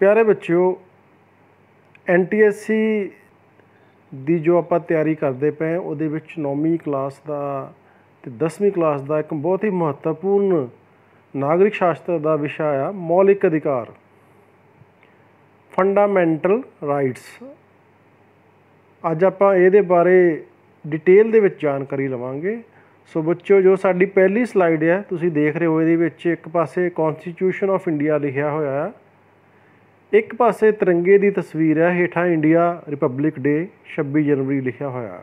ਪਿਆਰੇ ਬੱਚਿਓ ਐਨਟੀਐਸਸੀ ਦੀ ਜੋ ਆਪਾਂ ਤਿਆਰੀ ਕਰਦੇ ਪਏ ਉਹਦੇ ਵਿੱਚ 9ਵੀਂ ਕਲਾਸ ਦਾ ਤੇ 10ਵੀਂ ਕਲਾਸ ਦਾ ਇੱਕ ਬਹੁਤ ਹੀ ਮਹੱਤਵਪੂਰਨ ਨਾਗਰਿਕ ਸ਼ਾਸਤਰ ਦਾ ਵਿਸ਼ਾ ਆ ਮੌਲਿਕ ਅਧਿਕਾਰ ਫੰਡਾਮੈਂਟਲ ਰਾਈਟਸ ਅੱਜ ਆਪਾਂ ਇਹਦੇ ਬਾਰੇ ਡਿਟੇਲ ਦੇ ਵਿੱਚ ਜਾਣਕਾਰੀ ਲਵਾਂਗੇ ਸੋ ਬੱਚਿਓ ਜੋ ਸਾਡੀ ਪਹਿਲੀ ਸਲਾਈਡ ਹੈ ਤੁਸੀਂ ਦੇਖ ਰਹੇ ਹੋ ਇਹਦੇ ਵਿੱਚ ਇੱਕ ਪਾਸੇ ਕਨਸਟੀਟਿਊਸ਼ਨ ਆਫ ਇੰਡੀਆ ਲਿਖਿਆ ਹੋਇਆ ਹੈ ਇੱਕ ਪਾਸੇ ਤਿਰੰਗੇ ਦੀ ਤਸਵੀਰ ਹੈ ਹੇਠਾਂ ਇੰਡੀਆ ਰਿਪਬਲਿਕ ਡੇ 26 ਜਨਵਰੀ ਲਿਖਿਆ ਹੋਇਆ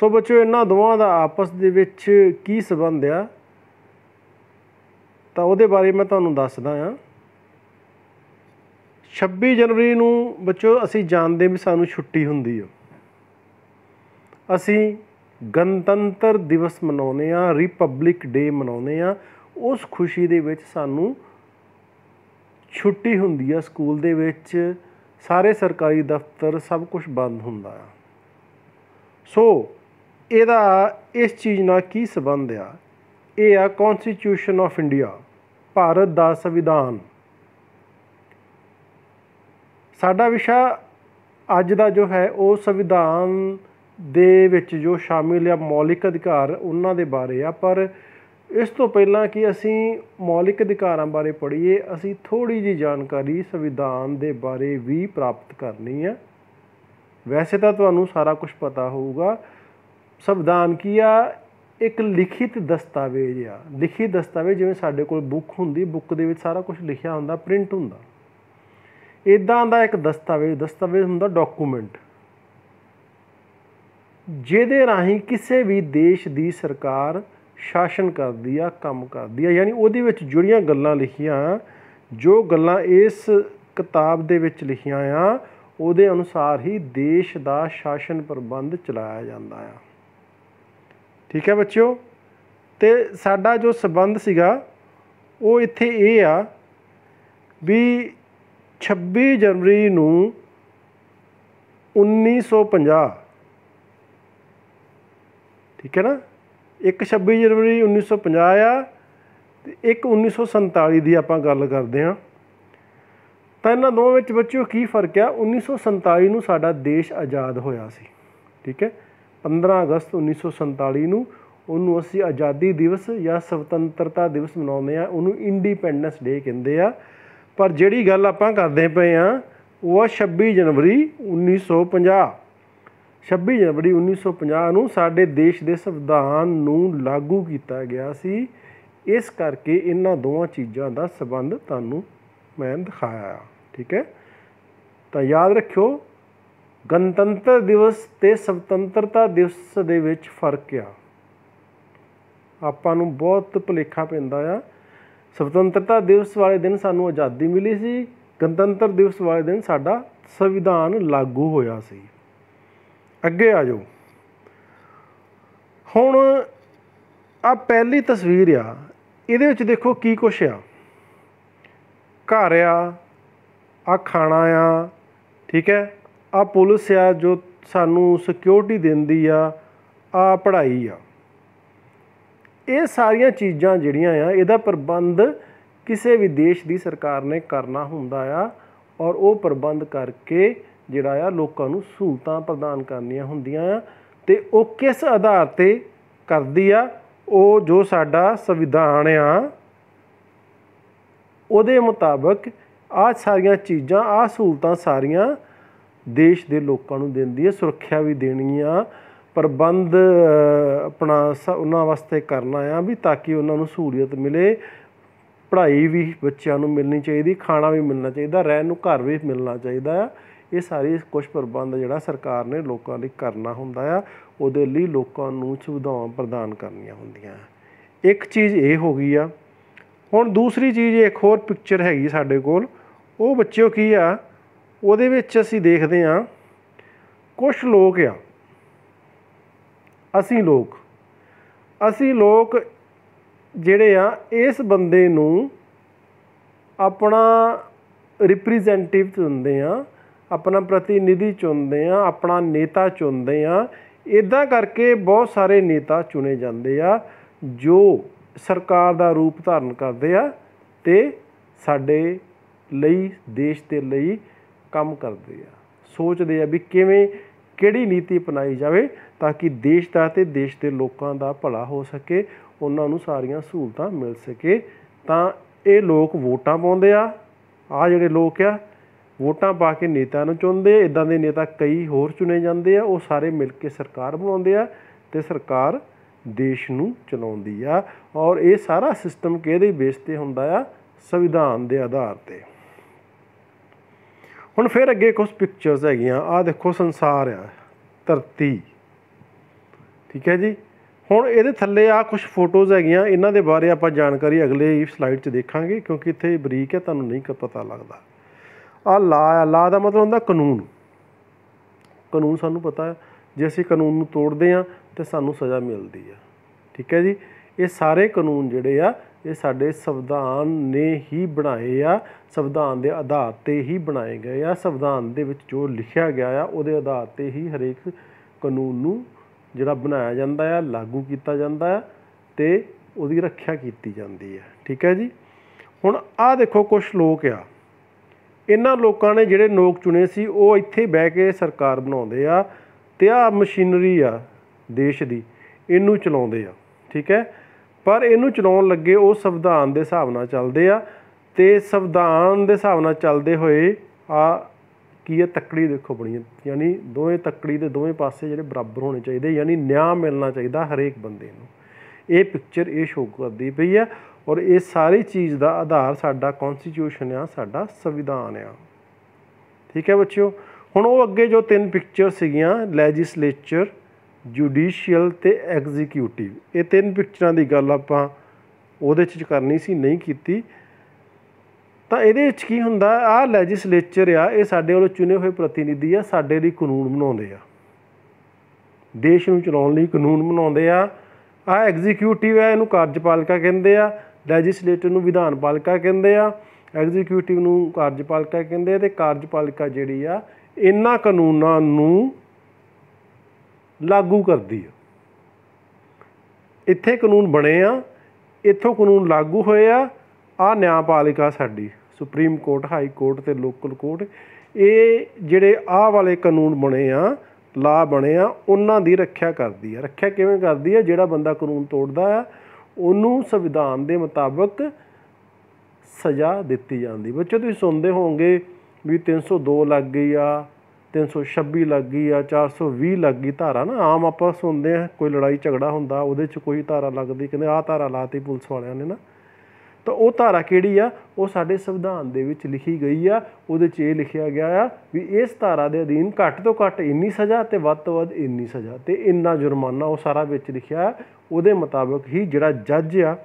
ਸੋ ਬੱਚਿਓ ਇਹਨਾਂ ਦੋਵਾਂ ਦਾ ਆਪਸ ਦੇ ਵਿੱਚ ਕੀ ਸਬੰਧ ਆ ਤਾਂ ਉਹਦੇ ਬਾਰੇ ਮੈਂ ਤੁਹਾਨੂੰ ਦੱਸਦਾ ਆ 26 ਜਨਵਰੀ ਨੂੰ ਬੱਚਿਓ ਅਸੀਂ ਜਾਣਦੇ ਵੀ ਸਾਨੂੰ ਛੁੱਟੀ ਹੁੰਦੀ ਆ ਅਸੀਂ ਗਣਤੰਤਰ ਦਿਵਸ ਮਨਾਉਨੇ ਆ ਰਿਪਬਲਿਕ ਡੇ ਮਨਾਉਨੇ ਆ ਉਸ ਖੁਸ਼ੀ ਦੇ ਵਿੱਚ ਸਾਨੂੰ ਛੁੱਟੀ ਹੁੰਦੀ ਆ ਸਕੂਲ ਦੇ ਵਿੱਚ ਸਾਰੇ ਸਰਕਾਰੀ ਦਫ਼ਤਰ ਸਭ ਕੁਝ ਬੰਦ ਹੁੰਦਾ ਆ ਸੋ ਇਹਦਾ ਇਸ ਚੀਜ਼ ਨਾਲ ਕੀ ਸੰਬੰਧ ਆ ਇਹ ਆ ਕਨਸਟੀਟਿਊਸ਼ਨ ਆਫ ਇੰਡੀਆ ਭਾਰਤ ਦਾ ਸੰਵਿਧਾਨ ਸਾਡਾ ਵਿਸ਼ਾ ਅੱਜ ਦਾ ਜੋ ਹੈ ਉਹ ਸੰਵਿਧਾਨ ਦੇ ਵਿੱਚ ਜੋ ਸ਼ਾਮਿਲ ਆ ਮੌਲਿਕ ਅਧਿਕਾਰ ਉਹਨਾਂ ਦੇ ਬਾਰੇ ਆ ਪਰ ਇਸ ਤੋਂ ਪਹਿਲਾਂ ਕਿ ਅਸੀਂ ਮੌਲਿਕ ਅਧਿਕਾਰਾਂ ਬਾਰੇ ਪੜ੍ਹੀਏ ਅਸੀਂ ਥੋੜੀ ਜੀ ਜਾਣਕਾਰੀ ਸੰਵਿਧਾਨ ਦੇ ਬਾਰੇ ਵੀ ਪ੍ਰਾਪਤ ਕਰਨੀ ਹੈ ਵੈਸੇ ਤਾਂ ਤੁਹਾਨੂੰ ਸਾਰਾ ਕੁਝ ਪਤਾ ਹੋਊਗਾ ਸੰਵਿਧਾਨ ਕੀ ਆ ਇੱਕ ਲਿਖਿਤ ਦਸਤਾਵੇਜ਼ ਆ ਲਿਖਿਤ ਦਸਤਾਵੇਜ਼ ਜਿਵੇਂ ਸਾਡੇ ਕੋਲ ਬੁੱਕ ਹੁੰਦੀ ਬੁੱਕ ਦੇ ਵਿੱਚ ਸਾਰਾ ਕੁਝ ਲਿਖਿਆ ਹੁੰਦਾ ਪ੍ਰਿੰਟ ਹੁੰਦਾ ਇਦਾਂ ਦਾ ਇੱਕ ਦਸਤਾਵੇਜ਼ ਦਸਤਾਵੇਜ਼ ਹੁੰਦਾ ਡਾਕੂਮੈਂਟ ਜਿਹਦੇ ਰਾਹੀਂ ਕਿਸੇ ਵੀ ਦੇਸ਼ ਦੀ ਸਰਕਾਰ ਸ਼ਾਸਨ ਕਰਦੀ ਆ ਕੰਮ ਕਰਦੀ ਆ ਯਾਨੀ ਉਹਦੇ ਵਿੱਚ ਜੁੜੀਆਂ ਗੱਲਾਂ ਲਿਖੀਆਂ ਜੋ ਗੱਲਾਂ ਇਸ ਕਿਤਾਬ ਦੇ ਵਿੱਚ ਲਿਖੀਆਂ ਆ ਉਹਦੇ ਅਨੁਸਾਰ ਹੀ ਦੇਸ਼ ਦਾ ਸ਼ਾਸਨ ਪ੍ਰਬੰਧ ਚਲਾਇਆ ਜਾਂਦਾ ਆ ਠੀਕ ਹੈ ਬੱਚਿਓ ਤੇ ਸਾਡਾ ਜੋ ਸਬੰਧ ਸੀਗਾ ਉਹ ਇੱਥੇ ਇਹ ਆ ਵੀ 26 ਜਨਵਰੀ ਨੂੰ 1950 ਠੀਕ ਹੈ ਨਾ ਇੱਕ 26 ਜਨਵਰੀ 1950 ਆ ਤੇ ਇੱਕ 1947 ਦੀ ਆਪਾਂ ਗੱਲ ਕਰਦੇ ਆ ਤਾਂ ਇਹਨਾਂ ਦੋਵਾਂ ਵਿੱਚ ਬੱਚਿਓ ਕੀ ਫਰਕ ਆ 1947 ਨੂੰ ਸਾਡਾ ਦੇਸ਼ ਆਜ਼ਾਦ ਹੋਇਆ ਸੀ ਠੀਕ ਹੈ 15 ਅਗਸਤ 1947 ਨੂੰ ਉਹਨੂੰ ਅਸੀਂ ਆਜ਼ਾਦੀ ਦਿਵਸ ਜਾਂ ਸੁਤੰਤਰਤਾ ਦਿਵਸ ਮਨਾਉਂਦੇ ਆ ਉਹਨੂੰ ਇੰਡੀਪੈਂਡੈਂਸ ਡੇ ਕਹਿੰਦੇ ਆ ਪਰ ਜਿਹੜੀ ਗੱਲ ਆਪਾਂ ਕਰਦੇ ਪਏ ਆ ਉਹ 26 ਜਨਵਰੀ 1950 26 ਜਨਵਰੀ 1950 ਨੂੰ ਸਾਡੇ ਦੇਸ਼ ਦੇ ਸੰਵਿਧਾਨ ਨੂੰ ਲਾਗੂ ਕੀਤਾ ਗਿਆ ਸੀ ਇਸ ਕਰਕੇ ਇਹਨਾਂ ਦੋਵਾਂ ਚੀਜ਼ਾਂ ਦਾ ਸਬੰਧ ਤੁਹਾਨੂੰ ਮੈਂ ਦਿਖਾਇਆ ਠੀਕ ਹੈ ਤਾਂ ਯਾਦ ਰੱਖਿਓ ਗਣਤੰਤਰ ਦਿਵਸ ਤੇ ਸੁਤੰਤਰਤਾ ਦਿਵਸ ਦੇ ਵਿੱਚ ਫਰਕ ਆ ਆਪਾਂ ਨੂੰ ਬਹੁਤ ਭੁਲੇਖਾ ਪੈਂਦਾ ਆ ਸੁਤੰਤਰਤਾ ਦਿਵਸ ਵਾਲੇ ਦਿਨ ਸਾਨੂੰ ਆਜ਼ਾਦੀ ਮਿਲੀ ਸੀ ਗਣਤੰਤਰ ਦਿਵਸ ਵਾਲੇ ਦਿਨ ਸਾਡਾ ਸੰਵਿਧਾਨ ਲਾਗੂ ਹੋਇਆ ਸੀ ਅੱਗੇ ਆ ਜਾਓ ਹੁਣ ਆ ਪਹਿਲੀ ਤਸਵੀਰ ਆ ਇਹਦੇ ਵਿੱਚ ਦੇਖੋ ਕੀ ਕੁਛ ਆ ਘਰ ਆ ਆ ਖਾਣਾ ਆ ਠੀਕ ਹੈ ਆ ਪੁਲਿਸ ਆ ਜੋ ਸਾਨੂੰ ਸਿਕਿਉਰਿਟੀ ਦਿੰਦੀ ਆ ਆ ਪੜ੍ਹਾਈ ਆ ਇਹ ਸਾਰੀਆਂ ਚੀਜ਼ਾਂ ਜਿਹੜੀਆਂ ਆ ਇਹਦਾ ਪ੍ਰਬੰਧ ਕਿਸੇ ਵੀ ਦੇਸ਼ ਦੀ ਸਰਕਾਰ ਨੇ ਕਰਨਾ ਹੁੰਦਾ ਆ ਔਰ ਉਹ ਪ੍ਰਬੰਧ ਕਰਕੇ ਜਿਹੜਾ ਆ ਲੋਕਾਂ ਨੂੰ ਸਹੂਲਤਾਂ ਪ੍ਰਦਾਨ ਕਰਨੀਆਂ ਹੁੰਦੀਆਂ ਆ ਤੇ ਉਹ ਕਿਸ ਆਧਾਰ ਤੇ ਕਰਦੀ ਆ ਉਹ ਜੋ ਸਾਡਾ ਸੰਵਿਧਾਨ ਆ ਉਹਦੇ ਮੁਤਾਬਕ ਆ ਸਾਰੀਆਂ ਚੀਜ਼ਾਂ ਆ ਸਹੂਲਤਾਂ ਸਾਰੀਆਂ ਦੇਸ਼ ਦੇ ਲੋਕਾਂ ਨੂੰ ਦਿੰਦੀ ਹੈ ਸੁਰੱਖਿਆ ਵੀ ਦੇਣੀ ਆ ਪ੍ਰਬੰਧ ਆਪਣਾ ਉਹਨਾਂ ਵਾਸਤੇ ਕਰਨਾ ਆ ਵੀ ਤਾਂ ਕਿ ਉਹਨਾਂ ਨੂੰ ਸਹੂਲਤ ਮਿਲੇ ਪੜ੍ਹਾਈ ਵੀ ਬੱਚਿਆਂ ਨੂੰ ਮਿਲਣੀ ਚਾਹੀਦੀ ਖਾਣਾ ਵੀ ਮਿਲਣਾ ਚਾਹੀਦਾ ਰਹਿਣ ਨੂੰ ਘਰ ਵੀ ਮਿਲਣਾ ਚਾਹੀਦਾ ਆ ਇਹ ਸਾਰੇ ਕੁਝ ਪ੍ਰਬੰਧ ਜਿਹੜਾ ਸਰਕਾਰ ਨੇ ਲੋਕਾਂ ਲਈ ਕਰਨਾ ਹੁੰਦਾ ਆ ਉਹਦੇ ਲਈ ਲੋਕਾਂ ਨੂੰ ਸੁਵਿਧਾਵਾਂ ਪ੍ਰਦਾਨ ਕਰਨੀਆਂ ਹੁੰਦੀਆਂ ਇੱਕ ਚੀਜ਼ ਇਹ ਹੋ ਗਈ ਆ ਹੁਣ ਦੂਸਰੀ ਚੀਜ਼ ਇੱਕ ਹੋਰ ਪਿਕਚਰ ਹੈਗੀ ਸਾਡੇ ਕੋਲ ਉਹ ਬੱਚਿਓ ਕੀ ਆ ਉਹਦੇ ਵਿੱਚ ਅਸੀਂ ਦੇਖਦੇ ਆ ਕੁਝ ਲੋਕ ਆ ਅਸੀਂ ਲੋਕ ਅਸੀਂ ਲੋਕ ਜਿਹੜੇ ਆ ਇਸ ਬੰਦੇ ਨੂੰ ਆਪਣਾ ਰਿਪਰੈਜ਼ੈਂਟੇਟਿਵ ਹੁੰਦੇ ਆ ਆਪਣਾ ਪ੍ਰਤੀਨਿਧੀ ਚੁਣਦੇ ਆ ਆਪਣਾ ਨੇਤਾ ਚੁਣਦੇ ਆ ਇਦਾਂ ਕਰਕੇ ਬਹੁਤ ਸਾਰੇ ਨੇਤਾ ਚੁਣੇ ਜਾਂਦੇ ਆ ਜੋ ਸਰਕਾਰ ਦਾ ਰੂਪ ਧਾਰਨ ਕਰਦੇ ਆ ਤੇ ਸਾਡੇ ਲਈ ਦੇਸ਼ ਦੇ ਲਈ ਕੰਮ ਕਰਦੇ ਆ ਸੋਚਦੇ ਆ ਵੀ ਕਿਵੇਂ ਕਿਹੜੀ ਨੀਤੀ ਅਪਣਾਈ ਜਾਵੇ ਤਾਂ ਕਿ ਦੇਸ਼ ਦਾ ਤੇ ਦੇਸ਼ ਦੇ ਲੋਕਾਂ ਦਾ ਭਲਾ ਹੋ ਸਕੇ ਉਹਨਾਂ ਨੂੰ ਸਾਰੀਆਂ ਸਹੂਲਤਾਂ ਮਿਲ ਸਕੇ ਤਾਂ ਇਹ ਲੋਕ ਵੋਟਾਂ ਪਾਉਂਦੇ ਆ ਆ ਜਿਹੜੇ ਲੋਕ ਆ ਵੋਟਾਂ ਪਾ ਕੇ ਨੇਤਾ ਨੂੰ ਚੁਣਦੇ ਇਦਾਂ ਦੇ ਨੇਤਾ ਕਈ ਹੋਰ ਚੁਣੇ ਜਾਂਦੇ ਆ ਉਹ ਸਾਰੇ ਮਿਲ ਕੇ ਸਰਕਾਰ ਬਣਾਉਂਦੇ ਆ ਤੇ ਸਰਕਾਰ ਦੇਸ਼ ਨੂੰ ਚਲਾਉਂਦੀ ਆ ਔਰ ਇਹ ਸਾਰਾ ਸਿਸਟਮ ਕਿਹਦੇ ਬੇਸ ਤੇ ਹੁੰਦਾ ਆ ਸੰਵਿਧਾਨ ਦੇ ਆਧਾਰ ਤੇ ਹੁਣ ਫਿਰ ਅੱਗੇ ਕੁਝ ਪਿਕਚਰਸ ਹੈਗੀਆਂ ਆ ਦੇਖੋ ਸੰਸਾਰ ਆ ਧਰਤੀ ਠੀਕ ਹੈ ਜੀ ਹੁਣ ਇਹਦੇ ਥੱਲੇ ਆ ਕੁਝ ਫੋਟੋਜ਼ ਹੈਗੀਆਂ ਇਹਨਾਂ ਦੇ ਬਾਰੇ ਆਪਾਂ ਜਾਣਕਾਰੀ ਅਗਲੇ ਸਲਾਈਡ 'ਚ ਦੇਖਾਂਗੇ ਕਿਉਂਕਿ ਇੱਥੇ ਬਰੀਕ ਹੈ ਤੁਹਾਨੂੰ ਨਹੀਂ ਪਤਾ ਲੱਗਦਾ ਆ ਲਾ ਆ ਲਾ ਦਾ ਮਤਲਬ ਹੁੰਦਾ ਕਾਨੂੰਨ ਕਾਨੂੰਨ ਸਾਨੂੰ ਪਤਾ ਹੈ ਜੇ ਅਸੀਂ ਕਾਨੂੰਨ ਨੂੰ ਤੋੜਦੇ ਆ ਤੇ ਸਾਨੂੰ ਸਜ਼ਾ ਮਿਲਦੀ ਆ ਠੀਕ ਹੈ ਜੀ ਇਹ ਸਾਰੇ ਕਾਨੂੰਨ ਜਿਹੜੇ ਆ ਇਹ ਸਾਡੇ ਸੰਵਿਧਾਨ ਨੇ ਹੀ ਬਣਾਏ ਆ ਸੰਵਿਧਾਨ ਦੇ ਆਧਾਰ ਤੇ ਹੀ ਬਣਾਏ ਗਏ ਆ ਸੰਵਿਧਾਨ ਦੇ ਵਿੱਚ ਜੋ ਲਿਖਿਆ ਗਿਆ ਆ ਉਹਦੇ ਆਧਾਰ ਤੇ ਹੀ ਹਰੇਕ ਕਾਨੂੰਨ ਨੂੰ ਜਿਹੜਾ ਬਣਾਇਆ ਜਾਂਦਾ ਆ ਲਾਗੂ ਕੀਤਾ ਜਾਂਦਾ ਆ ਤੇ ਉਹਦੀ ਰੱਖਿਆ ਕੀਤੀ ਜਾਂਦੀ ਹੈ ਠੀਕ ਹੈ ਜੀ ਹੁਣ ਆ ਦੇਖੋ ਕੁਝ ਲੋਕ ਆ ਇਹਨਾਂ ਲੋਕਾਂ ਨੇ ਜਿਹੜੇ ਨੋਕ ਚੁਣੇ ਸੀ ਉਹ ਇੱਥੇ ਬਹਿ ਕੇ ਸਰਕਾਰ ਬਣਾਉਂਦੇ ਆ ਤੇ ਆ ਮਸ਼ੀਨਰੀ ਆ ਦੇਸ਼ ਦੀ ਇਹਨੂੰ ਚਲਾਉਂਦੇ ਆ ਠੀਕ ਹੈ ਪਰ ਇਹਨੂੰ ਚਲਾਉਣ ਲੱਗੇ ਉਹ ਸੰਵਿਧਾਨ ਦੇ ਹਿਸਾਬ ਨਾਲ ਚੱਲਦੇ ਆ ਤੇ ਸੰਵਿਧਾਨ ਦੇ ਹਿਸਾਬ ਨਾਲ ਚੱਲਦੇ ਹੋਏ ਆ ਕੀ ਹੈ ਤੱਕੜੀ ਦੇਖੋ ਬਣੀ ਯਾਨੀ ਦੋਵੇਂ ਤੱਕੜੀ ਦੇ ਦੋਵੇਂ ਪਾਸੇ ਜਿਹੜੇ ਬਰਾਬਰ ਹੋਣੇ ਚਾਹੀਦੇ ਯਾਨੀ ਨਿਆਂ ਮਿਲਣਾ ਚਾਹੀਦਾ ਹਰੇਕ ਬੰਦੇ ਨੂੰ ਇਹ ਪਿਕਚਰ ਇਹ ਸ਼ੋਅ ਕਰਦੀ ਪਈ ਆ ਔਰ ਇਹ ਸਾਰੀ ਚੀਜ਼ ਦਾ ਆਧਾਰ ਸਾਡਾ ਕਨਸਟੀਟਿਊਸ਼ਨ ਆ ਸਾਡਾ ਸੰਵਿਧਾਨ ਆ ਠੀਕ ਹੈ ਬੱਚਿਓ ਹੁਣ ਉਹ ਅੱਗੇ ਜੋ ਤਿੰਨ ਪਿਕਚਰ ਸੀਗੀਆਂ ਲੈਜਿਸਲੇਚਰ ਜੁਡੀਸ਼ੀਅਲ ਤੇ ਐਗਜ਼ੀਕਿਊਟਿਵ ਇਹ ਤਿੰਨ ਪਿਕਚਰਾਂ ਦੀ ਗੱਲ ਆਪਾਂ ਉਹਦੇ ਚ ਕਰਨੀ ਸੀ ਨਹੀਂ ਕੀਤੀ ਤਾਂ ਇਹਦੇ ਵਿੱਚ ਕੀ ਹੁੰਦਾ ਆ ਲੈਜਿਸਲੇਚਰ ਆ ਇਹ ਸਾਡੇ ਵੱਲੋਂ ਚੁਣੇ ਹੋਏ ਪ੍ਰਤੀਨਿਧੀ ਆ ਸਾਡੇ ਲਈ ਕਾਨੂੰਨ ਬਣਾਉਂਦੇ ਆ ਦੇਸ਼ ਨੂੰ ਚਲਾਉਣ ਲਈ ਕਾਨੂੰਨ ਬਣਾਉਂਦੇ ਆ ਆ ਐਗਜ਼ੀਕਿਊਟਿਵ ਹੈ ਇਹਨੂੰ ਕਾਰਜਪਾਲਿਕਾ ਕਹਿੰਦੇ ਆ ਲੈਜਿਸਲੇਟਿਵ ਨੂੰ ਵਿਧਾਨ ਪਾਲਿਕਾ ਕਹਿੰਦੇ ਆ ਐਗਜ਼ੀਕਿਊਟਿਵ ਨੂੰ ਕਾਰਜਪਾਲਿਕਾ ਕਹਿੰਦੇ ਆ ਤੇ ਕਾਰਜਪਾਲਿਕਾ ਜਿਹੜੀ ਆ ਇਹਨਾਂ ਕਾਨੂੰਨਾਂ ਨੂੰ ਲਾਗੂ ਕਰਦੀ ਆ ਇੱਥੇ ਕਾਨੂੰਨ ਬਣੇ ਆ ਇੱਥੋਂ ਕਾਨੂੰਨ ਲਾਗੂ ਹੋਏ ਆ ਆ ਨਿਆਂਪਾਲਿਕਾ ਸਾਡੀ ਸੁਪਰੀਮ ਕੋਰਟ ਹਾਈ ਕੋਰਟ ਤੇ ਲੋਕਲ ਕੋਰਟ ਇਹ ਜਿਹੜੇ ਆਹ ਵਾਲੇ ਕਾਨੂੰਨ ਬਣੇ ਆ ਲਾ ਬਣਿਆ ਉਹਨਾਂ ਦੀ ਰੱਖਿਆ ਕਰਦੀ ਹੈ ਰੱਖਿਆ ਕਿਵੇਂ ਕਰਦੀ ਹੈ ਜਿਹੜਾ ਬੰਦਾ ਕਾਨੂੰਨ ਤੋੜਦਾ ਹੈ ਉਹਨੂੰ ਸੰਵਿਧਾਨ ਦੇ ਮੁਤਾਬਕ ਸਜ਼ਾ ਦਿੱਤੀ ਜਾਂਦੀ ਬੱਚੇ ਤੁਸੀਂ ਸੁਣਦੇ ਹੋਵੋਗੇ ਵੀ 302 ਲੱਗ ਗਈ ਆ 326 ਲੱਗ ਗਈ ਆ 420 ਲੱਗ ਗਈ ਧਾਰਾ ਨਾ ਆਮ ਆਪਾਂ ਸੁਣਦੇ ਆ ਕੋਈ ਲੜਾਈ ਝਗੜਾ ਹੁੰਦਾ ਉਹਦੇ 'ਚ ਕੋਈ ਧਾਰਾ ਲੱਗਦੀ ਕਹਿੰਦੇ ਆ ਧਾਰਾ ਲਾਤੀ ਪੁਲਿਸ ਵਾਲਿਆਂ ਨੇ ਨਾ ਤਾਂ ਉਹ ਧਾਰਾ ਕਿਹੜੀ ਆ ਉਹ ਸਾਡੇ ਸੰਵਿਧਾਨ ਦੇ ਵਿੱਚ ਲਿਖੀ ਗਈ ਆ ਉਹਦੇ 'ਚ ਇਹ ਲਿਖਿਆ ਗਿਆ ਆ ਵੀ ਇਸ ਧਾਰਾ ਦੇ ਅਧੀਨ ਘੱਟ ਤੋਂ ਘੱਟ ਇੰਨੀ ਸਜ਼ਾ ਤੇ ਵੱਧ ਤੋਂ ਵੱਧ ਇੰਨੀ ਸਜ਼ਾ ਤੇ ਇੰਨਾ ਜੁਰਮਾਨਾ ਉਹ ਸਾਰਾ ਵਿੱਚ ਲਿਖਿਆ ਉਹਦੇ ਮੁਤਾਬਕ ਹੀ ਜਿਹੜਾ ਜੱਜ ਆ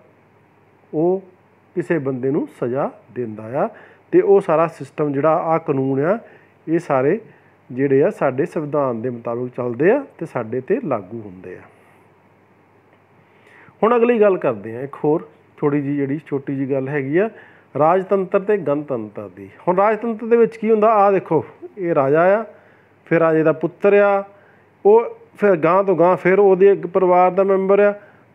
ਉਹ ਕਿਸੇ ਬੰਦੇ ਨੂੰ ਸਜ਼ਾ ਦਿੰਦਾ ਆ ਤੇ ਉਹ ਸਾਰਾ ਸਿਸਟਮ ਜਿਹੜਾ ਆ ਕਾਨੂੰਨ ਆ ਇਹ ਸਾਰੇ ਜਿਹੜੇ ਆ ਸਾਡੇ ਸੰਵਿਧਾਨ ਦੇ ਮੁਤਾਬਕ ਚੱਲਦੇ ਆ ਤੇ ਸਾਡੇ ਤੇ ਲਾਗੂ ਹੁੰਦੇ ਆ ਹੁਣ ਅਗਲੀ ਗੱਲ ਕਰਦੇ ਆ ਇੱਕ ਹੋਰ ਥੋੜੀ ਜੀ ਜਿਹੜੀ ਛੋਟੀ ਜੀ ਗੱਲ ਹੈਗੀ ਆ ਰਾਜਤੰਤਰ ਤੇ ਗਣਤੰਤਰ ਦੀ ਹੁਣ ਰਾਜਤੰਤਰ ਦੇ ਵਿੱਚ ਕੀ ਹੁੰਦਾ ਆ ਦੇਖੋ ਇਹ ਰਾਜਾ ਆ ਫਿਰ ਰਾਜੇ ਦਾ ਪੁੱਤਰ ਆ ਉਹ ਫਿਰ ਗਾਂ ਤੋਂ ਗਾਂ ਫਿਰ ਉਹਦੇ ਇੱਕ ਪਰਿਵਾਰ ਦਾ ਮੈਂਬਰ ਆ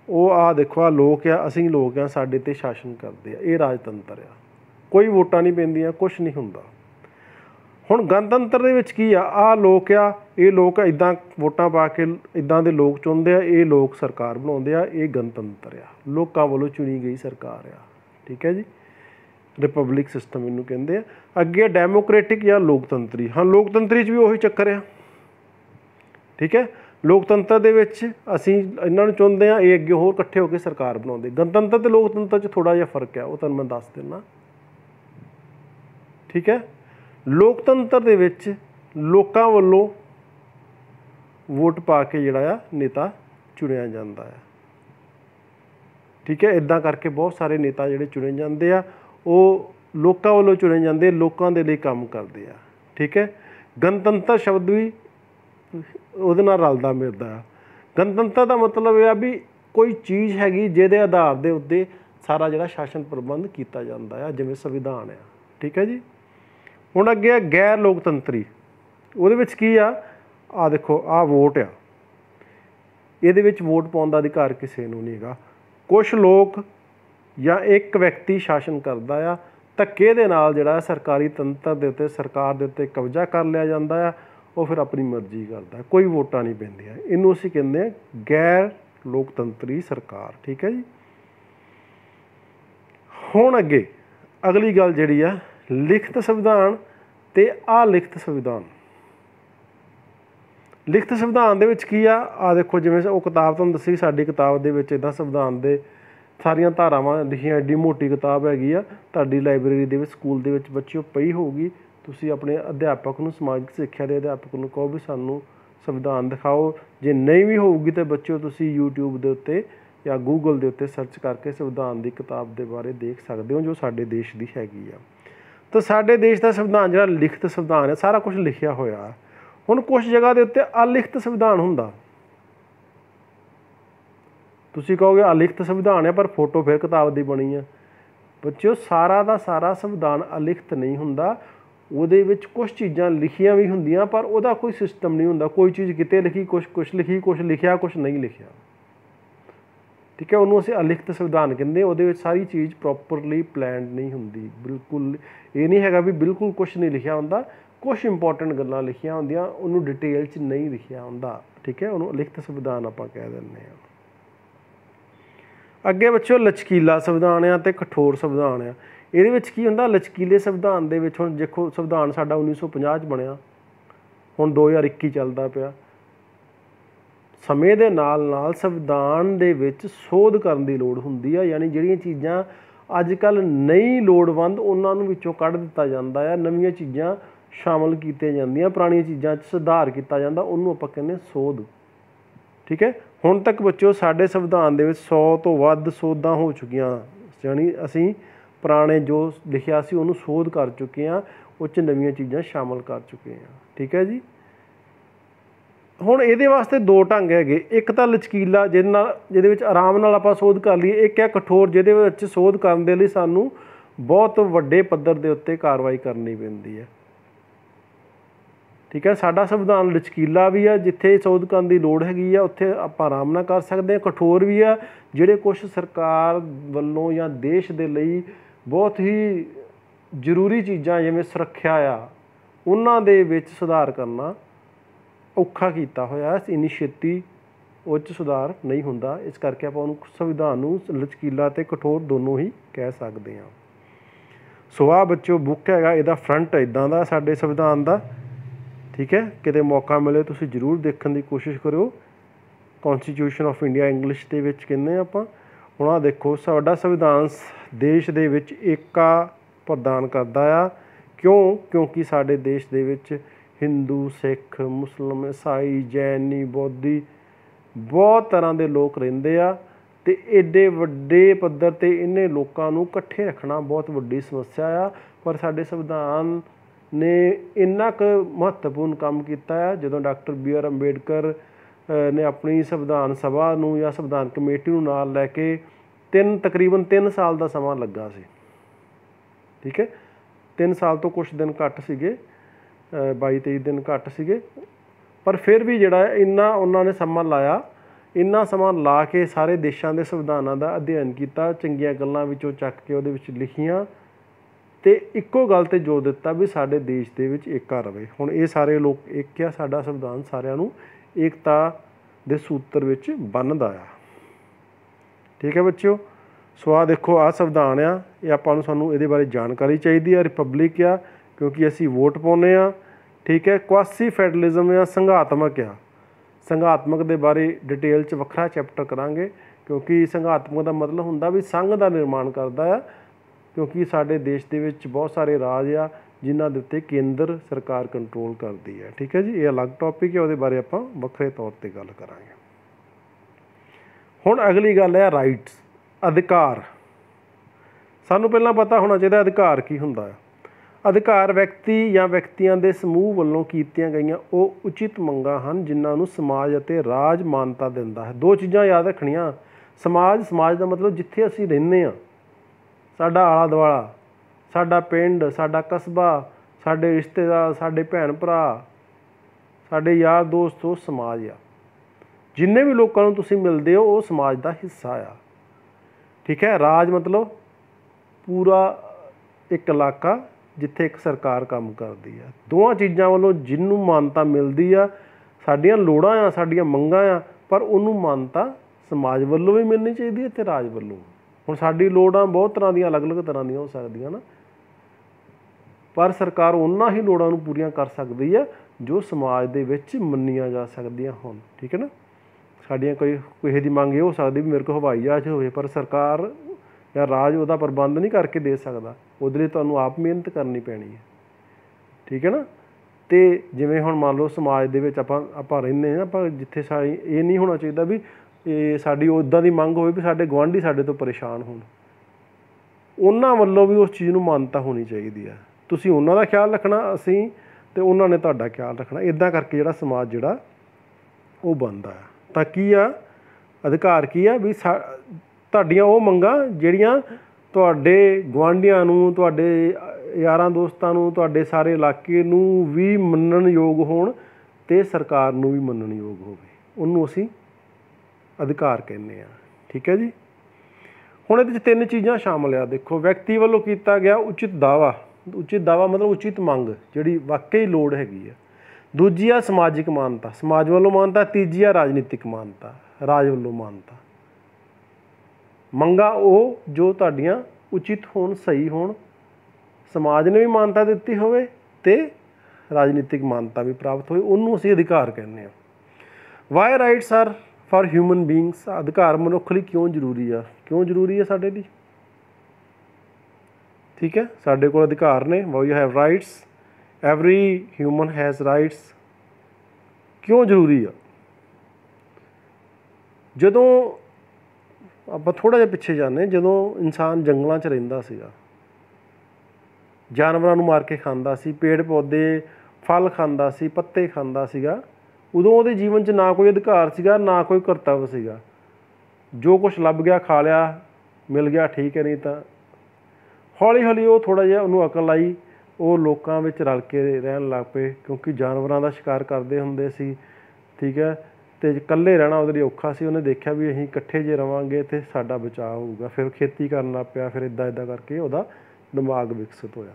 ਉਹ ਆ ਦੇਖੋ ਆ ਲੋਕ ਆ ਅਸੀਂ ਲੋਕ ਆ ਸਾਡੇ ਤੇ ਸ਼ਾਸਨ ਕਰਦੇ ਆ ਇਹ ਰਾਜਤੰਤਰ ਆ ਕੋਈ ਵੋਟਾਂ ਨਹੀਂ ਪੈਂਦੀਆਂ ਕੁਝ ਨਹੀਂ ਹੁੰਦਾ ਹੁਣ ਗਣਤੰਤਰ ਦੇ ਵਿੱਚ ਕੀ ਆ ਆ ਲੋਕ ਆ ਇਹ ਲੋਕ ਇਦਾਂ ਵੋਟਾਂ ਪਾ ਕੇ ਇਦਾਂ ਦੇ ਲੋਕ ਚੁਣਦੇ ਆ ਇਹ ਲੋਕ ਸਰਕਾਰ ਬਣਾਉਂਦੇ ਆ ਇਹ ਗਣਤੰਤਰ ਆ ਲੋਕਾਂ ਵੱਲੋਂ ਚੁਣੀ ਗਈ ਸਰਕਾਰ ਆ ਠੀਕ ਹੈ ਜੀ ਰਿਪਬਲਿਕ ਸਿਸਟਮ ਇਹਨੂੰ ਕਹਿੰਦੇ ਆ ਅੱਗੇ ਡੈਮੋਕ੍ਰੈਟਿਕ ਜਾਂ ਲੋਕਤੰਤਰੀ ਹਾਂ ਲੋਕਤੰਤਰੀ 'ਚ ਵੀ ਉਹੀ ਚੱਕਰ ਆ ਠੀਕ ਹੈ ਲੋਕਤੰਤਰ ਦੇ ਵਿੱਚ ਅਸੀਂ ਇਹਨਾਂ ਨੂੰ ਚੁਣਦੇ ਆ ਇਹ ਅੱਗੇ ਹੋਰ ਇਕੱਠੇ ਹੋ ਕੇ ਸਰਕਾਰ ਬਣਾਉਂਦੇ ਗਣਤੰਤਰ ਤੇ ਲੋਕਤੰਤਰ 'ਚ ਥੋੜਾ ਜਿਹਾ ਫਰਕ ਆ ਉਹ ਤੁਹਾਨੂੰ ਮੈਂ ਦੱਸ ਦਿੰਨਾ ਠੀਕ ਹੈ ਲੋਕਤੰਤਰ ਦੇ ਵਿੱਚ ਲੋਕਾਂ ਵੱਲੋਂ ਵੋਟ ਪਾ ਕੇ ਜਿਹੜਾ ਆ ਨੇਤਾ ਚੁਣਿਆ ਜਾਂਦਾ ਹੈ ਠੀਕ ਹੈ ਇਦਾਂ ਕਰਕੇ ਬਹੁਤ ਸਾਰੇ ਨੇਤਾ ਜਿਹੜੇ ਚੁਣੇ ਜਾਂਦੇ ਆ ਉਹ ਲੋਕਾਂ ਵੱਲੋਂ ਚੁਣੇ ਜਾਂਦੇ ਲੋਕਾਂ ਦੇ ਲਈ ਕੰਮ ਕਰਦੇ ਆ ਠੀਕ ਹੈ ਗਣਤੰਤਰ ਸ਼ਬਦ ਵੀ ਉਹਦੇ ਨਾਲ ਰਲਦਾ ਮਿਲਦਾ ਗਣਤੰਤਰ ਦਾ ਮਤਲਬ ਇਹ ਆ ਵੀ ਕੋਈ ਚੀਜ਼ ਹੈਗੀ ਜਿਹਦੇ ਆਧਾਰ ਦੇ ਉੱਤੇ ਸਾਰਾ ਜਿਹੜਾ ਸ਼ਾਸਨ ਪ੍ਰਬੰਧ ਕੀਤਾ ਜਾਂਦਾ ਆ ਜਿਵੇਂ ਸੰਵਿਧਾਨ ਆ ਠੀਕ ਹੈ ਜੀ ਹੁਣ ਅੱਗੇ ਆ ਗੈਰ ਲੋਕਤੰਤਰੀ ਉਹਦੇ ਵਿੱਚ ਕੀ ਆ ਆ ਦੇਖੋ ਆ ਵੋਟ ਆ ਇਹਦੇ ਵਿੱਚ ਵੋਟ ਪਾਉਣ ਦਾ ਅਧਿਕਾਰ ਕਿਸੇ ਨੂੰ ਨਹੀਂ ਹੈਗਾ ਕੁਝ ਲੋਕ ਜਾਂ ਇੱਕ ਵਿਅਕਤੀ ਸ਼ਾਸਨ ਕਰਦਾ ਆ ਧੱਕੇ ਦੇ ਨਾਲ ਜਿਹੜਾ ਸਰਕਾਰੀ ਤੰਤਰ ਦੇ ਉੱਤੇ ਸਰਕਾਰ ਦੇ ਉੱਤੇ ਕਬਜ਼ਾ ਕਰ ਲਿਆ ਜਾਂਦਾ ਆ ਉਹ ਫਿਰ ਆਪਣੀ ਮਰਜ਼ੀ ਕਰਦਾ ਕੋਈ ਵੋਟਾਂ ਨਹੀਂ ਪੈਂਦੀਆਂ ਇਹਨੂੰ ਅਸੀਂ ਕਹਿੰਦੇ ਆ ਗੈਰ ਲੋਕਤੰਤਰੀ ਸਰਕਾਰ ਠੀਕ ਹੈ ਜੀ ਹੁਣ ਅੱਗੇ ਅਗਲੀ ਗੱਲ ਜਿਹੜੀ ਆ ਲਿਖਤ ਸੰਵਿਧਾਨ ਤੇ ਆ ਲਿਖਤ ਸੰਵਿਧਾਨ ਲਿਖਤ ਸੰਵਿਧਾਨ ਦੇ ਵਿੱਚ ਕੀ ਆ ਆ ਦੇਖੋ ਜਿਵੇਂ ਉਹ ਕਿਤਾਬ ਤੁਹਾਨੂੰ ਦੱਸੀ ਸਾਡੀ ਕਿਤਾਬ ਦੇ ਵਿੱਚ ਇਦਾਂ ਸੰਵਿਧਾਨ ਦੇ ਸਾਰੀਆਂ ਧਾਰਾਵਾਂ ਲਿਖੀਆਂ ਐਡੀ ਮੋਟੀ ਕਿਤਾਬ ਹੈਗੀ ਆ ਤੁਹਾਡੀ ਲਾਇਬ੍ਰੇਰੀ ਦੇ ਵਿੱਚ ਸਕੂਲ ਦੇ ਵਿੱਚ ਬੱਚਿਓ ਪਈ ਹੋਊਗੀ ਤੁਸੀਂ ਆਪਣੇ ਅਧਿਆਪਕ ਨੂੰ ਸਮਾਜਿਕ ਸਿੱਖਿਆ ਦੇ ਅਧਿਆਪਕ ਨੂੰ ਕਹੋ ਵੀ ਸਾਨੂੰ ਸੰਵਿਧਾਨ ਦਿਖਾਓ ਜੇ ਨਹੀਂ ਵੀ ਹੋਊਗੀ ਤੇ ਬੱਚਿਓ ਤੁਸੀਂ YouTube ਦੇ ਉੱਤੇ ਜਾਂ Google ਦੇ ਉੱਤੇ ਸਰਚ ਕਰਕੇ ਸੰਵਿਧਾਨ ਦੀ ਕਿਤਾਬ ਦੇ ਬਾਰੇ ਦੇਖ ਸਕਦੇ ਹੋ ਜੋ ਸਾਡੇ ਦੇਸ਼ ਦੀ ਹੈਗੀ ਆ ਤਾਂ ਸਾਡੇ ਦੇਸ਼ ਦਾ ਸੰਵਿਧਾਨ ਜਿਹੜਾ ਲਿਖਤ ਸੰਵਿਧਾਨ ਹੈ ਸਾਰਾ ਕੁਝ ਲਿਖਿਆ ਹੋਇਆ ਹੁਣ ਕੁਝ ਜਗ੍ਹਾ ਦੇ ਉੱਤੇ ਅਲਿਖਤ ਸੰਵਿਧਾਨ ਹੁੰਦਾ ਤੁਸੀਂ ਕਹੋਗੇ ਅਲਿਖਤ ਸੰਵਿਧਾਨ ਹੈ ਪਰ ਫੋਟੋ ਫਿਰ ਕਿਤਾਬ ਦੀ ਬਣੀ ਹੈ ਬੱਚਿਓ ਸਾਰਾ ਦਾ ਸਾਰਾ ਸੰਵਿਧਾਨ ਅਲਿਖਤ ਨਹੀਂ ਹੁੰਦਾ ਉਹਦੇ ਵਿੱਚ ਕੁਝ ਚੀਜ਼ਾਂ ਲਿਖੀਆਂ ਵੀ ਹੁੰਦੀਆਂ ਪਰ ਉਹਦਾ ਕੋਈ ਸਿਸਟਮ ਨਹੀਂ ਹੁੰਦਾ ਕੋਈ ਚੀਜ਼ ਕਿਤੇ ਲਿਖੀ ਕੁਝ ਕੁਝ ਲਿਖੀ ਕੁਝ ਲਿਖਿਆ ਕੁਝ ਨਹੀਂ ਲਿਖਿਆ ਠੀਕ ਹੈ ਉਹਨੂੰ ਅਸੀਂ ਅਲਿਖਤ ਸੰਵਿਧਾਨ ਕਹਿੰਦੇ ਉਹਦੇ ਵਿੱਚ ਸਾਰੀ ਚੀਜ਼ ਪ੍ਰੋਪਰਲੀ ਪਲਾਨਡ ਨਹੀਂ ਹੁੰਦੀ ਬਿਲਕੁਲ ਇਹ ਨਹੀਂ ਹੈਗਾ ਵੀ ਬਿਲਕੁਲ ਕੁਝ ਨਹੀਂ ਲਿਖਿਆ ਹੁੰਦਾ ਕੁਝ ਇੰਪੋਰਟੈਂਟ ਗੱਲਾਂ ਲਿਖੀਆਂ ਹੁੰਦੀਆਂ ਉਹਨੂੰ ਡਿਟੇਲ 'ਚ ਨਹੀਂ ਲਿਖਿਆ ਹੁੰਦਾ ਠੀਕ ਹੈ ਉਹਨੂੰ ਅਲਿਖਤ ਸੰਵਿਧਾਨ ਆਪਾਂ ਕਹਿ ਦਿੰਦੇ ਆ ਅੱਗੇ ਬੱਚੋ ਲਚਕੀਲਾ ਸੰਵਿਧਾਨ ਆ ਤੇ ਕਠੋਰ ਸੰਵਿਧਾਨ ਆ ਇਹਦੇ ਵਿੱਚ ਕੀ ਹੁੰਦਾ ਲਚਕੀਲੇ ਸੰਵਿਧਾਨ ਦੇ ਵਿੱਚ ਹੁਣ ਦੇਖੋ ਸੰਵਿਧਾਨ ਸਾਡਾ 1950 ਚ ਬਣਿਆ ਹੁਣ 2021 ਚੱਲਦਾ ਪਿਆ ਸਮੇਂ ਦੇ ਨਾਲ ਨਾਲ ਸੰਵਿਧਾਨ ਦੇ ਵਿੱਚ ਸੋਧ ਕਰਨ ਦੀ ਲੋੜ ਹੁੰਦੀ ਆ ਯਾਨੀ ਜਿਹੜੀਆਂ ਚੀਜ਼ਾਂ ਅੱਜ ਕੱਲ ਨਹੀਂ ਲੋੜਵੰਦ ਉਹਨਾਂ ਨੂੰ ਵਿੱਚੋਂ ਕੱਢ ਦਿੱਤਾ ਜਾਂਦਾ ਆ ਨਵੀਆਂ ਚੀਜ਼ਾਂ ਸ਼ਾਮਲ ਕੀਤੀਆਂ ਜਾਂਦੀਆਂ ਪੁਰਾਣੀਆਂ ਚੀਜ਼ਾਂ 'ਚ ਸੁਧਾਰ ਕੀਤਾ ਜਾਂਦਾ ਉਹਨੂੰ ਆਪਾਂ ਕਹਿੰਦੇ ਸੋਧ ਠੀਕ ਹੈ ਹੁਣ ਤੱਕ ਬੱਚਿਓ ਸਾਡੇ ਸੰਵਿਧਾਨ ਦੇ ਵਿੱਚ 100 ਤੋਂ ਵੱਧ ਸੋਧਾਂ ਹੋ ਚੁੱਕੀਆਂ ਯਾਨੀ ਅਸੀਂ ਪੁਰਾਣੇ ਜੋ ਲਿਖਿਆ ਸੀ ਉਹਨੂੰ ਸੋਧ ਕਰ ਚੁੱਕੇ ਆ ਉਹ 'ਚ ਨਵੀਆਂ ਚੀਜ਼ਾਂ ਸ਼ਾਮਲ ਕਰ ਚੁੱਕੇ ਆ ਠੀਕ ਹੈ ਜੀ ਹੁਣ ਇਹਦੇ ਵਾਸਤੇ ਦੋ ਢੰਗ ਹੈਗੇ ਇੱਕ ਤਾਂ ਲਚਕੀਲਾ ਜਿਹਦੇ ਨਾਲ ਜਿਹਦੇ ਵਿੱਚ ਆਰਾਮ ਨਾਲ ਆਪਾਂ ਸੋਧ ਕਰ ਲਈਏ ਇੱਕ ਹੈ ਕਠੋਰ ਜਿਹਦੇ ਵਿੱਚ ਸੋਧ ਕਰਨ ਦੇ ਲਈ ਸਾਨੂੰ ਬਹੁਤ ਵੱਡੇ ਪੱਧਰ ਦੇ ਉੱਤੇ ਕਾਰਵਾਈ ਕਰਨੀ ਪੈਂਦੀ ਹੈ ਠੀਕ ਹੈ ਸਾਡਾ ਸੰਵਿਧਾਨ ਲਚਕੀਲਾ ਵੀ ਆ ਜਿੱਥੇ ਸੋਧ ਕਰਨ ਦੀ ਲੋੜ ਹੈਗੀ ਆ ਉੱਥੇ ਆਪਾਂ ਆਰਾਮ ਨਾਲ ਕਰ ਸਕਦੇ ਹਾਂ ਕਠੋਰ ਵੀ ਆ ਜਿਹੜੇ ਕੁਝ ਸਰਕਾਰ ਵੱਲੋਂ ਜਾਂ ਦੇਸ਼ ਦੇ ਲਈ ਬਹੁਤ ਹੀ ਜ਼ਰੂਰੀ ਚੀਜ਼ਾਂ ਜਿਵੇਂ ਸੁਰੱਖਿਆ ਆ ਉਹਨਾਂ ਦੇ ਵਿੱਚ ਸੁਧਾਰ ਕਰਨਾ ਔਖਾ ਕੀਤਾ ਹੋਇਆ ਇਸ ਛੇਤੀ ਉੱਚ ਸੁਧਾਰ ਨਹੀਂ ਹੁੰਦਾ ਇਸ ਕਰਕੇ ਆਪਾਂ ਉਹਨੂੰ ਸੰਵਿਧਾਨ ਨੂੰ ਲਚਕੀਲਾ ਤੇ ਕਠੋਰ ਦੋਨੋਂ ਹੀ ਕਹਿ ਸਕਦੇ ਹਾਂ ਸੋ ਆ ਬੱਚੋ ਬੁੱਕ ਹੈਗਾ ਇਹਦਾ ਫਰੰਟ ਇਦਾਂ ਦਾ ਸਾਡੇ ਸੰਵਿਧਾਨ ਦਾ ਠੀਕ ਹੈ ਕਿਤੇ ਮੌਕਾ ਮਿਲੇ ਤੁਸੀਂ ਜਰੂਰ ਦੇਖਣ ਦੀ ਕੋਸ਼ਿਸ਼ ਕਰਿਓ ਕਨਸਟੀਟਿਊਸ਼ਨ ਆਫ ਇੰਡੀਆ ਇੰਗਲਿਸ਼ ਦੇ ਵਿੱਚ ਕਿੰਨੇ ਆਪਾਂ ਹੁਣ ਆ ਦੇਖੋ ਸਾਡਾ ਸੰਵਿਧਾਨ ਦੇਸ਼ ਦੇ ਵਿੱਚ ਏਕਾ ਪ੍ਰਦਾਨ ਕਰਦਾ ਆ ਕਿਉਂ ਕਿਉਂਕਿ ਸਾਡੇ ਦੇਸ਼ ਦੇ ਵਿੱਚ ਹਿੰਦੂ ਸਿੱਖ ਮੁਸਲਮ ਇਸਾਈ ਜੈਨੀ ਬੋਧੀ ਬਹੁਤ ਤਰ੍ਹਾਂ ਦੇ ਲੋਕ ਰਹਿੰਦੇ ਆ ਤੇ ਐਡੇ ਵੱਡੇ ਪੱਧਰ ਤੇ ਇਹਨੇ ਲੋਕਾਂ ਨੂੰ ਇਕੱਠੇ ਰੱਖਣਾ ਬਹੁਤ ਵੱਡੀ ਸਮੱਸਿਆ ਆ ਪਰ ਸਾਡੇ ਸੰਵਿਧਾਨ ਨੇ ਇੰਨਾ ਕੁ ਮਹੱਤਵਪੂਰਨ ਕੰਮ ਕੀਤਾ ਹੈ ਜਦੋਂ ਡਾਕਟਰ ਬੀ ਆਰ ਅੰਬੇਡਕਰ ਨੇ ਆਪਣੀ ਸੰਵਿਧਾਨ ਸਭਾ ਨੂੰ ਜਾਂ ਸੰਵਿਧਾਨ ਕਮੇਟੀ ਨੂੰ ਨਾਲ ਲੈ ਕੇ ਤਿੰਨ ਤਕਰੀਬਨ 3 ਸਾਲ ਦਾ ਸਮਾਂ ਲੱਗਾ ਸੀ ਠੀਕ ਹੈ 3 ਸਾਲ ਤੋਂ ਕੁਝ ਦਿਨ ਘੱਟ ਸੀਗੇ 22 23 ਦਿਨ ਘੱਟ ਸੀਗੇ ਪਰ ਫਿਰ ਵੀ ਜਿਹੜਾ ਇੰਨਾ ਉਹਨਾਂ ਨੇ ਸਮਾਂ ਲਾਇਆ ਇੰਨਾ ਸਮਾਂ ਲਾ ਕੇ ਸਾਰੇ ਦੇਸ਼ਾਂ ਦੇ ਸੰਵਿਧਾਨਾਂ ਦਾ ਅਧਿਐਨ ਕੀਤਾ ਚੰਗੀਆਂ ਗੱਲਾਂ ਵਿੱਚੋਂ ਚੱਕ ਕੇ ਉਹਦੇ ਵਿੱਚ ਲਿਖੀਆਂ ਤੇ ਇੱਕੋ ਗੱਲ ਤੇ ਜ਼ੋਰ ਦਿੱਤਾ ਵੀ ਸਾਡੇ ਦੇਸ਼ ਦੇ ਵਿੱਚ ਏਕਾ ਰਵੇ ਹੁਣ ਇਹ ਸਾਰੇ ਲੋਕ ਇੱਕ ਆ ਸਾਡਾ ਸੰਵਿਧਾਨ ਸਾਰਿਆਂ ਨੂੰ ਏਕਤਾ ਦੇ ਸੂਤਰ ਵਿੱਚ ਬੰਨਦਾ ਆ ਠੀਕ ਹੈ ਬੱਚਿਓ ਸੋ ਆ ਦੇਖੋ ਆ ਸੰਵਿਧਾਨ ਆ ਇਹ ਆਪਾਂ ਨੂੰ ਸਾਨੂੰ ਇਹਦੇ ਬਾਰੇ ਜਾਣਕਾਰੀ ਚਾਹੀਦੀ ਆ ਰਿਪਬਲਿਕ ਆ ਕਿਉਂਕਿ ਅਸੀਂ ਵੋਟ ਪਾਉਨੇ ਆ ਠੀਕ ਹੈ ਕੁਆਸੀ ਫੈਡਰਲਿਜ਼ਮ ਜਾਂ ਸੰਘਾਤਮਕ ਆ ਸੰਘਾਤਮਕ ਦੇ ਬਾਰੇ ਡਿਟੇਲ ਚ ਵੱਖਰਾ ਚੈਪਟਰ ਕਰਾਂਗੇ ਕਿਉਂਕਿ ਸੰਘਾਤਮਕ ਦਾ ਮਤਲਬ ਹੁੰਦਾ ਵੀ ਸੰਘ ਦਾ ਨਿਰਮਾਣ ਕਰਦਾ ਆ ਕਿਉਂਕਿ ਸਾਡੇ ਦੇਸ਼ ਦੇ ਵਿੱਚ ਬਹੁਤ ਸਾਰੇ ਰਾਜ ਆ ਜਿਨ੍ਹਾਂ ਦੇ ਉੱਤੇ ਕੇਂਦਰ ਸਰਕਾਰ ਕੰਟਰੋਲ ਕਰਦੀ ਹੈ ਠੀਕ ਹੈ ਜੀ ਇਹ ਅਲੱਗ ਟੌਪਿਕ ਹੈ ਉਹਦੇ ਬਾਰੇ ਆਪਾਂ ਵੱਖਰੇ ਤੌਰ ਤੇ ਗੱਲ ਕਰਾਂਗੇ ਹੁਣ ਅਗਲੀ ਗੱਲ ਹੈ ਰਾਈਟਸ ਅਧਿਕਾਰ ਸਾਨੂੰ ਪਹਿਲਾਂ ਪਤਾ ਹੋਣਾ ਚਾਹੀਦਾ ਅਧਿਕਾਰ ਕੀ ਹੁੰਦਾ ਹੈ ਅਧਿਕਾਰ ਵਿਅਕਤੀ ਜਾਂ ਵਿਅਕਤੀਆਂ ਦੇ ਸਮੂਹ ਵੱਲੋਂ ਕੀਤੀਆਂ ਗਈਆਂ ਉਹ ਉਚਿਤ ਮੰਗਾਂ ਹਨ ਜਿਨ੍ਹਾਂ ਨੂੰ ਸਮਾਜ ਅਤੇ ਰਾਜ ਮਾਨਤਾ ਦਿੰਦਾ ਹੈ ਦੋ ਚੀਜ਼ਾਂ ਯਾਦ ਰੱਖਣੀਆਂ ਸਮਾਜ ਸਮਾਜ ਦਾ ਮਤਲਬ ਜਿੱਥੇ ਅਸੀਂ ਰਹਿੰਦੇ ਆ ਸਾਡਾ ਆਲਾ ਦੁਆਲਾ ਸਾਡਾ ਪਿੰਡ ਸਾਡਾ ਕਸਬਾ ਸਾਡੇ ਰਿਸ਼ਤੇਦਾਰ ਸਾਡੇ ਭੈਣ ਭਰਾ ਸਾਡੇ ਯਾਰ ਦੋਸਤ ਉਹ ਸਮਾਜ ਆ ਜਿੰਨੇ ਵੀ ਲੋਕਾਂ ਨੂੰ ਤੁਸੀਂ ਮਿਲਦੇ ਹੋ ਉਹ ਸਮਾਜ ਦਾ ਹਿੱਸਾ ਆ ਠੀਕ ਹੈ ਰਾਜ ਮਤਲਬ ਪੂਰਾ ਇੱਕ ਇਲਾਕਾ ਜਿੱਥੇ ਇੱਕ ਸਰਕਾਰ ਕੰਮ ਕਰਦੀ ਆ ਦੋਹਾਂ ਚੀਜ਼ਾਂ ਵੱਲੋਂ ਜਿੰਨੂੰ ਮਾਨਤਾ ਮਿਲਦੀ ਆ ਸਾਡੀਆਂ ਲੋੜਾਂ ਆ ਸਾਡੀਆਂ ਮੰਗਾਂ ਆ ਪਰ ਉਹਨੂੰ ਮਾਨਤਾ ਸਮਾਜ ਵੱਲੋਂ ਵੀ ਮਿਲਣੀ ਚਾਹੀਦੀ ਹੈ ਤੇ ਰਾਜ ਵੱਲੋਂ ਹੁਣ ਸਾਡੀ ਲੋੜਾਂ ਬਹੁਤ ਤਰ੍ਹਾਂ ਦੀਆਂ ਅਲੱਗ-ਅਲੱਗ ਤਰ੍ਹਾਂ ਦੀਆਂ ਹੋ ਸਕਦੀਆਂ ਨਾ ਪਰ ਸਰਕਾਰ ਉਹਨਾਂ ਹੀ ਲੋੜਾਂ ਨੂੰ ਪੂਰੀਆਂ ਕਰ ਸਕਦੀ ਹੈ ਜੋ ਸਮਾਜ ਦੇ ਵਿੱਚ ਮੰਨੀਆਂ ਜਾ ਸਕਦੀਆਂ ਹੋਣ ਠੀਕ ਹੈ ਨਾ ਸਾਡੀਆਂ ਕੋਈ ਕਿਸੇ ਦੀ ਮੰਗ ਇਹ ਹੋ ਸਕਦੀ ਵੀ ਮੇਰੇ ਕੋਲ ਹਵਾਈ ਜਹਾਜ਼ ਹੋਵੇ ਪਰ ਸਰਕਾਰ ਜਾਂ ਰਾਜ ਉਹਦਾ ਪ੍ਰਬੰਧ ਨਹੀਂ ਕਰਕੇ ਦੇ ਸਕਦਾ ਉਹਦੇ ਲਈ ਤੁਹਾਨੂੰ ਆਪ ਮਿਹਨਤ ਕਰਨੀ ਪੈਣੀ ਹੈ ਠੀਕ ਹੈ ਨਾ ਤੇ ਜਿਵੇਂ ਹੁਣ ਮੰਨ ਲਓ ਸਮਾਜ ਦੇ ਵਿੱਚ ਆਪਾਂ ਆਪਾਂ ਰਹਿੰਦੇ ਆ ਆਪਾਂ ਜਿੱਥੇ ਸਾਈ ਇਹ ਨਹੀਂ ਹੋਣਾ ਚਾਹੀਦਾ ਵੀ ਇਹ ਸਾਡੀ ਉਦਾਂ ਦੀ ਮੰਗ ਹੋਵੇ ਵੀ ਸਾਡੇ ਗਵਾਂਢੀ ਸਾਡੇ ਤੋਂ ਪਰੇਸ਼ਾਨ ਹੋਣ ਉਹਨਾਂ ਵੱਲੋਂ ਵੀ ਉਸ ਚੀਜ਼ ਨੂੰ ਮੰਨਤਾ ਹੋਣੀ ਚਾਹੀਦੀ ਆ ਤੁਸੀਂ ਉਹਨਾਂ ਦਾ ਖਿਆਲ ਰੱਖਣਾ ਅਸੀਂ ਤੇ ਉਹਨਾਂ ਨੇ ਤੁਹਾਡਾ ਖਿਆਲ ਰੱਖਣਾ ਇਦਾਂ ਕਰਕੇ ਜਿਹੜਾ ਸਮਾਜ ਜਿਹੜਾ ਉਹ ਬਣਦਾ ਤਾਂ ਕੀ ਆ ਅਧਿਕਾਰ ਕੀ ਆ ਵੀ ਤੁਹਾਡੀਆਂ ਉਹ ਮੰਗਾਂ ਜਿਹੜੀਆਂ ਤੁਹਾਡੇ ਗਵਾਂਢੀਆਂ ਨੂੰ ਤੁਹਾਡੇ ਯਾਰਾਂ ਦੋਸਤਾਂ ਨੂੰ ਤੁਹਾਡੇ ਸਾਰੇ ਇਲਾਕੇ ਨੂੰ ਵੀ ਮੰਨਣ ਯੋਗ ਹੋਣ ਤੇ ਸਰਕਾਰ ਨੂੰ ਵੀ ਮੰਨਣ ਯੋਗ ਹੋਵੇ ਉਹਨੂੰ ਅਸੀਂ ਅਧਿਕਾਰ ਕਹਿੰਦੇ ਆ ਠੀਕ ਹੈ ਜੀ ਹੁਣ ਇਹਦੇ ਵਿੱਚ ਤਿੰਨ ਚੀਜ਼ਾਂ ਸ਼ਾਮਲ ਆ ਦੇਖੋ ਵਿਅਕਤੀ ਵੱਲੋਂ ਕੀਤਾ ਗਿਆ ਉਚਿਤ ਦਾਵਾ ਉਚਿਤ ਦਾਵਾ ਮਤਲਬ ਉਚਿਤ ਮੰਗ ਜਿਹੜੀ ਵਾਕਈ ਲੋੜ ਹੈਗੀ ਆ ਦੂਜੀ ਆ ਸਮਾਜਿਕ ਮਾਨਤਾ ਸਮਾਜ ਵੱਲੋਂ ਮਾਨਤਾ ਤੀਜੀ ਆ ਰਾਜਨੀਤਿਕ ਮਾਨਤਾ ਰਾਜ ਵੱਲੋਂ ਮਾਨਤਾ ਮੰਗਾ ਉਹ ਜੋ ਤੁਹਾਡੀਆਂ ਉਚਿਤ ਹੋਣ ਸਹੀ ਹੋਣ ਸਮਾਜ ਨੇ ਵੀ ਮਾਨਤਾ ਦਿੱਤੀ ਹੋਵੇ ਤੇ ਰਾਜਨੀਤਿਕ ਮਾਨਤਾ ਵੀ ਪ੍ਰਾਪਤ ਹੋਵੇ ਉਹਨੂੰ ਅਸੀਂ ਅਧਿਕਾਰ ਕਹਿੰਦੇ ਆ why rights are for human beings ਅਧਿਕਾਰ ਮਨੁੱਖ ਲਈ ਕਿਉਂ ਜ਼ਰੂਰੀ ਆ ਕਿਉਂ ਜ਼ਰੂਰੀ ਆ ਸਾਡੇ ਲਈ ਠੀਕ ਹੈ ਸਾਡੇ ਕੋਲ ਅਧਿਕਾਰ ਨੇ we have rights every human has rights ਕਿਉਂ ਜ਼ਰੂਰੀ ਆ ਜਦੋਂ ਆਪਾਂ ਥੋੜਾ ਜਿਹਾ ਪਿੱਛੇ ਜਾਂਦੇ ਜਦੋਂ ਇਨਸਾਨ ਜੰਗਲਾਂ 'ਚ ਰਹਿੰਦਾ ਸੀਗਾ ਜਾਨਵਰਾਂ ਨੂੰ ਮਾਰ ਕੇ ਖਾਂਦਾ ਸੀ ਪੇੜ ਪੌਦੇ ਫਲ ਖਾਂਦਾ ਸੀ ਪੱਤੇ ਖਾਂਦਾ ਸੀਗਾ ਉਦੋਂ ਉਹਦੇ ਜੀਵਨ 'ਚ ਨਾ ਕੋਈ ਅਧਿਕਾਰ ਸੀਗਾ ਨਾ ਕੋਈ ਕਰਤੱਵ ਸੀਗਾ ਜੋ ਕੁਝ ਲੱਭ ਗਿਆ ਖਾ ਲਿਆ ਮਿਲ ਗਿਆ ਠੀਕ ਹੈ ਨਹੀਂ ਤਾਂ ਹੌਲੀ ਹੌਲੀ ਉਹ ਥੋੜਾ ਜਿਹਾ ਉਹਨੂੰ ਅਕਲ ਆਈ ਉਹ ਲੋਕਾਂ ਵਿੱਚ ਰਲ ਕੇ ਰਹਿਣ ਲੱਗ ਪਏ ਕਿਉਂਕਿ ਜਾਨਵਰਾਂ ਦਾ ਸ਼ਿਕਾਰ ਕਰਦੇ ਹੁੰਦੇ ਸੀ ਠੀਕ ਹੈ ਤੇ ਇਕੱਲੇ ਰਹਿਣਾ ਉਹਦੇ ਲਈ ਔਖਾ ਸੀ ਉਹਨੇ ਦੇਖਿਆ ਵੀ ਅਸੀਂ ਇਕੱਠੇ ਜੇ ਰਵਾਂਗੇ ਤੇ ਸਾਡਾ ਬਚਾਅ ਹੋਊਗਾ ਫਿਰ ਖੇਤੀ ਕਰਨ ਲੱਗ ਪਿਆ ਫਿਰ ਇਦਾਂ ਇਦਾਂ ਕਰਕੇ ਉਹਦਾ ਦਿਮਾਗ ਵਿਕਸਿਤ ਹੋਇਆ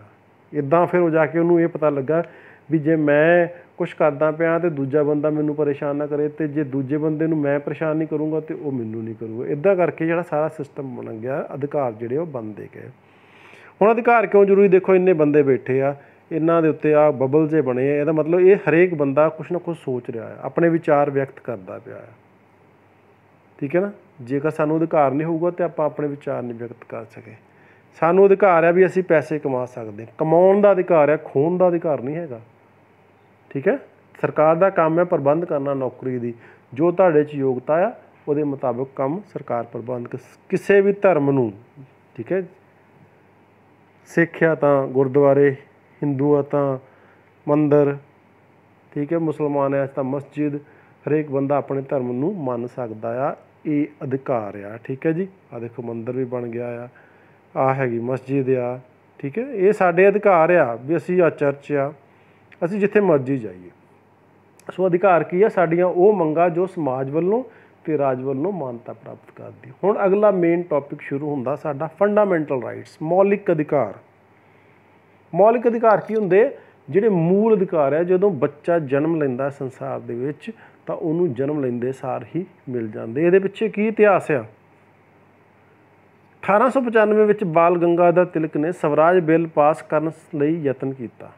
ਇਦਾਂ ਫਿਰ ਉਹ ਜਾ ਕੇ ਉਹਨੂੰ ਇਹ ਪਤਾ ਲੱਗਾ ਵੀ ਜੇ ਮੈਂ ਕੁਝ ਕਰਦਾ ਪਿਆ ਤੇ ਦੂਜਾ ਬੰਦਾ ਮੈਨੂੰ ਪਰੇਸ਼ਾਨ ਨਾ ਕਰੇ ਤੇ ਜੇ ਦੂਜੇ ਬੰਦੇ ਨੂੰ ਮੈਂ ਪਰੇਸ਼ਾਨ ਨਹੀਂ ਕਰੂੰਗਾ ਤੇ ਉਹ ਮੈਨੂੰ ਨਹੀਂ ਕਰੂਗਾ ਇਦਾਂ ਕਰਕੇ ਜਿਹੜਾ ਸਾਰਾ ਸਿਸਟਮ ਬਣ ਗਿਆ ਅਧਿਕਾਰ ਜਿਹੜੇ ਉਹ ਬੰਦੇ ਗਏ ਹੁਣ ਅਧਿਕਾਰ ਕਿਉਂ ਜ਼ਰੂਰੀ ਦੇਖੋ ਇੰਨੇ ਬੰਦੇ ਬੈਠੇ ਆ ਇਹਨਾਂ ਦੇ ਉੱਤੇ ਆ ਬਬਲ ਜੇ ਬਣੇ ਆ ਇਹਦਾ ਮਤਲਬ ਇਹ ਹਰੇਕ ਬੰਦਾ ਕੁਝ ਨਾ ਕੁਝ ਸੋਚ ਰਿਹਾ ਹੈ ਆਪਣੇ ਵਿਚਾਰ ਵਿਅਕਤ ਕਰਦਾ ਪਿਆ ਹੈ ਠੀਕ ਹੈ ਨਾ ਜੇਕਰ ਸਾਨੂੰ ਅਧਿਕਾਰ ਨਹੀਂ ਹੋਊਗਾ ਤੇ ਆਪਾਂ ਆਪਣੇ ਵਿਚਾਰ ਨਹੀਂ ਵਿਅਕਤ ਕਰ ਸਕੇ ਸਾਨੂੰ ਅਧਿਕਾਰ ਹੈ ਵੀ ਅਸੀਂ ਪੈਸੇ ਕਮਾ ਸਕਦੇ ਕਮਾਉਣ ਦਾ ਅਧਿਕਾਰ ਹੈ ਖੋਣ ਦਾ ਅਧਿਕਾਰ ਨਹੀਂ ਹੈਗਾ ਠੀਕ ਹੈ ਸਰਕਾਰ ਦਾ ਕੰਮ ਹੈ ਪ੍ਰਬੰਧ ਕਰਨਾ ਨੌਕਰੀ ਦੀ ਜੋ ਤੁਹਾਡੇ 'ਚ ਯੋਗਤਾ ਆ ਉਹਦੇ ਮੁਤਾਬਕ ਕੰਮ ਸਰਕਾਰ ਪ੍ਰਬੰਧ ਕਿਸੇ ਵੀ ਧਰਮ ਨੂੰ ਠੀਕ ਹੈ ਸਿੱਖਿਆ ਤਾਂ ਗੁਰਦੁਆਰੇ ਹਿੰਦੂ ਆ ਤਾਂ ਮੰਦਰ ਠੀਕ ਹੈ ਮੁਸਲਮਾਨ ਆ ਤਾਂ ਮਸਜਿਦ ਹਰੇਕ ਬੰਦਾ ਆਪਣੇ ਧਰਮ ਨੂੰ ਮੰਨ ਸਕਦਾ ਆ ਇਹ ਅਧਿਕਾਰ ਆ ਠੀਕ ਹੈ ਜੀ ਆ ਦੇਖੋ ਮੰਦਰ ਵੀ ਬਣ ਗਿਆ ਆ ਆ ਹੈਗੀ ਮਸਜਿਦ ਆ ਠੀਕ ਹੈ ਇਹ ਸਾਡੇ ਅਧਿਕਾਰ ਆ ਵੀ ਅਸੀਂ ਆ ਚਰਚ ਆ ਅਸੀਂ ਜਿੱਥੇ ਮਰਜ਼ੀ ਜਾਈਏ ਸੋ ਅਧਿਕਾਰ ਕੀ ਆ ਸਾਡੀਆਂ ਉਹ ਮੰਗਾ ਜੋ ਸਮਾਜ ਵੱਲੋਂ ਤੇ ਰਾਜ ਵੱਲੋਂ ਮਾਨਤਾ ਪ੍ਰਾਪਤ ਕਰਦੀ ਹੁਣ ਅਗਲਾ ਮੇਨ ਟਾਪਿਕ ਸ਼ੁਰੂ ਹੁੰਦਾ ਸਾਡਾ ਫੰਡਾਮੈਂਟਲ ਰਾਈਟਸ ਮੌਲਿਕ ਅਧਿਕਾਰ ਮੌਲਿਕ ਅਧਿਕਾਰ ਕੀ ਹੁੰਦੇ ਜਿਹੜੇ ਮੂਲ ਅਧਿਕਾਰ ਹੈ ਜਦੋਂ ਬੱਚਾ ਜਨਮ ਲੈਂਦਾ ਸੰਸਾਰ ਦੇ ਵਿੱਚ ਤਾਂ ਉਹਨੂੰ ਜਨਮ ਲੈਂਦੇ ਸਾਰ ਹੀ ਮਿਲ ਜਾਂਦੇ ਇਹਦੇ ਪਿੱਛੇ ਕੀ ਇਤਿਹਾਸ ਆ 1895 ਵਿੱਚ ਬਾਲ ਗੰਗਾ ਦਾ ਤਿਲਕ ਨੇ ਸਵਰਾਜ ਬਿੱਲ ਪਾਸ ਕਰਨ ਲਈ ਯਤਨ ਕੀਤਾ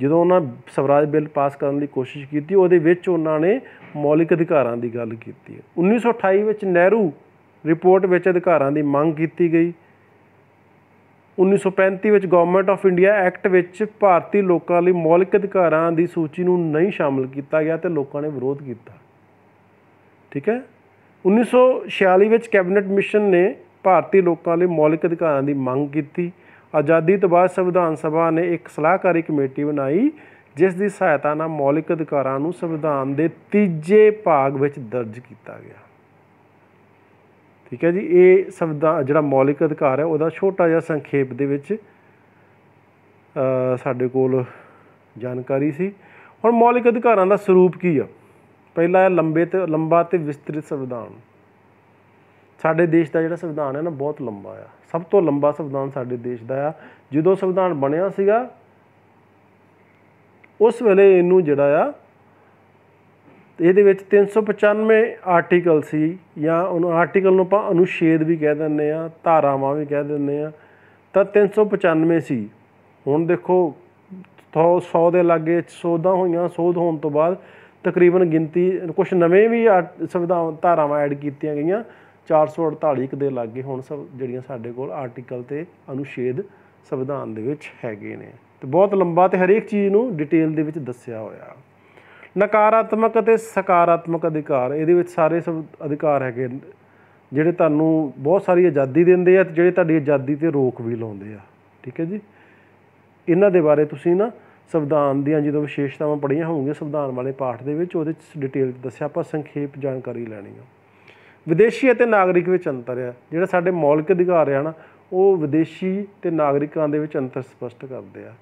ਜਦੋਂ ਉਹਨਾਂ ਸਵਰਾਜ ਬਿੱਲ ਪਾਸ ਕਰਨ ਦੀ ਕੋਸ਼ਿਸ਼ ਕੀਤੀ ਉਹਦੇ ਵਿੱਚ ਉਹਨਾਂ ਨੇ ਮੌਲਿਕ ਅਧਿਕਾਰਾਂ ਦੀ ਗੱਲ ਕੀਤੀ 1928 ਵਿੱਚ ਨਹਿਰੂ ਰਿਪੋਰਟ ਵਿੱਚ ਅਧਿਕਾਰਾਂ ਦੀ ਮੰਗ ਕੀਤੀ ਗਈ 1935 ਵਿੱਚ ਗਵਰਨਮੈਂਟ ਆਫ ਇੰਡੀਆ ਐਕਟ ਵਿੱਚ ਭਾਰਤੀ ਲੋਕਾਂ ਲਈ ਮੌਲਿਕ ਅਧਿਕਾਰਾਂ ਦੀ ਸੂਚੀ ਨੂੰ ਨਹੀਂ ਸ਼ਾਮਲ ਕੀਤਾ ਗਿਆ ਤੇ ਲੋਕਾਂ ਨੇ ਵਿਰੋਧ ਕੀਤਾ ਠੀਕ ਹੈ 1946 ਵਿੱਚ ਕੈਬਨਿਟ ਮਿਸ਼ਨ ਨੇ ਭਾਰਤੀ ਲੋਕਾਂ ਲਈ ਮੌਲਿਕ ਅਧਿਕਾਰਾਂ ਦੀ ਮੰਗ ਕੀਤੀ ਆਜ਼ਾਦੀ ਤੋਂ ਬਾਅਦ ਸੰਵਿਧਾਨ ਸਭਾ ਨੇ ਇੱਕ ਸਲਾਹਕਾਰੀ ਕਮੇਟੀ ਬਣਾਈ ਜਿਸ ਦੀ ਸਹਾਇਤਾ ਨਾਲ ਮੌਲਿਕ ਅਧਿਕਾਰਾਂ ਨੂੰ ਸੰਵਿਧਾਨ ਦੇ ਤੀਜੇ ਭਾਗ ਵਿੱਚ ਦਰਜ ਕੀਤਾ ਗਿਆ ਠੀਕ ਹੈ ਜੀ ਇਹ ਸੰਵਿਧਾਨ ਜਿਹੜਾ ਮੌਲਿਕ ਅਧਿਕਾਰ ਹੈ ਉਹਦਾ ਛੋਟਾ ਜਿਹਾ ਸੰਖੇਪ ਦੇ ਵਿੱਚ ਸਾਡੇ ਕੋਲ ਜਾਣਕਾਰੀ ਸੀ ਹੁਣ ਮੌਲਿਕ ਅਧਿਕਾਰਾਂ ਦਾ ਸਰੂਪ ਕੀ ਆ ਪਹਿਲਾ ਹੈ ਲੰਬੇ ਤੇ ਲੰਬਾ ਤੇ ਵਿਸਤ੍ਰਿਤ ਸੰਵਿਧਾਨ ਸਾਡੇ ਦੇਸ਼ ਦਾ ਜਿਹੜਾ ਸੰਵਿਧਾਨ ਹੈ ਨਾ ਬਹੁਤ ਲੰਬਾ ਆ ਸਭ ਤੋਂ ਲੰਬਾ ਸੰਵਿਧਾਨ ਸਾਡੇ ਦੇਸ਼ ਦਾ ਆ ਜਦੋਂ ਸੰਵਿਧਾਨ ਬਣਿਆ ਸੀਗਾ ਉਸ ਵੇਲੇ ਇਹਨੂੰ ਜਿਹੜਾ ਆ ਇਹਦੇ ਵਿੱਚ 395 ਆਰਟੀਕਲ ਸੀ ਜਾਂ ਉਹਨੂੰ ਆਰਟੀਕਲ ਨੂੰ ਆਪਾਂ ਅਨੁਛੇਦ ਵੀ ਕਹਿ ਦਿੰਦੇ ਆ ਧਾਰਾਵਾਂ ਵੀ ਕਹਿ ਦਿੰਦੇ ਆ ਤਾਂ 395 ਸੀ ਹੁਣ ਦੇਖੋ 100 ਦੇ ਲਾਗੇ ਸੋਧਾਂ ਹੋਈਆਂ ਸੋਧ ਹੋਣ ਤੋਂ ਬਾਅਦ ਤਕਰੀਬਨ ਗਿਣਤੀ ਕੁਝ ਨਵੇਂ ਵੀ ਸੰਵਿਧਾਨ ਧਾਰਾਵਾਂ ਐਡ ਕੀਤੀਆਂ ਗਈਆਂ 448 ਦੇ ਲਾਗੇ ਹੁਣ ਸਭ ਜਿਹੜੀਆਂ ਸਾਡੇ ਕੋਲ ਆਰਟੀਕਲ ਤੇ ਅਨੁਛੇਦ ਸੰਵਿਧਾਨ ਦੇ ਵਿੱਚ ਹੈਗੇ ਨੇ ਤੇ ਬਹੁਤ ਲੰਬਾ ਤੇ ਹਰੇਕ ਚੀਜ਼ ਨੂੰ ਡਿਟੇਲ ਦੇ ਵਿੱਚ ਦੱਸਿਆ ਹੋਇਆ ਨਕਾਰਾਤਮਕ ਅਤੇ ਸਕਾਰਾਤਮਕ ਅਧਿਕਾਰ ਇਹਦੇ ਵਿੱਚ ਸਾਰੇ ਸਭ ਅਧਿਕਾਰ ਹੈਗੇ ਜਿਹੜੇ ਤੁਹਾਨੂੰ ਬਹੁਤ ਸਾਰੀ ਆਜ਼ਾਦੀ ਦਿੰਦੇ ਆ ਤੇ ਜਿਹੜੇ ਤੁਹਾਡੀ ਆਜ਼ਾਦੀ ਤੇ ਰੋਕ ਵੀ ਲਾਉਂਦੇ ਆ ਠੀਕ ਹੈ ਜੀ ਇਹਨਾਂ ਦੇ ਬਾਰੇ ਤੁਸੀਂ ਨਾ ਸੰਵਿਧਾਨ ਦੀਆਂ ਜਦੋਂ ਵਿਸ਼ੇਸ਼ਤਾਵਾਂ ਪੜ੍ਹੀਆਂ ਹੋਣਗੀਆਂ ਸੰਵਿਧਾਨ ਵਾਲੇ ਪਾਠ ਦੇ ਵਿੱਚ ਉਹਦੇ ਵਿੱਚ ਡਿਟੇਲ ਦੱਸਿਆ ਆਪਾਂ ਸੰਖੇਪ ਜਾਣਕਾਰੀ ਲੈਣੀ ਆ ਵਿਦੇਸ਼ੀ ਅਤੇ ਨਾਗਰਿਕ ਵਿੱਚ ਅੰਤਰ ਆ ਜਿਹੜਾ ਸਾਡੇ ਮੌਲਿਕ ਅਧਿਕਾਰ ਆ ਨਾ ਉਹ ਵਿਦੇਸ਼ੀ ਤੇ ਨਾਗਰਿਕਾਂ ਦੇ ਵਿੱਚ ਅੰਤਰ ਸਪਸ਼ਟ ਕਰਦੇ ਆ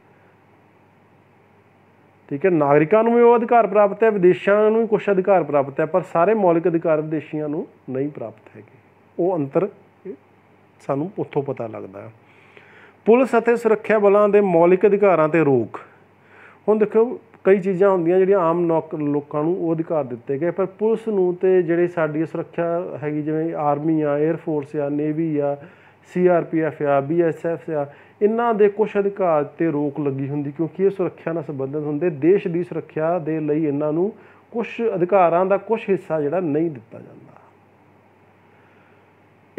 ਠੀਕ ਹੈ ਨਾਗਰਿਕਾਂ ਨੂੰ ਵੀ ਉਹ ਅਧਿਕਾਰ ਪ੍ਰਾਪਤ ਹੈ ਵਿਦੇਸ਼ਾਂ ਨੂੰ ਵੀ ਕੁਝ ਅਧਿਕਾਰ ਪ੍ਰਾਪਤ ਹੈ ਪਰ ਸਾਰੇ ਮੌਲਿਕ ਅਧਿਕਾਰ ਵਿਦੇਸ਼ੀਆਂ ਨੂੰ ਨਹੀਂ ਪ੍ਰਾਪਤ ਹੈਗੇ ਉਹ ਅੰਤਰ ਸਾਨੂੰ ਉੱਥੋਂ ਪਤਾ ਲੱਗਦਾ ਹੈ ਪੁਲਿਸ ਅਤੇ ਸੁਰੱਖਿਆ ਬਲਾਂ ਦੇ ਮੌਲਿਕ ਅਧਿਕਾਰਾਂ ਤੇ ਰੋਕ ਹੁਣ ਦੇਖੋ ਕਈ ਚੀਜ਼ਾਂ ਹੁੰਦੀਆਂ ਜਿਹੜੀਆਂ ਆਮ ਲੋਕਾਂ ਨੂੰ ਉਹ ਅਧਿਕਾਰ ਦਿੱਤੇ ਗਏ ਪਰ ਪੁਲਿਸ ਨੂੰ ਤੇ ਜਿਹੜੇ ਸਾਡੀ ਸੁਰੱਖਿਆ ਹੈਗੀ ਜਿਵੇਂ ਆਰਮੀ ਆ 에ਅਰ ਫੋਰਸ ਆ ਨੇਵੀ ਆ ਸੀਆਰਪੀਐਫ ਆ ਬੀਐਸਐਫ ਆ ਇਹਨਾਂ ਦੇ ਕੁਝ ਅਧਿਕਾਰ ਤੇ ਰੋਕ ਲੱਗੀ ਹੁੰਦੀ ਕਿਉਂਕਿ ਇਹ ਸੁਰੱਖਿਆ ਨਾਲ ਸੰਬੰਧਿਤ ਹੁੰਦੇ ਦੇਸ਼ ਦੀ ਸੁਰੱਖਿਆ ਦੇ ਲਈ ਇਹਨਾਂ ਨੂੰ ਕੁਝ ਅਧਿਕਾਰਾਂ ਦਾ ਕੁਝ ਹਿੱਸਾ ਜਿਹੜਾ ਨਹੀਂ ਦਿੱਤਾ ਜਾਂਦਾ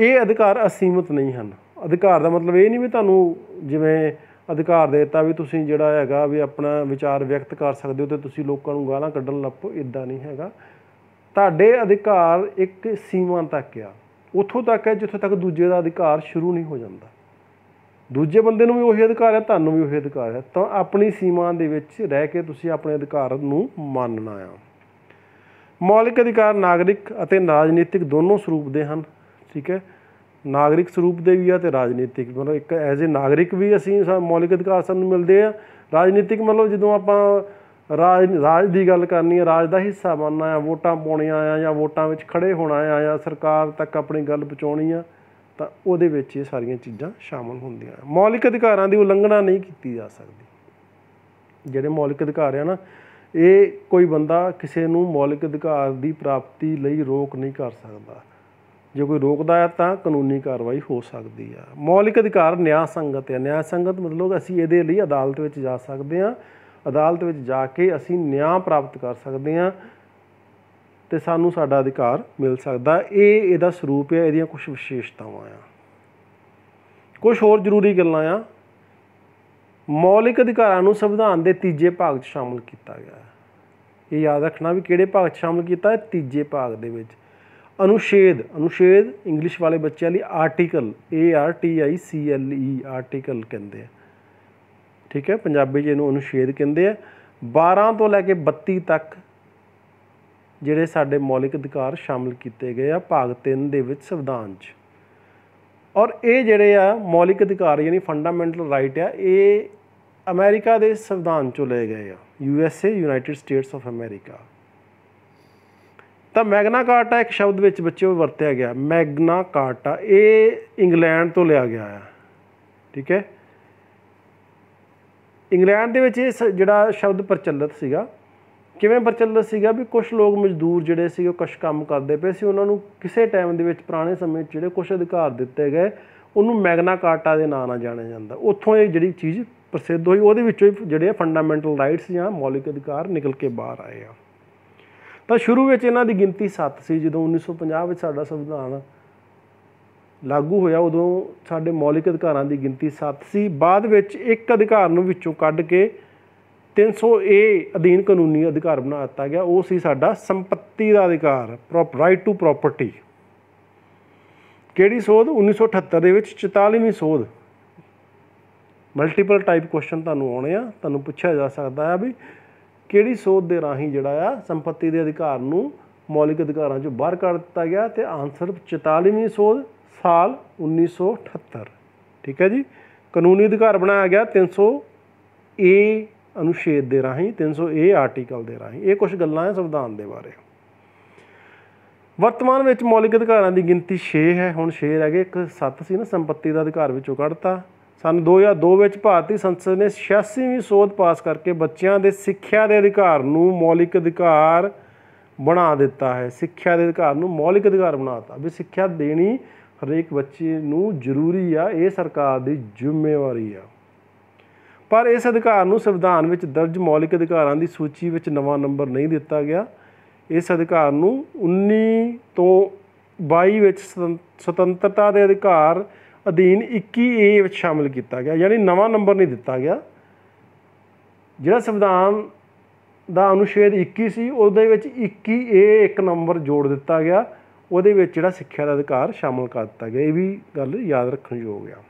ਇਹ ਅਧਿਕਾਰ ਅਸੀਮਤ ਨਹੀਂ ਹਨ ਅਧਿਕਾਰ ਦਾ ਮਤਲਬ ਇਹ ਨਹੀਂ ਵੀ ਤੁਹਾਨੂੰ ਜਿਵੇਂ ਅਧਿਕਾਰ ਦੇ ਦਿੱਤਾ ਵੀ ਤੁਸੀਂ ਜਿਹੜਾ ਹੈਗਾ ਵੀ ਆਪਣਾ ਵਿਚਾਰ ਵਿਅਕਤ ਕਰ ਸਕਦੇ ਹੋ ਤੇ ਤੁਸੀਂ ਲੋਕਾਂ ਨੂੰ ਗਾਲਾਂ ਕੱਢਣ ਲੱਪੋ ਇਦਾਂ ਨਹੀਂ ਹੈਗਾ ਤੁਹਾਡੇ ਅਧਿਕਾਰ ਇੱਕ ਸੀਮਾ ਤੱਕ ਆ ਉੱਥੋਂ ਤੱਕ ਹੈ ਜਿੱਥੋਂ ਤੱਕ ਦੂਜੇ ਦਾ ਅਧਿਕਾਰ ਸ਼ੁਰੂ ਨਹੀਂ ਹੋ ਜਾਂਦਾ ਦੂਜੇ ਬੰਦੇ ਨੂੰ ਵੀ ਉਹੀ ਅਧਿਕਾਰ ਹੈ ਤੁਹਾਨੂੰ ਵੀ ਉਹੀ ਅਧਿਕਾਰ ਹੈ ਤਾਂ ਆਪਣੀ ਸੀਮਾ ਦੇ ਵਿੱਚ ਰਹਿ ਕੇ ਤੁਸੀਂ ਆਪਣੇ ਅਧਿਕਾਰ ਨੂੰ ਮੰਨਣਾ ਆ ਮੌਲਿਕ ਅਧਿਕਾਰ ਨਾਗਰਿਕ ਅਤੇ ਰਾਜਨੀਤਿਕ ਦੋਨੋਂ ਸਰੂਪ ਦੇ ਹਨ ਠੀਕ ਹੈ ਨਾਗਰਿਕ ਸਰੂਪ ਦੇ ਵੀ ਆ ਤੇ ਰਾਜਨੀਤਿਕ ਮਤਲਬ ਇੱਕ ਐਜ਼ ਅ ਨਾਗਰਿਕ ਵੀ ਅਸੀਂ ਮੌਲਿਕ ਅਧਿਕਾਰ ਸਾਨੂੰ ਮਿਲਦੇ ਆ ਰਾਜਨੀਤਿਕ ਮਤਲਬ ਜਦੋਂ ਆਪਾਂ ਰਾਜ ਰਾਜ ਦੀ ਗੱਲ ਕਰਨੀ ਹੈ ਰਾਜ ਦਾ ਹਿੱਸਾ ਬਣਨਾ ਆ ਵੋਟਾਂ ਪਾਉਣੀਆਂ ਆ ਜਾਂ ਵੋਟਾਂ ਵਿੱਚ ਖੜੇ ਹੋਣਾ ਆ ਜਾਂ ਸਰਕਾਰ ਤੱਕ ਆਪਣੀ ਗੱਲ ਪਹੁੰਚਾਉਣੀ ਆ ਤਾਂ ਉਹਦੇ ਵਿੱਚ ਇਹ ਸਾਰੀਆਂ ਚੀਜ਼ਾਂ ਸ਼ਾਮਲ ਹੁੰਦੀਆਂ ਹਨ ਮੌਲਿਕ ਅਧਿਕਾਰਾਂ ਦੀ ਉਲੰਘਣਾ ਨਹੀਂ ਕੀਤੀ ਜਾ ਸਕਦੀ ਜਿਹੜੇ ਮੌਲਿਕ ਅਧਿਕਾਰ ਹਨ ਇਹ ਕੋਈ ਬੰਦਾ ਕਿਸੇ ਨੂੰ ਮੌਲਿਕ ਅਧਿਕਾਰ ਦੀ ਪ੍ਰਾਪਤੀ ਲਈ ਰੋਕ ਨਹੀਂ ਕਰ ਸਕਦਾ ਜੇ ਕੋਈ ਰੋਕਦਾ ਹੈ ਤਾਂ ਕਾਨੂੰਨੀ ਕਾਰਵਾਈ ਹੋ ਸਕਦੀ ਆ ਮੌਲਿਕ ਅਧਿਕਾਰ ਨਿਆਂ ਸੰਗਤ ਹੈ ਨਿਆਂ ਸੰਗਤ ਮਤਲਬ ਅਸੀਂ ਇਹਦੇ ਲਈ ਅਦਾਲਤ ਵਿੱਚ ਜਾ ਸਕਦੇ ਹਾਂ ਅਦਾਲਤ ਵਿੱਚ ਜਾ ਕੇ ਅਸੀਂ ਨਿਆਂ ਪ੍ਰਾਪਤ ਕਰ ਸਕਦੇ ਹਾਂ ਤੇ ਸਾਨੂੰ ਸਾਡਾ ਅਧਿਕਾਰ ਮਿਲ ਸਕਦਾ ਇਹ ਇਹਦਾ ਸਰੂਪ ਹੈ ਇਹਦੀਆਂ ਕੁਝ ਵਿਸ਼ੇਸ਼ਤਾਵਾਂ ਆ ਕੁਝ ਹੋਰ ਜ਼ਰੂਰੀ ਗੱਲਾਂ ਆ ਮੌਲਿਕ ਅਧਿਕਾਰਾਂ ਨੂੰ ਸੰਵਿਧਾਨ ਦੇ ਤੀਜੇ ਭਾਗ 'ਚ ਸ਼ਾਮਲ ਕੀਤਾ ਗਿਆ ਹੈ ਇਹ ਯਾਦ ਰੱਖਣਾ ਵੀ ਕਿਹੜੇ ਭਾਗ 'ਚ ਸ਼ਾਮਲ ਕੀਤਾ ਹੈ ਤੀਜੇ ਭਾਗ ਦੇ ਵਿੱਚ ਅਨੁਸ਼ੇਦ ਅਨੁਸ਼ੇਦ ਇੰਗਲਿਸ਼ ਵਾਲੇ ਬੱਚਿਆਂ ਲਈ article A R T I C L E article ਕਹਿੰਦੇ ਆ ਠੀਕ ਹੈ ਪੰਜਾਬੀ 'ਚ ਇਹਨੂੰ ਅਨੁਸ਼ੇਦ ਕਹਿੰਦੇ ਆ 12 ਤੋਂ ਲੈ ਕੇ 32 ਤੱਕ ਜਿਹੜੇ ਸਾਡੇ ਮੌਲਿਕ ਅਧਿਕਾਰ ਸ਼ਾਮਿਲ ਕੀਤੇ ਗਏ ਆ ਭਾਗ 3 ਦੇ ਵਿੱਚ ਸੰਵਿਧਾਨ 'ਚ ਔਰ ਇਹ ਜਿਹੜੇ ਆ ਮੌਲਿਕ ਅਧਿਕਾਰ ਯਾਨੀ ਫੰਡਾਮੈਂਟਲ ਰਾਈਟ ਆ ਇਹ ਅਮਰੀਕਾ ਦੇ ਸੰਵਿਧਾਨ ਚੋਂ ਲਏ ਗਏ ਆ U S A United States of America ਤਾਂ ਮੈਗਨਾ ਕਾਰਟਾ ਇੱਕ ਸ਼ਬਦ ਵਿੱਚ ਬੱਚਿਓ ਵਰਤਿਆ ਗਿਆ ਮੈਗਨਾ ਕਾਰਟਾ ਇਹ ਇੰਗਲੈਂਡ ਤੋਂ ਲਿਆ ਗਿਆ ਆ ਠੀਕ ਹੈ ਇੰਗਲੈਂਡ ਦੇ ਵਿੱਚ ਇਹ ਜਿਹੜਾ ਸ਼ਬਦ ਪ੍ਰਚਲਿਤ ਸੀਗਾ ਕਿਵੇਂ ਪ੍ਰਚਲਿਤ ਸੀਗਾ ਵੀ ਕੁਝ ਲੋਕ ਮਜ਼ਦੂਰ ਜਿਹੜੇ ਸੀ ਉਹ ਕੁਝ ਕੰਮ ਕਰਦੇ ਪਏ ਸੀ ਉਹਨਾਂ ਨੂੰ ਕਿਸੇ ਟਾਈਮ ਦੇ ਵਿੱਚ ਪੁਰਾਣੇ ਸਮੇਂ 'ਚ ਜਿਹੜੇ ਕੁਝ ਅਧਿਕਾਰ ਦਿੱਤੇ ਗਏ ਉਹਨੂੰ ਮੈਗਨਾ ਕਾਰਟਾ ਦੇ ਨਾਂ ਨਾਲ ਜਾਣਿਆ ਜਾਂਦਾ ਉੱਥੋਂ ਇਹ ਜਿਹੜੀ ਚੀਜ਼ ਪ੍ਰਸਿੱਧ ਹੋਈ ਉਹਦੇ ਵਿੱਚੋਂ ਜਿਹੜੇ ਫੰਡਾਮੈਂਟਲ ਰਾਈਟਸ ਜਾਂ ਮੌਲਿਕ ਅਧਿਕਾਰ ਨਿਕਲ ਕੇ ਬਾਹਰ ਆਏ ਆ ਤਾਂ ਸ਼ੁਰੂ ਵਿੱਚ ਇਹਨਾਂ ਦੀ ਗਿਣਤੀ 7 ਸੀ ਜਦੋਂ 1950 ਵਿੱਚ ਸਾਡਾ ਸੰਵਿਧਾਨ ਲਾਗੂ ਹੋਇਆ ਉਦੋਂ ਸਾਡੇ ਮੌਲਿਕ ਅਧਿਕਾਰਾਂ ਦੀ ਗਿਣਤੀ 7 ਸੀ ਬਾਅਦ ਵਿੱਚ ਇੱਕ ਅਧਿਕਾਰ ਨੂੰ ਵਿੱਚੋਂ ਕੱਢ ਕੇ 300A ਅਧੀਨ ਕਾਨੂੰਨੀ ਅਧਿਕਾਰ ਬਣਾ ਦਿੱਤਾ ਗਿਆ ਉਹ ਸੀ ਸਾਡਾ ਸੰਪਤੀ ਦਾ ਅਧਿਕਾਰ ਰਾਈਟ ਟੂ ਪ੍ਰਾਪਰਟੀ ਕਿਹੜੀ ਸੋਧ 1978 ਦੇ ਵਿੱਚ 44ਵੀਂ ਸੋਧ ਮਲਟੀਪਲ ਟਾਈਪ ਕੁਐਸਚਨ ਤੁਹਾਨੂੰ ਆਉਣੇ ਆ ਤੁਹਾਨੂੰ ਪੁੱਛਿਆ ਜਾ ਸਕਦਾ ਹੈ ਵੀ ਕਿਹੜੀ ਸੋਧ ਦੇ ਰਾਹੀਂ ਜਿਹੜਾ ਆ ਸੰਪਤੀ ਦੇ ਅਧਿਕਾਰ ਨੂੰ ਮੌਲਿਕ ਅਧਿਕਾਰਾਂ ਚੋਂ ਬਾਹਰ ਕੱਢ ਦਿੱਤਾ ਗਿਆ ਤੇ ਆਨਸਰ 44ਵੀਂ ਸੋਧ ਸਾਲ 1978 ਠੀਕ ਹੈ ਜੀ ਕਾਨੂੰਨੀ ਅਧਿਕਾਰ ਬਣਾਇਆ ਗਿਆ 300 ਏ ਅਨੁਛੇਦ ਦੇ ਰਾਹੀਂ ਏ ਆਰਟੀਕਲ ਦੇ ਰਾਹੀਂ ਇਹ ਕੁਝ ਗੱਲਾਂ ਹੈ ਸੰਵਿਧਾਨ ਦੇ ਬਾਰੇ ਵਰਤਮਾਨ ਵਿੱਚ ਮੌਲਿਕ ਅਧਿਕਾਰਾਂ ਦੀ ਗਿਣਤੀ 6 ਹੈ ਹੁਣ 6 ਰਹਿ ਗਏ ਇੱਕ 7 ਸੀ ਨਾ ਸੰਪਤੀ ਦਾ ਅਧਿਕਾਰ ਵਿੱਚੋਂ ਕੱਢਤਾ ਸਨ 2002 ਵਿੱਚ ਭਾਰਤੀ ਸੰਸਦ ਨੇ 86ਵੀਂ ਸੋਧ ਪਾਸ ਕਰਕੇ ਬੱਚਿਆਂ ਦੇ ਸਿੱਖਿਆ ਦੇ ਅਧਿਕਾਰ ਨੂੰ ਮੌਲਿਕ ਅਧਿਕਾਰ ਬਣਾ ਦਿੱਤਾ ਹੈ ਸਿੱਖਿਆ ਦੇ ਅਧਿਕਾਰ ਨੂੰ ਮੌਲਿਕ ਅਧਿਕਾਰ ਬਣਾਤਾ ਵੀ ਸਿੱਖਿਆ ਦੇਣੀ ਹਰੇਕ ਬੱਚੇ ਨੂੰ ਜ਼ਰੂਰੀ ਆ ਇਹ ਸਰਕਾਰ ਦੀ ਜ਼ਿੰਮੇਵਾਰੀ ਆ ਪਰ ਇਸ ਅਧਿਕਾਰ ਨੂੰ ਸੰਵਿਧਾਨ ਵਿੱਚ ਦਰਜ ਮੌਲਿਕ ਅਧਿਕਾਰਾਂ ਦੀ ਸੂਚੀ ਵਿੱਚ ਨਵਾਂ ਨੰਬਰ ਨਹੀਂ ਦਿੱਤਾ ਗਿਆ ਇਸ ਅਧਿਕਾਰ ਨੂੰ 19 ਤੋਂ 22 ਵਿੱਚ ਸੁਤੰਤਰਤਾ ਦੇ ਅਧਿਕਾਰ ਅਧੀਨ 21A ਵਿੱਚ ਸ਼ਾਮਲ ਕੀਤਾ ਗਿਆ ਯਾਨੀ ਨਵਾਂ ਨੰਬਰ ਨਹੀਂ ਦਿੱਤਾ ਗਿਆ ਜਿਹੜਾ ਸੰਵਿਧਾਨ ਦਾ ਅਨੁਛੇਦ 21 ਸੀ ਉਹਦੇ ਵਿੱਚ 21A ਇੱਕ ਨੰਬਰ ਜੋੜ ਦਿੱਤਾ ਗਿਆ ਉਹਦੇ ਵਿੱਚ ਜਿਹੜਾ ਸਿੱਖਿਆ ਦਾ ਅਧਿਕਾਰ ਸ਼ਾਮਲ ਕਰ ਦਿੱਤਾ ਗਿਆ ਇਹ ਵੀ ਗੱਲ ਯਾਦ ਰੱਖਣ ਯੋਗ ਆ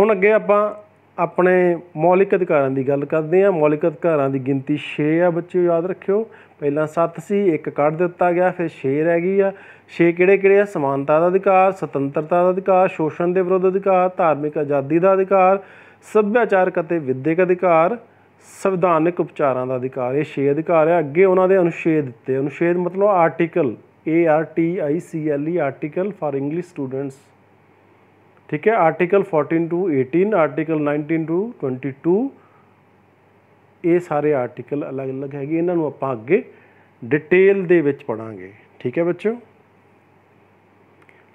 ਹੁਣ ਅੱਗੇ ਆਪਾਂ ਆਪਣੇ ਮੌਲਿਕ ਅਧਿਕਾਰਾਂ ਦੀ ਗੱਲ ਕਰਦੇ ਹਾਂ ਮੌਲਿਕ ਅਧਿਕਾਰਾਂ ਦੀ ਗਿਣਤੀ 6 ਆ ਬੱਚਿਓ ਯਾਦ ਰੱਖਿਓ ਪਹਿਲਾਂ 7 ਸੀ ਇੱਕ ਕੱਢ ਦਿੱਤਾ ਗਿਆ ਫਿਰ 6 ਰਹਿ ਗਈ ਆ 6 ਕਿਹੜੇ ਕਿਹੜੇ ਆ ਸਮਾਨਤਾ ਦਾ ਅਧਿਕਾਰ ਸੁਤੰਤਰਤਾ ਦਾ ਅਧਿਕਾਰ ਸ਼ੋਸ਼ਣ ਦੇ ਵਿਰੁੱਧ ਅਧਿਕਾਰ ਧਾਰਮਿਕ ਆਜ਼ਾਦੀ ਦਾ ਅਧਿਕਾਰ ਸੱਭਿਆਚਾਰਕ ਅਤੇ ਵਿਦਿਅਕ ਅਧਿਕਾਰ ਸੰਵਿਧਾਨਿਕ ਉਪਚਾਰਾਂ ਦਾ ਅਧਿਕਾਰ ਇਹ 6 ਅਧਿਕਾਰ ਆ ਅੱਗੇ ਉਹਨਾਂ ਦੇ ਅਨੁਛੇਦ ਦਿੱਤੇ ਅਨੁਛੇਦ ਮਤਲਬ article A R T I C L E article for English students ठीक है आर्टिकल 14 टू 18 ਆਰਟੀਕਲ 19 ਟੂ 22 ਇਹ ਸਾਰੇ ਆਰਟੀਕਲ ਅਲੱਗ-ਅਲੱਗ ਹੈਗੇ ਇਹਨਾਂ ਨੂੰ ਆਪਾਂ ਅੱਗੇ ਡਿਟੇਲ ਦੇ ਵਿੱਚ ਪੜਾਂਗੇ ਠੀਕ ਹੈ ਬੱਚਿਓ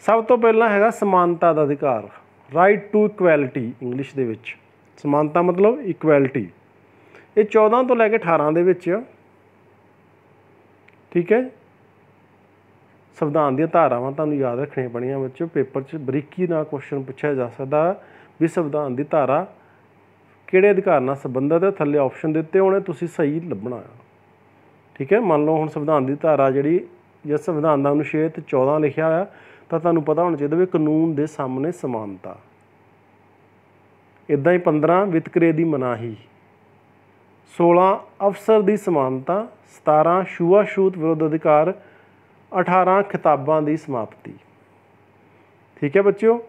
ਸਭ ਤੋਂ ਪਹਿਲਾਂ ਹੈਗਾ ਸਮਾਨਤਾ ਦਾ ਅਧਿਕਾਰ ਰਾਈਟ ਟੂ ਇਕੁਐਲਿਟੀ ਇੰਗਲਿਸ਼ ਦੇ ਵਿੱਚ ਸਮਾਨਤਾ ਮਤਲਬ ਇਕੁਐਲਿਟੀ ਇਹ 14 ਤੋਂ ਲੈ ਕੇ 18 ਦੇ ਵਿੱਚ ਠੀਕ ਹੈ ਸੰਵਿਧਾਨ ਦੀਆਂ ਧਾਰਾਵਾਂ ਤੁਹਾਨੂੰ ਯਾਦ ਰੱਖਣੀਆਂ ਪਣੀਆਂ ਬੱਚਿਓ ਪੇਪਰ 'ਚ ਬਰੀਕੀ ਨਾਲ ਕੁਐਸਚਨ ਪੁੱਛਿਆ ਜਾ ਸਕਦਾ ਵੀ ਸੰਵਿਧਾਨ ਦੀ ਧਾਰਾ ਕਿਹੜੇ ਅਧਿਕਾਰ ਨਾਲ ਸੰਬੰਧਿਤ ਹੈ ਥੱਲੇ ਆਪਸ਼ਨ ਦਿੱਤੇ ਹੋਣੇ ਤੁਸੀਂ ਸਹੀ ਲੱਭਣਾ ਹੈ ਠੀਕ ਹੈ ਮੰਨ ਲਓ ਹੁਣ ਸੰਵਿਧਾਨ ਦੀ ਧਾਰਾ ਜਿਹੜੀ ਜਾਂ ਸੰਵਿਧਾਨ ਦਾ ਅਨੁਛੇਦ 14 ਲਿਖਿਆ ਹੋਇਆ ਤਾਂ ਤੁਹਾਨੂੰ ਪਤਾ ਹੋਣਾ ਚਾਹੀਦਾ ਵੀ ਕਾਨੂੰਨ ਦੇ ਸਾਹਮਣੇ ਸਮਾਨਤਾ ਇਦਾਂ ਹੀ 15 ਵਿਤਕਰੇ ਦੀ ਮਨਾਹੀ 16 ਅਫਸਰ ਦੀ ਸਮਾਨਤਾ 17 ਸ਼ੂਤ ਵਿਰੋਧ ਅਧਿਕਾਰ 18 ਖਿਤਾਬਾਂ ਦੀ ਸਮਾਪਤੀ ਠੀਕ ਹੈ ਬੱਚਿਓ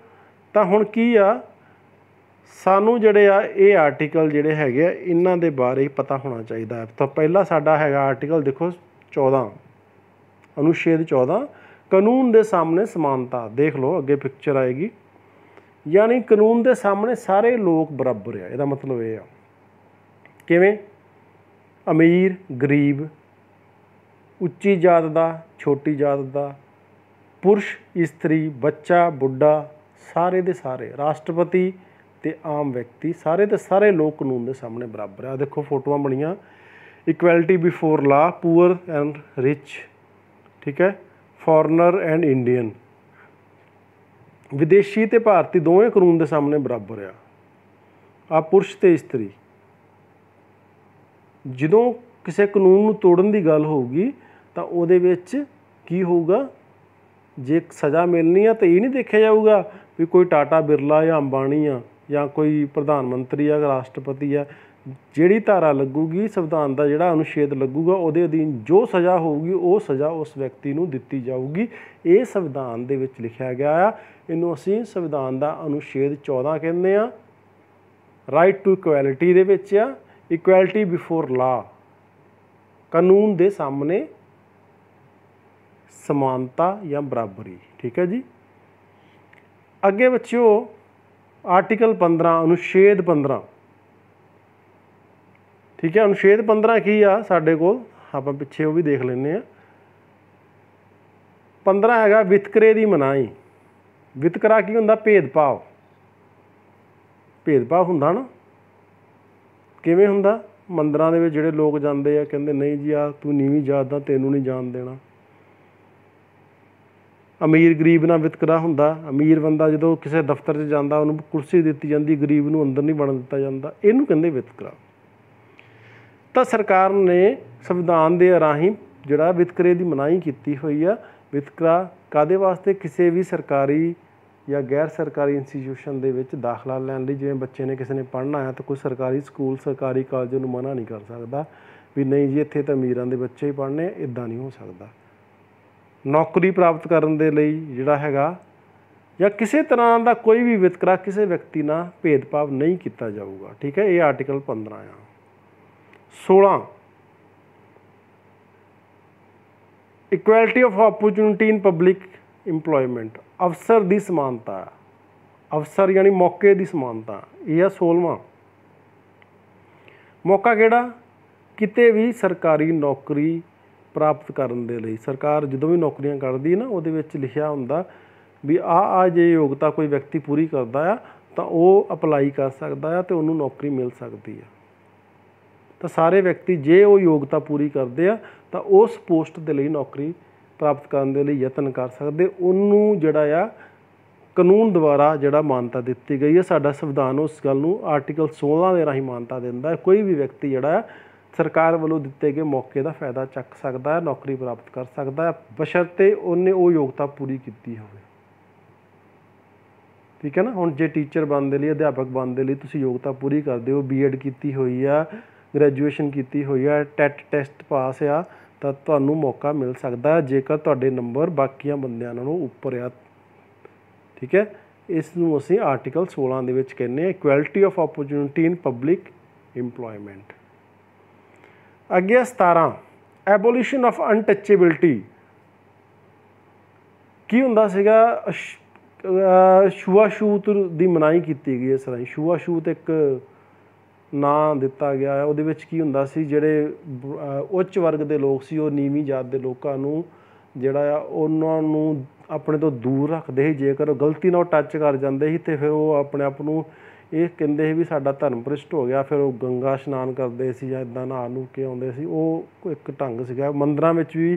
ਤਾਂ ਹੁਣ ਕੀ ਆ ਸਾਨੂੰ ਜਿਹੜੇ ਆ ਇਹ ਆਰਟੀਕਲ ਜਿਹੜੇ ਹੈਗੇ ਆ ਇਹਨਾਂ ਦੇ ਬਾਰੇ ਪਤਾ ਹੋਣਾ ਚਾਹੀਦਾ ਹੈ ਤਾਂ ਪਹਿਲਾ ਸਾਡਾ ਹੈਗਾ ਆਰਟੀਕਲ ਦੇਖੋ 14 ਅਨੁਛੇਦ 14 ਕਾਨੂੰਨ ਦੇ ਸਾਹਮਣੇ ਸਮਾਨਤਾ ਦੇਖ ਲਓ ਅੱਗੇ ਪਿਕਚਰ ਆਏਗੀ ਯਾਨੀ ਕਾਨੂੰਨ ਦੇ ਸਾਹਮਣੇ ਸਾਰੇ ਲੋਕ ਬਰਾਬਰ ਆ ਇਹਦਾ ਮਤਲਬ ਇਹ ਆ ਕਿਵੇਂ ਅਮੀਰ ਗਰੀਬ ਉੱਚੀ ਜਾਤ ਦਾ ਛੋਟੀ ਜਾਤ ਦਾ ਪੁਰਸ਼ ਇਸਤਰੀ ਬੱਚਾ ਬੁੱਢਾ ਸਾਰੇ ਦੇ ਸਾਰੇ ਰਾਸ਼ਟਰਪਤੀ ਤੇ ਆਮ ਵਿਅਕਤੀ ਸਾਰੇ ਤੇ ਸਾਰੇ ਲੋਕ ਕਾਨੂੰਨ ਦੇ ਸਾਹਮਣੇ ਬਰਾਬਰ ਆ ਦੇਖੋ ਫੋਟੋਆਂ ਬਣੀਆਂ equality before law poor and rich ਠੀਕ ਹੈ ਫੋਰਨਰ ਐਂਡ ਇੰਡੀਅਨ ਵਿਦੇਸ਼ੀ ਤੇ ਭਾਰਤੀ ਦੋਵੇਂ ਕਾਨੂੰਨ ਦੇ ਸਾਹਮਣੇ ਬਰਾਬਰ ਆ ਆ ਪੁਰਸ਼ ਤੇ ਇਸਤਰੀ ਜਦੋਂ ਕਿਸੇ ਕਾਨੂੰਨ ਨੂੰ ਤੋੜਨ ਦੀ ਗੱਲ ਹੋਊਗੀ ਤਾਂ ਉਹਦੇ ਵਿੱਚ ਕੀ ਹੋਊਗਾ ਜੇ ਸਜ਼ਾ ਮਿਲਣੀ ਆ ਤਾਂ ਇਹ ਨਹੀਂ ਦੇਖਿਆ ਜਾਊਗਾ ਵੀ ਕੋਈ ਟਾਟਾ ਬਿਰਲਾ ਜਾਂ ਅੰਬਾਨੀ ਆ ਜਾਂ ਕੋਈ ਪ੍ਰਧਾਨ ਮੰਤਰੀ ਆ ਰਾਸ਼ਟਰਪਤੀ ਆ ਜਿਹੜੀ ਧਾਰਾ ਲੱਗੂਗੀ ਸੰਵਿਧਾਨ ਦਾ ਜਿਹੜਾ ਅਨੁਛੇਦ ਲੱਗੂਗਾ ਉਹਦੇ ਅਧੀਨ ਜੋ ਸਜ਼ਾ ਹੋਊਗੀ ਉਹ ਸਜ਼ਾ ਉਸ ਵਿਅਕਤੀ ਨੂੰ ਦਿੱਤੀ ਜਾਊਗੀ ਇਹ ਸੰਵਿਧਾਨ ਦੇ ਵਿੱਚ ਲਿਖਿਆ ਗਿਆ ਆ ਇਹਨੂੰ ਅਸੀਂ ਸੰਵਿਧਾਨ ਦਾ ਅਨੁਛੇਦ 14 ਕਹਿੰਦੇ ਆ ਰਾਈਟ ਟੂ ਇਕੁਐਲਿਟੀ ਦੇ ਵਿੱਚ ਆ ਇਕੁਐਲਿਟੀ ਬਿਫੋਰ ਲਾ ਕਾਨੂੰਨ ਦੇ ਸਾਹਮਣੇ ਸਮਾਨਤਾ ਜਾਂ ਬਰਾਬਰੀ ਠੀਕ ਹੈ ਜੀ ਅੱਗੇ ਬੱਚਿਓ ਆਰਟੀਕਲ 15 ਅਨੁਛੇਦ 15 ਠੀਕ ਹੈ ਅਨੁਛੇਦ 15 ਕੀ ਆ ਸਾਡੇ ਕੋਲ ਆਪਾਂ ਪਿੱਛੇ ਉਹ ਵੀ ਦੇਖ ਲੈਨੇ ਆ 15 ਹੈਗਾ ਵਿਤਕਰੇ ਦੀ ਮਨਾਹੀ ਵਿਤਕਰਾ ਕੀ ਹੁੰਦਾ ਭੇਦਭਾਵ ਭੇਦਭਾਵ ਹੁੰਦਾ ਨਾ ਕਿਵੇਂ ਹੁੰਦਾ ਮੰਦਰਾਂ ਦੇ ਵਿੱਚ ਜਿਹੜੇ ਲੋਕ ਜਾਂਦੇ ਆ ਕਹਿੰਦੇ ਨਹੀਂ ਜੀ ਆ ਤੂੰ ਨੀਵੀਂ ਜਾਤ ਦਾ ਤੈਨੂੰ ਨਹੀਂ ਜਾਣ ਦੇਣਾ ਅਮੀਰ ਗਰੀਬ ਨਾਲ ਵਿਤਕਰਾ ਹੁੰਦਾ ਅਮੀਰ ਬੰਦਾ ਜਦੋਂ ਕਿਸੇ ਦਫ਼ਤਰ 'ਚ ਜਾਂਦਾ ਉਹਨੂੰ ਕੁਰਸੀ ਦਿੱਤੀ ਜਾਂਦੀ ਗਰੀਬ ਨੂੰ ਅੰਦਰ ਨਹੀਂ ਵੜਨ ਦਿੱਤਾ ਜਾਂਦਾ ਇਹਨੂੰ ਕਹਿੰਦੇ ਵਿਤਕਰਾ ਤਾਂ ਸਰਕਾਰ ਨੇ ਸੰਵਿਧਾਨ ਦੇ ਰਾਹੀਂ ਜਿਹੜਾ ਵਿਤਕਰੇ ਦੀ ਮਨਾਹੀ ਕੀਤੀ ਹੋਈ ਆ ਵਿਤਕਰਾ ਕਾਦੇ ਵਾਸਤੇ ਕਿਸੇ ਵੀ ਸਰਕਾਰੀ ਜਾਂ ਗੈਰ ਸਰਕਾਰੀ ਇੰਸਟੀਟਿਊਸ਼ਨ ਦੇ ਵਿੱਚ ਦਾਖਲਾ ਲੈਣ ਲਈ ਜਿਵੇਂ ਬੱਚੇ ਨੇ ਕਿਸੇ ਨੇ ਪੜ੍ਹਨਾ ਆ ਤਾਂ ਕੋਈ ਸਰਕਾਰੀ ਸਕੂਲ ਸਰਕਾਰੀ ਕਾਲਜ ਨੂੰ ਮਨਾ ਨਹੀਂ ਕਰ ਸਕਦਾ ਵੀ ਨਹੀਂ ਜੀ ਇੱਥੇ ਤਾਂ ਅਮੀਰਾਂ ਦੇ ਬੱਚੇ ਹੀ ਪੜ੍ਹਨੇ ਇਦਾਂ ਨਹੀਂ ਹੋ ਸਕਦਾ ਨੌਕਰੀ ਪ੍ਰਾਪਤ ਕਰਨ ਦੇ ਲਈ ਜਿਹੜਾ ਹੈਗਾ ਜਾਂ ਕਿਸੇ ਤਰ੍ਹਾਂ ਦਾ ਕੋਈ ਵੀ ਵਿਤਕਰਾ ਕਿਸੇ ਵਿਅਕਤੀ ਨਾਲ ਭੇਦਭਾਵ ਨਹੀਂ ਕੀਤਾ ਜਾਊਗਾ ਠੀਕ ਹੈ ਇਹ ਆਰਟੀਕਲ 15 ਆ 16 equality of opportunity in public employment ਅਫਸਰ ਦੀ ਸਮਾਨਤਾ ਅਫਸਰ ਯਾਨੀ ਮੌਕੇ ਦੀ ਸਮਾਨਤਾ ਇਹ ਆ 16ਵਾਂ ਮੌਕਾ ਕਿਹੜਾ ਕਿਤੇ ਵੀ ਸਰਕਾਰੀ ਨੌਕਰੀ ਪ੍ਰਾਪਤ ਕਰਨ ਦੇ ਲਈ ਸਰਕਾਰ ਜਦੋਂ ਵੀ ਨੌਕਰੀਆਂ ਕੱਢਦੀ ਹੈ ਨਾ ਉਹਦੇ ਵਿੱਚ ਲਿਖਿਆ ਹੁੰਦਾ ਵੀ ਆ ਆ ਜੇ ਯੋਗਤਾ ਕੋਈ ਵਿਅਕਤੀ ਪੂਰੀ ਕਰਦਾ ਆ ਤਾਂ ਉਹ ਅਪਲਾਈ ਕਰ ਸਕਦਾ ਆ ਤੇ ਉਹਨੂੰ ਨੌਕਰੀ ਮਿਲ ਸਕਦੀ ਆ ਤਾਂ ਸਾਰੇ ਵਿਅਕਤੀ ਜੇ ਉਹ ਯੋਗਤਾ ਪੂਰੀ ਕਰਦੇ ਆ ਤਾਂ ਉਸ ਪੋਸਟ ਦੇ ਲਈ ਨੌਕਰੀ ਪ੍ਰਾਪਤ ਕਰਨ ਦੇ ਲਈ ਯਤਨ ਕਰ ਸਕਦੇ ਉਹਨੂੰ ਜਿਹੜਾ ਆ ਕਾਨੂੰਨ ਦੁਆਰਾ ਜਿਹੜਾ ਮਾਨਤਾ ਦਿੱਤੀ ਗਈ ਹੈ ਸਾਡਾ ਸੰਵਿਧਾਨ ਉਸ ਗੱਲ ਨੂੰ ਆਰਟੀਕਲ 16 ਦੇ ਰਾਹੀਂ ਮਾਨਤਾ ਦਿੰਦਾ ਹੈ ਕੋਈ ਵੀ ਵਿਅਕਤੀ ਜਿਹੜਾ ਸਰਕਾਰ ਵੱਲੋਂ ਦਿੱਤੇ ਗਏ ਮੌਕੇ ਦਾ ਫਾਇਦਾ ਚੱਕ ਸਕਦਾ ਹੈ ਨੌਕਰੀ ਪ੍ਰਾਪਤ ਕਰ ਸਕਦਾ ਹੈ ਬਸ਼ਰਤੇ ਉਹਨੇ ਉਹ ਯੋਗਤਾ ਪੂਰੀ ਕੀਤੀ ਹੋਵੇ ਠੀਕ ਹੈ ਨਾ ਹੁਣ ਜੇ ਟੀਚਰ ਬਣਨ ਦੇ ਲਈ ਅਧਿਆਪਕ ਬਣਨ ਦੇ ਲਈ ਤੁਸੀਂ ਯੋਗਤਾ ਪੂਰੀ ਕਰਦੇ ਹੋ ਬੀਐਡ ਕੀਤੀ ਹੋਈ ਆ ਗ੍ਰੈਜੂਏਸ਼ਨ ਕੀਤੀ ਹੋਈ ਆ ਟੈਟ ਟੈਸਟ ਪਾਸ ਆ ਤਾਂ ਤੁਹਾਨੂੰ ਮੌਕਾ ਮਿਲ ਸਕਦਾ ਜੇਕਰ ਤੁਹਾਡੇ ਨੰਬਰ ਬਾਕੀਆਂ ਬੰਦਿਆਂ ਨਾਲੋਂ ਉੱਪਰ ਆ ਠੀਕ ਹੈ ਇਸ ਨੂੰ ਅਸੀਂ ਆਰਟੀਕਲ 16 ਦੇ ਵਿੱਚ ਕਹਿੰਦੇ ਆ equality of opportunity in public EMPLOYMENT ਅੱਗੇ 17 ਐਬੋਲਿਸ਼ਨ ਆਫ ਅਨਟੱਚੇਬਿਲਟੀ ਕੀ ਹੁੰਦਾ ਸੀਗਾ ਸ਼ੂਆ ਸ਼ੂਤ ਦੀ ਮਨਾਈ ਕੀਤੀ ਗਈ ਇਸ ਰਾਹੀਂ ਸ਼ੂਆ ਸ਼ੂਤ ਇੱਕ ਨਾਂ ਦਿੱਤਾ ਗਿਆ ਹੈ ਉਹਦੇ ਵਿੱਚ ਕੀ ਹੁੰਦਾ ਸੀ ਜਿਹੜੇ ਉੱਚ ਵਰਗ ਦੇ ਲੋਕ ਸੀ ਉਹ ਨੀਵੀਂ ਜਾਤ ਦੇ ਲੋਕਾਂ ਨੂੰ ਜਿਹੜਾ ਆ ਉਹਨਾਂ ਨੂੰ ਆਪਣੇ ਤੋਂ ਦੂਰ ਰੱਖਦੇ ਸੀ ਜੇਕਰ ਉਹ ਗਲਤੀ ਨਾਲ ਟੱਚ ਕਰ ਜਾਂਦੇ ਸੀ ਤੇ ਫਿਰ ਉਹ ਆਪਣੇ ਆਪ ਨੂੰ ਇਹ ਕਹਿੰਦੇ ਸੀ ਵੀ ਸਾਡਾ ਧਰਮ ਭ੍ਰਿਸ਼ਟ ਹੋ ਗਿਆ ਫਿਰ ਉਹ ਗੰਗਾ ਇਸ਼ਨਾਨ ਕਰਦੇ ਸੀ ਜਾਂ ਇਦਾਂ ਨਹਾ ਨੂ ਕੇ ਆਉਂਦੇ ਸੀ ਉਹ ਇੱਕ ਢੰਗ ਸੀਗਾ ਮੰਦਰਾਂ ਵਿੱਚ ਵੀ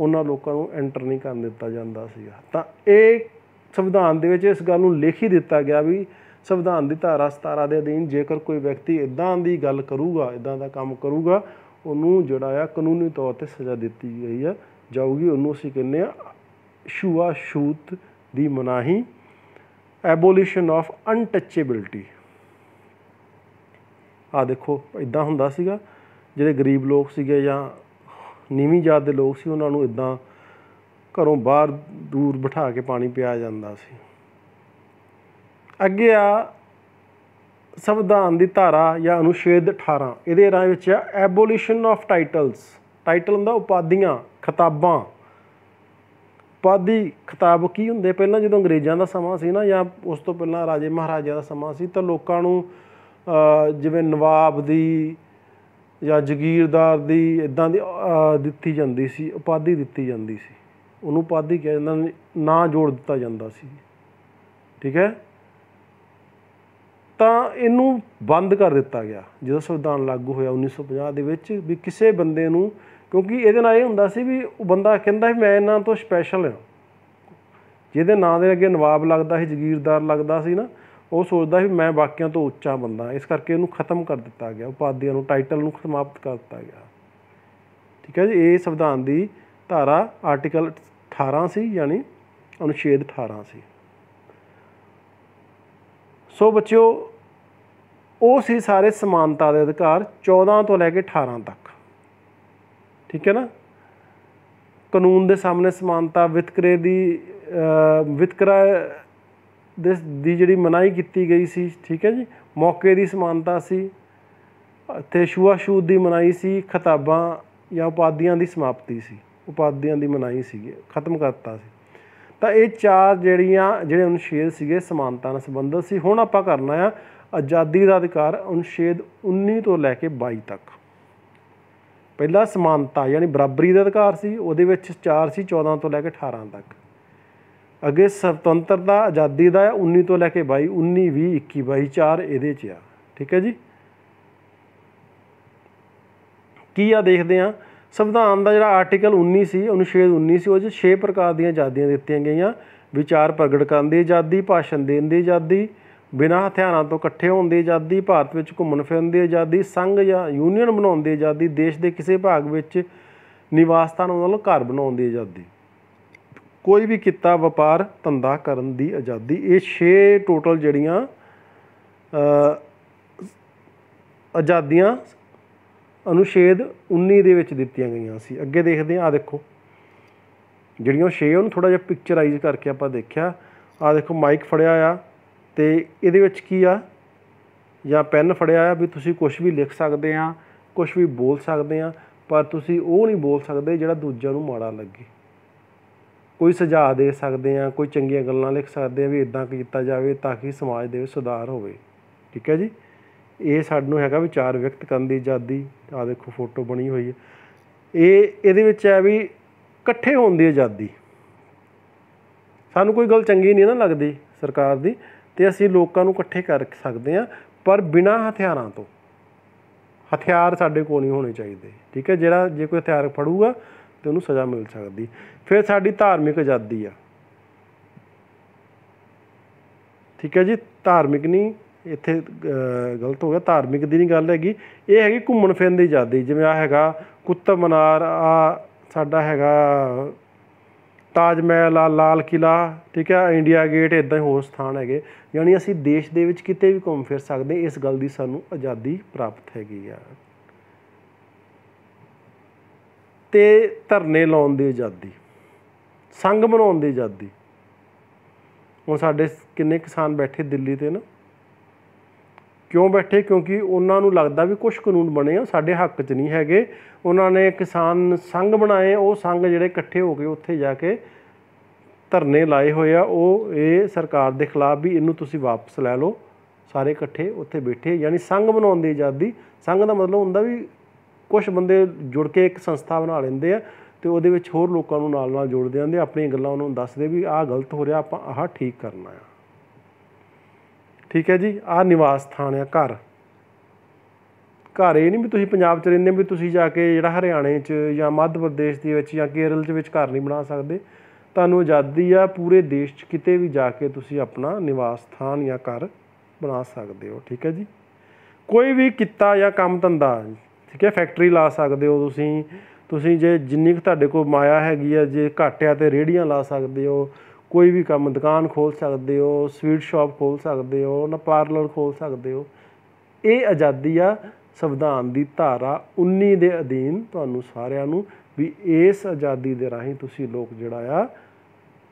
ਉਹਨਾਂ ਲੋਕਾਂ ਨੂੰ ਐਂਟਰ ਨਹੀਂ ਕਰਨ ਦਿੱਤਾ ਜਾਂਦਾ ਸੀਗਾ ਤਾਂ ਇਹ ਸੰਵਿਧਾਨ ਦੇ ਵਿੱਚ ਇਸ ਗੱਲ ਨੂੰ ਲਿਖ ਹੀ ਦਿੱਤਾ ਗਿਆ ਵੀ ਸੰਵਿਧਾਨ ਦੀ ਧਾਰਾ 17 ਦੇ ਅਧੀਨ ਜੇਕਰ ਕੋਈ ਵਿਅਕਤੀ ਇਦਾਂ ਦੀ ਗੱਲ ਕਰੂਗਾ ਇਦਾਂ ਦਾ ਕੰਮ ਕਰੂਗਾ ਉਹਨੂੰ ਜਿਹੜਾ ਆ ਕਾਨੂੰਨੀ ਤੌਰ ਤੇ ਸਜ਼ਾ ਦਿੱਤੀ ਗਈ ਆ ਜਾਊਗੀ ਉਹਨੂੰ ਅਸੀਂ ਕਹਿੰਦੇ ਆ ਸ਼ੂਆ ਸ਼ੂਤ ਦੀ ਮਨਾਹੀ ਐਬੋਲਿਸ਼ਨ ਆਫ ਅਨਟੱਚੇਬਿਲਟੀ ਆ ਦੇਖੋ ਇਦਾਂ ਹੁੰਦਾ ਸੀਗਾ ਜਿਹੜੇ ਗਰੀਬ ਲੋਕ ਸੀਗੇ ਜਾਂ ਨੀਵੀਂ ਜਾਤ ਦੇ ਲੋਕ ਸੀ ਉਹਨਾਂ ਨੂੰ ਇਦਾਂ ਘਰੋਂ ਬਾਹਰ ਦੂਰ ਬਿਠਾ ਕੇ ਪਾਣੀ ਪਿਆ ਜਾਂਦਾ ਸੀ ਅੱਗੇ ਆ ਸੰਵਿਧਾਨ ਦੀ ਧਾਰਾ ਜਾਂ ਅਨੁਛੇਦ 18 ਇਹਦੇ ਰਾਹ ਵਿੱਚ ਐਬੋਲਿਸ਼ਨ ਆਫ ਟਾਈਟਲਸ ਟਾਈਟਲ ਹੁੰਦਾ ਉਪਾਧੀਆਂ ਖਿਤਾਬਾਂ ਪਦ ਖਿਤਾਬ ਕੀ ਹੁੰਦੇ ਪਹਿਲਾਂ ਜਦੋਂ ਅੰਗਰੇਜ਼ਾਂ ਦਾ ਸਮਾਂ ਸੀ ਨਾ ਜਾਂ ਉਸ ਤੋਂ ਪਹਿਲਾਂ ਰਾਜੇ ਮਹਾਰਾਜਿਆਂ ਦਾ ਸਮਾਂ ਸੀ ਤਾਂ ਲੋਕਾਂ ਨੂੰ ਜਿਵੇਂ ਨਵਾਬ ਦੀ ਜਾਂ ਜ਼ਗੀਰਦਾਰ ਦੀ ਇਦਾਂ ਦੀ ਦਿੱਤੀ ਜਾਂਦੀ ਸੀ ਉਪਾਧੀ ਦਿੱਤੀ ਜਾਂਦੀ ਸੀ ਉਹਨੂੰ ਉਪਾਧੀ ਕਿਹਾ ਜਾਂਦਾ ਨਾਂ ਜੋੜ ਦਿੱਤਾ ਜਾਂਦਾ ਸੀ ਠੀਕ ਹੈ ਤਾਂ ਇਹਨੂੰ ਬੰਦ ਕਰ ਦਿੱਤਾ ਗਿਆ ਜਦੋਂ ਸੰਵਿਧਾਨ ਲਾਗੂ ਹੋਇਆ 1950 ਦੇ ਵਿੱਚ ਵੀ ਕਿਸੇ ਬੰਦੇ ਨੂੰ ਕਿਉਂਕਿ ਇਹਦੇ ਨਾਲ ਇਹ ਹੁੰਦਾ ਸੀ ਵੀ ਉਹ ਬੰਦਾ ਕਹਿੰਦਾ ਵੀ ਮੈਂ ਇਹਨਾਂ ਤੋਂ ਸਪੈਸ਼ਲ ਹਾਂ ਜਿਹਦੇ ਨਾਂ ਦੇ ਅੱਗੇ ਨਵਾਬ ਲੱਗਦਾ ਸੀ ਜ਼ਗੀਰਦਾਰ ਲੱਗਦਾ ਸੀ ਨਾ ਉਹ ਸੋਚਦਾ ਸੀ ਮੈਂ ਬਾਕੀਆਂ ਤੋਂ ਉੱਚਾ ਬੰਦਾ ਇਸ ਕਰਕੇ ਇਹਨੂੰ ਖਤਮ ਕਰ ਦਿੱਤਾ ਗਿਆ ਉਪਾਧੀਆਂ ਨੂੰ ਟਾਈਟਲ ਨੂੰ ਸਮਾਪਤ ਕਰ ਦਿੱਤਾ ਗਿਆ ਠੀਕ ਹੈ ਜੀ ਇਹ ਸੰਵਿਧਾਨ ਦੀ ਧਾਰਾ ਆਰਟੀਕਲ 18 ਸੀ ਯਾਨੀ ਅਨੁਛੇਦ 18 ਸੀ ਸੋ ਬੱਚਿਓ ਉਹ ਸੀ ਸਾਰੇ ਸਮਾਨਤਾ ਦੇ ਅਧਿਕਾਰ 14 ਤੋਂ ਲੈ ਕੇ 18 ਤੱਕ ਠੀਕ ਹੈ ਨਾ ਕਾਨੂੰਨ ਦੇ ਸਾਹਮਣੇ ਸਮਾਨਤਾ ਵਿਤਕਰੇ ਦੀ ਵਿਤਕਰਾ ਦੇ ਦੀ ਜਿਹੜੀ ਮਨਾਈ ਕੀਤੀ ਗਈ ਸੀ ਠੀਕ ਹੈ ਜੀ ਮੌਕੇ ਦੀ ਸਮਾਨਤਾ ਸੀ ਤੇ ਸ਼ੂਦ ਦੀ ਮਨਾਈ ਸੀ ਖਤਾਬਾਂ ਜਾਂ ਉਪਾਧੀਆਂ ਦੀ ਸਮਾਪਤੀ ਸੀ ਉਪਾਧੀਆਂ ਦੀ ਮਨਾਈ ਸੀ ਖਤਮ ਕਰਤਾ ਸੀ ਤਾਂ ਇਹ ਚਾਰ ਜਿਹੜੀਆਂ ਜਿਹੜੇ ਅਨੁਸ਼ੇਦ ਸੀਗੇ ਸਮਾਨਤਾ ਨਾਲ ਸੰਬੰਧਿਤ ਸੀ ਹੁਣ ਆਪਾਂ ਕਰਨਾ ਆ ਆਜ਼ਾਦੀ ਦਾ ਅਧਿਕਾਰ ਅਨੁਸ਼ੇਦ 19 ਤੋਂ ਲੈ ਕੇ 22 ਤੱਕ ਪਹਿਲਾ ਸਮਾਨਤਾ ਯਾਨੀ ਬਰਾਬਰੀ ਦਾ ਅਧਿਕਾਰ ਸੀ ਉਹਦੇ ਵਿੱਚ 4 ਸੀ 14 ਤੋਂ ਲੈ ਕੇ 18 ਤੱਕ ਅੱਗੇ ਸੁਤੰਤਰਤਾ ਆਜ਼ਾਦੀ ਦਾ 19 ਤੋਂ ਲੈ ਕੇ 22 19 20 21 22 4 ਇਹਦੇ 'ਚ ਆ ਠੀਕ ਹੈ ਜੀ ਕੀ ਆ ਦੇਖਦੇ ਆ ਸੰਵਿਧਾਨ ਦਾ ਜਿਹੜਾ ਆਰਟੀਕਲ 19 ਸੀ ਅਨੁਛੇਦ 19 ਸੀ ਉਹ 'ਚ 6 ਪ੍ਰਕਾਰ ਦੀਆਂ ਆਜ਼ਾਦੀਆਂ ਦਿੱਤੀਆਂ ਗਈਆਂ ਵਿਚਾਰ ਪ੍ਰਗਟ ਕਰਨ ਦੀ ਆਜ਼ਾਦੀ ਭਾਸ਼ਣ ਦੇਣ ਦੀ ਆਜ਼ਾਦੀ ਬਿਨਾਂ ਹਥਿਆਰਾਂ ਤੋਂ ਇਕੱਠੇ ਹੋਣ ਦੀ ਆਜ਼ਾਦੀ ਭਾਰਤ ਵਿੱਚ ਘੁੰਮਣ ਫਿਰਨ ਦੀ ਆਜ਼ਾਦੀ ਸੰਘ ਜਾਂ ਯੂਨੀਅਨ ਬਣਾਉਣ ਦੀ ਆਜ਼ਾਦੀ ਦੇਸ਼ ਦੇ ਕਿਸੇ ਭਾਗ ਵਿੱਚ ਨਿਵਾਸ ਸਥਾਨ ਵੱਲੋਂ ਘਰ ਬਣਾਉਣ ਦੀ ਆਜ਼ਾਦੀ ਕੋਈ ਵੀ ਕਿੱਤਾ ਵਪਾਰ ਧੰਦਾ ਕਰਨ ਦੀ ਆਜ਼ਾਦੀ ਇਹ 6 ਟੋਟਲ ਜਿਹੜੀਆਂ ਆਜ਼ਾਦੀਆਂ ਅਨੁਛੇਦ 19 ਦੇ ਵਿੱਚ ਦਿੱਤੀਆਂ ਗਈਆਂ ਸੀ ਅੱਗੇ ਦੇਖਦੇ ਆ ਆ ਦੇਖੋ ਜਿਹੜੀਆਂ 6 ਉਹਨੂੰ ਥੋੜਾ ਜਿਹਾ ਪਿਕਚਰਾਈਜ਼ ਕਰਕੇ ਆਪਾਂ ਦੇਖਿਆ ਆ ਦੇਖੋ ਮਾਈਕ ਫੜਿਆ ਆ ਤੇ ਇਹਦੇ ਵਿੱਚ ਕੀ ਆ ਜਾਂ ਪੈਨ ਫੜਿਆ ਆ ਵੀ ਤੁਸੀਂ ਕੁਝ ਵੀ ਲਿਖ ਸਕਦੇ ਆ ਕੁਝ ਵੀ ਬੋਲ ਸਕਦੇ ਆ ਪਰ ਤੁਸੀਂ ਉਹ ਨਹੀਂ ਬੋਲ ਸਕਦੇ ਜਿਹੜਾ ਦੂਜਿਆਂ ਨੂੰ ਮਾੜਾ ਲੱਗੇ ਕੋਈ ਸੁਝਾਅ ਦੇ ਸਕਦੇ ਆ ਕੋਈ ਚੰਗੀਆਂ ਗੱਲਾਂ ਲਿਖ ਸਕਦੇ ਆ ਵੀ ਇਦਾਂ ਕੀਤਾ ਜਾਵੇ ਤਾਂ ਕਿ ਸਮਾਜ ਦੇ ਵਿੱਚ ਸੁਧਾਰ ਹੋਵੇ ਠੀਕ ਹੈ ਜੀ ਇਹ ਸਾਨੂੰ ਹੈਗਾ ਵਿਚਾਰ ਵਿਅਕਤ ਕਰਨ ਦੀ ਆਜ਼ਾਦੀ ਆ ਦੇਖੋ ਫੋਟੋ ਬਣੀ ਹੋਈ ਹੈ ਇਹ ਇਹਦੇ ਵਿੱਚ ਹੈ ਵੀ ਇਕੱਠੇ ਹੋਣ ਦੀ ਆਜ਼ਾਦੀ ਸਾਨੂੰ ਕੋਈ ਗੱਲ ਚੰਗੀ ਨਹੀਂ ਨਾ ਲੱਗਦੀ ਸਰਕਾਰ ਦੀ ਤੇ ਅਸੀਂ ਲੋਕਾਂ ਨੂੰ ਇਕੱਠੇ ਕਰ ਸਕਦੇ ਆ ਪਰ ਬਿਨਾ ਹਥਿਆਰਾਂ ਤੋਂ ਹਥਿਆਰ ਸਾਡੇ ਕੋਲ ਨਹੀਂ ਹੋਣੇ ਚਾਹੀਦੇ ਠੀਕ ਹੈ ਜਿਹੜਾ ਜੇ ਕੋਈ ਹਥਿਆਰ ਫੜੂਗਾ ਤੇ ਉਹਨੂੰ ਸਜ਼ਾ ਮਿਲ ਸਕਦੀ ਫਿਰ ਸਾਡੀ ਧਾਰਮਿਕ ਆਜ਼ਾਦੀ ਆ ਠੀਕ ਹੈ ਜੀ ਧਾਰਮਿਕ ਨਹੀਂ ਇੱਥੇ ਗਲਤ ਹੋ ਗਿਆ ਧਾਰਮਿਕ ਦੀ ਨਹੀਂ ਗੱਲ ਹੈਗੀ ਇਹ ਹੈਗੀ ਘੁੰਮਣ ਫਿਰਨ ਦੀ ਆਜ਼ਾਦੀ ਜਿਵੇਂ ਆ ਹੈਗਾ ਕੁਤਬ ਮਨਾਰ ਆ ਸਾਡਾ ਹੈਗਾ ਤਾਜ ਮਹਿਲ ਆ ਲਾਲ ਕਿਲਾ ਠੀਕ ਹੈ ਇੰਡੀਆ ਗੇਟ ਇਦਾਂ ਹੀ ਹੋਰ ਸਥਾਨ ਹੈਗੇ ਯਾਨੀ ਅਸੀਂ ਦੇਸ਼ ਦੇ ਵਿੱਚ ਕਿਤੇ ਵੀ ਘੁੰਮ ਫਿਰ ਸਕਦੇ ਇਸ ਗੱਲ ਦੀ ਸਾਨੂੰ ਆਜ਼ਾਦੀ ਪ੍ਰਾਪਤ ਹੈਗੀ ਆ ਤੇ ਧਰਨੇ ਲਾਉਣ ਦੀ ਆਜ਼ਾਦੀ ਸੰਗ ਬਣਾਉਣ ਦੀ ਆਜ਼ਾਦੀ ਹੁਣ ਸਾਡੇ ਕਿੰਨੇ ਕਿਸਾਨ ਬੈਠੇ ਦਿੱਲੀ ਤੇ ਨਾ ਕਿਉਂ ਬੈਠੇ ਕਿਉਂਕਿ ਉਹਨਾਂ ਨੂੰ ਲੱਗਦਾ ਵੀ ਕੁਝ ਕਾਨੂੰਨ ਬਣੇ ਆ ਸਾਡੇ ਹੱਕ 'ਚ ਨਹੀਂ ਹੈਗੇ ਉਹਨਾਂ ਨੇ ਕਿਸਾਨ ਸੰਘ ਬਣਾਏ ਉਹ ਸੰਘ ਜਿਹੜੇ ਇਕੱਠੇ ਹੋ ਕੇ ਉੱਥੇ ਜਾ ਕੇ ਧਰਨੇ ਲਾਏ ਹੋਏ ਆ ਉਹ ਇਹ ਸਰਕਾਰ ਦੇ ਖਿਲਾਫ ਵੀ ਇਹਨੂੰ ਤੁਸੀਂ ਵਾਪਸ ਲੈ ਲਓ ਸਾਰੇ ਇਕੱਠੇ ਉੱਥੇ ਬੈਠੇ ਯਾਨੀ ਸੰਘ ਬਣਾਉਣ ਦੀ ਆਜ਼ਾਦੀ ਸੰਘ ਦਾ ਮਤਲਬ ਹੁੰਦਾ ਵੀ ਕੁਝ ਬੰਦੇ ਜੁੜ ਕੇ ਇੱਕ ਸੰਸਥਾ ਬਣਾ ਲੈਂਦੇ ਆ ਤੇ ਉਹਦੇ ਵਿੱਚ ਹੋਰ ਲੋਕਾਂ ਨੂੰ ਨਾਲ ਨਾਲ ਜੋੜਦੇ ਆਂਦੇ ਆਪਣੀਆਂ ਗੱਲਾਂ ਉਹਨਾਂ ਨੂੰ ਦੱਸਦੇ ਵੀ ਆਹ ਗਲਤ ਹੋ ਰਿਹਾ ਆਪਾਂ ਆਹ ਠੀਕ ਕਰਨਾ ਆ ਠੀਕ ਹੈ ਜੀ ਆ ਨਿਵਾਸ ਸਥਾਨ ਆ ਘਰ ਘਰ ਇਹ ਨਹੀਂ ਵੀ ਤੁਸੀਂ ਪੰਜਾਬ 'ਚ ਰਹਿੰਦੇ ਵੀ ਤੁਸੀਂ ਜਾ ਕੇ ਜਿਹੜਾ ਹਰਿਆਣੇ 'ਚ ਜਾਂ ਮੱਧ ਪ੍ਰਦੇਸ਼ ਦੇ ਵਿੱਚ ਜਾਂ ਕੇਰਲ 'ਚ ਵਿੱਚ ਘਰ ਨਹੀਂ ਬਣਾ ਸਕਦੇ ਤੁਹਾਨੂੰ ਆਜ਼ਾਦੀ ਆ ਪੂਰੇ ਦੇਸ਼ 'ਚ ਕਿਤੇ ਵੀ ਜਾ ਕੇ ਤੁਸੀਂ ਆਪਣਾ ਨਿਵਾਸ ਸਥਾਨ ਜਾਂ ਘਰ ਬਣਾ ਸਕਦੇ ਹੋ ਠੀਕ ਹੈ ਜੀ ਕੋਈ ਵੀ ਕਿੱਤਾ ਜਾਂ ਕੰਮ ਧੰਦਾ ਠੀਕ ਹੈ ਫੈਕਟਰੀ ਲਾ ਸਕਦੇ ਹੋ ਤੁਸੀਂ ਤੁਸੀਂ ਜੇ ਜਿੰਨੀ ਕੁ ਤੁਹਾਡੇ ਕੋਲ ਮਾਇਆ ਹੈਗੀ ਆ ਜੇ ਘਾਟਿਆ ਤੇ ਰੇੜੀਆਂ ਲਾ ਸਕਦੇ ਹੋ ਕੋਈ ਵੀ ਕੰਮ ਦੁਕਾਨ ਖੋਲ ਸਕਦੇ ਹੋ ਸਵੀਟ ਸ਼ਾਪ ਖੋਲ ਸਕਦੇ ਹੋ ਨਾ ਪਾਰਲਰ ਖੋਲ ਸਕਦੇ ਹੋ ਇਹ ਆਜ਼ਾਦੀ ਆ ਸੰਵਿਧਾਨ ਦੀ ਧਾਰਾ 19 ਦੇ ਅਧੀਨ ਤੁਹਾਨੂੰ ਸਾਰਿਆਂ ਨੂੰ ਵੀ ਇਸ ਆਜ਼ਾਦੀ ਦੇ ਰਾਹੀਂ ਤੁਸੀਂ ਲੋਕ ਜਿਹੜਾ ਆ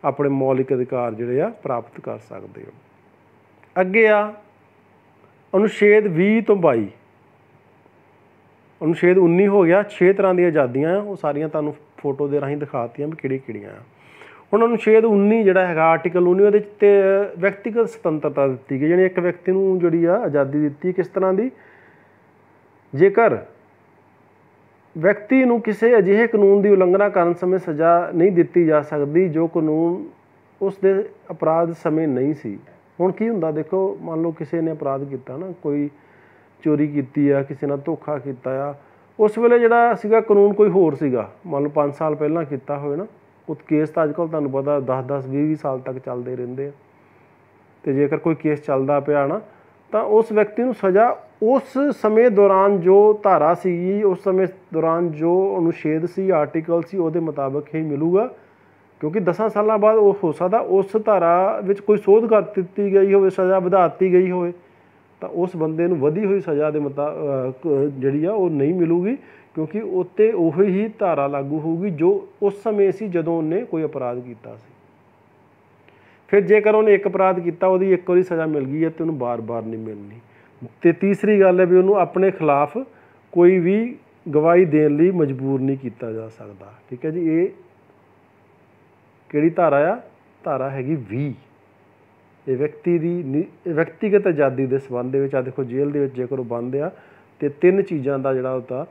ਆਪਣੇ ਮੌਲਿਕ ਅਧਿਕਾਰ ਜਿਹੜੇ ਆ ਪ੍ਰਾਪਤ ਕਰ ਸਕਦੇ ਹੋ ਅੱਗੇ ਆ ਅਨੁਛੇਦ 20 ਤੋਂ 22 ਅਨੁਛੇਦ 19 ਹੋ ਗਿਆ 6 ਤਰ੍ਹਾਂ ਦੀਆਂ ਆਜ਼ਾਦੀਆਂ ਉਹ ਸਾਰੀਆਂ ਤੁਹਾਨੂੰ ਫੋਟੋ ਦੇ ਰਾਹੀਂ ਦਿਖਾਤੀਆਂ ਵੀ ਕਿਹੜੀ ਕਿਹੜੀਆਂ ਆ ਉਹਨਾਂ ਨੂੰ ਛੇਦ 19 ਜਿਹੜਾ ਹੈਗਾ ਆਰਟੀਕਲ 19 ਉਹਦੇ ਤੇ ਵਿਅਕਤੀਗਤ ਸੁਤੰਤਰਤਾ ਦਿੱਤੀ ਗਈ ਯਾਨੀ ਇੱਕ ਵਿਅਕਤੀ ਨੂੰ ਜਿਹੜੀ ਆ ਆਜ਼ਾਦੀ ਦਿੱਤੀ ਕਿਸ ਤਰ੍ਹਾਂ ਦੀ ਜੇਕਰ ਵਿਅਕਤੀ ਨੂੰ ਕਿਸੇ ਅਜਿਹੇ ਕਾਨੂੰਨ ਦੀ ਉਲੰਘਣਾ ਕਰਨ ਸਮੇਂ ਸਜ਼ਾ ਨਹੀਂ ਦਿੱਤੀ ਜਾ ਸਕਦੀ ਜੋ ਕਾਨੂੰਨ ਉਸ ਦੇ ਅਪਰਾਧ ਸਮੇਂ ਨਹੀਂ ਸੀ ਹੁਣ ਕੀ ਹੁੰਦਾ ਦੇਖੋ ਮੰਨ ਲਓ ਕਿਸੇ ਨੇ ਅਪਰਾਧ ਕੀਤਾ ਨਾ ਕੋਈ ਚੋਰੀ ਕੀਤੀ ਆ ਕਿਸੇ ਨਾਲ ਧੋਖਾ ਕੀਤਾ ਆ ਉਸ ਵੇਲੇ ਜਿਹੜਾ ਸੀਗਾ ਕਾਨੂੰਨ ਕੋਈ ਹੋਰ ਸੀਗਾ ਮੰਨ ਲਓ 5 ਸਾਲ ਪਹਿਲਾਂ ਕੀਤਾ ਹੋਵੇ ਨਾ ਉਹ ਕੇਸ ਤਾਂ ਅੱਜਕੱਲ ਤੁਹਾਨੂੰ ਪਤਾ 10-10 20-20 ਸਾਲ ਤੱਕ ਚੱਲਦੇ ਰਹਿੰਦੇ ਆ ਤੇ ਜੇਕਰ ਕੋਈ ਕੇਸ ਚੱਲਦਾ ਪਿਆ ਨਾ ਤਾਂ ਉਸ ਵਿਅਕਤੀ ਨੂੰ ਸਜ਼ਾ ਉਸ ਸਮੇਂ ਦੌਰਾਨ ਜੋ ਧਾਰਾ ਸੀ ਉਸ ਸਮੇਂ ਦੌਰਾਨ ਜੋ ਅਨੁਛੇਦ ਸੀ ਆਰਟੀਕਲ ਸੀ ਉਹਦੇ ਮੁਤਾਬਕ ਹੀ ਮਿਲੂਗਾ ਕਿਉਂਕਿ 10 ਸਾਲਾਂ ਬਾਅਦ ਉਹ ਹੋ ਸਕਦਾ ਉਸ ਧਾਰਾ ਵਿੱਚ ਕੋਈ ਸੋਧ ਕਰ ਦਿੱਤੀ ਗਈ ਹੋਵੇ ਸਜ਼ਾ ਵਧਾ ਦਿੱਤੀ ਗਈ ਹੋਵੇ ਤਾਂ ਉਸ ਬੰਦੇ ਨੂੰ ਵਧੀ ਹੋਈ ਸਜ਼ਾ ਦੇ ਮੁਤਾਬਕ ਜਿਹੜੀ ਆ ਉਹ ਨਹੀਂ ਮਿਲੂਗੀ ਕਿਉਂਕਿ ਉੱਤੇ ਉਹੀ ਹੀ ਧਾਰਾ ਲਾਗੂ ਹੋਊਗੀ ਜੋ ਉਸ ਸਮੇਂ ਸੀ ਜਦੋਂ ਉਹਨੇ ਕੋਈ ਅਪਰਾਧ ਕੀਤਾ ਸੀ ਫਿਰ ਜੇਕਰ ਉਹਨੇ ਇੱਕ ਅਪਰਾਧ ਕੀਤਾ ਉਹਦੀ ਇੱਕ ਵਾਰੀ ਸਜ਼ਾ ਮਿਲ ਗਈ ਹੈ ਤੇ ਉਹਨੂੰ ਬਾਰ-ਬਾਰ ਨਹੀਂ ਮਿਲਣੀ ਤੇ ਤੀਸਰੀ ਗੱਲ ਹੈ ਵੀ ਉਹਨੂੰ ਆਪਣੇ ਖਿਲਾਫ ਕੋਈ ਵੀ ਗਵਾਹੀ ਦੇਣ ਲਈ ਮਜਬੂਰ ਨਹੀਂ ਕੀਤਾ ਜਾ ਸਕਦਾ ਠੀਕ ਹੈ ਜੀ ਇਹ ਕਿਹੜੀ ਧਾਰਾ ਆ ਧਾਰਾ ਹੈਗੀ 20 ਇਹ ਵਿਅਕਤੀ ਦੀ ਵਿਅਕਤੀਗਤ ਆਜ਼ਾਦੀ ਦੇ ਸਬੰਧ ਦੇ ਵਿੱਚ ਆ ਦੇਖੋ ਜੇਲ੍ਹ ਦੇ ਵਿੱਚ ਜੇਕਰ ਉਹ ਬੰਦ ਆ ਤੇ ਤਿੰਨ ਚੀਜ਼ਾਂ ਦਾ ਜਿਹੜਾ ਉਹਦਾ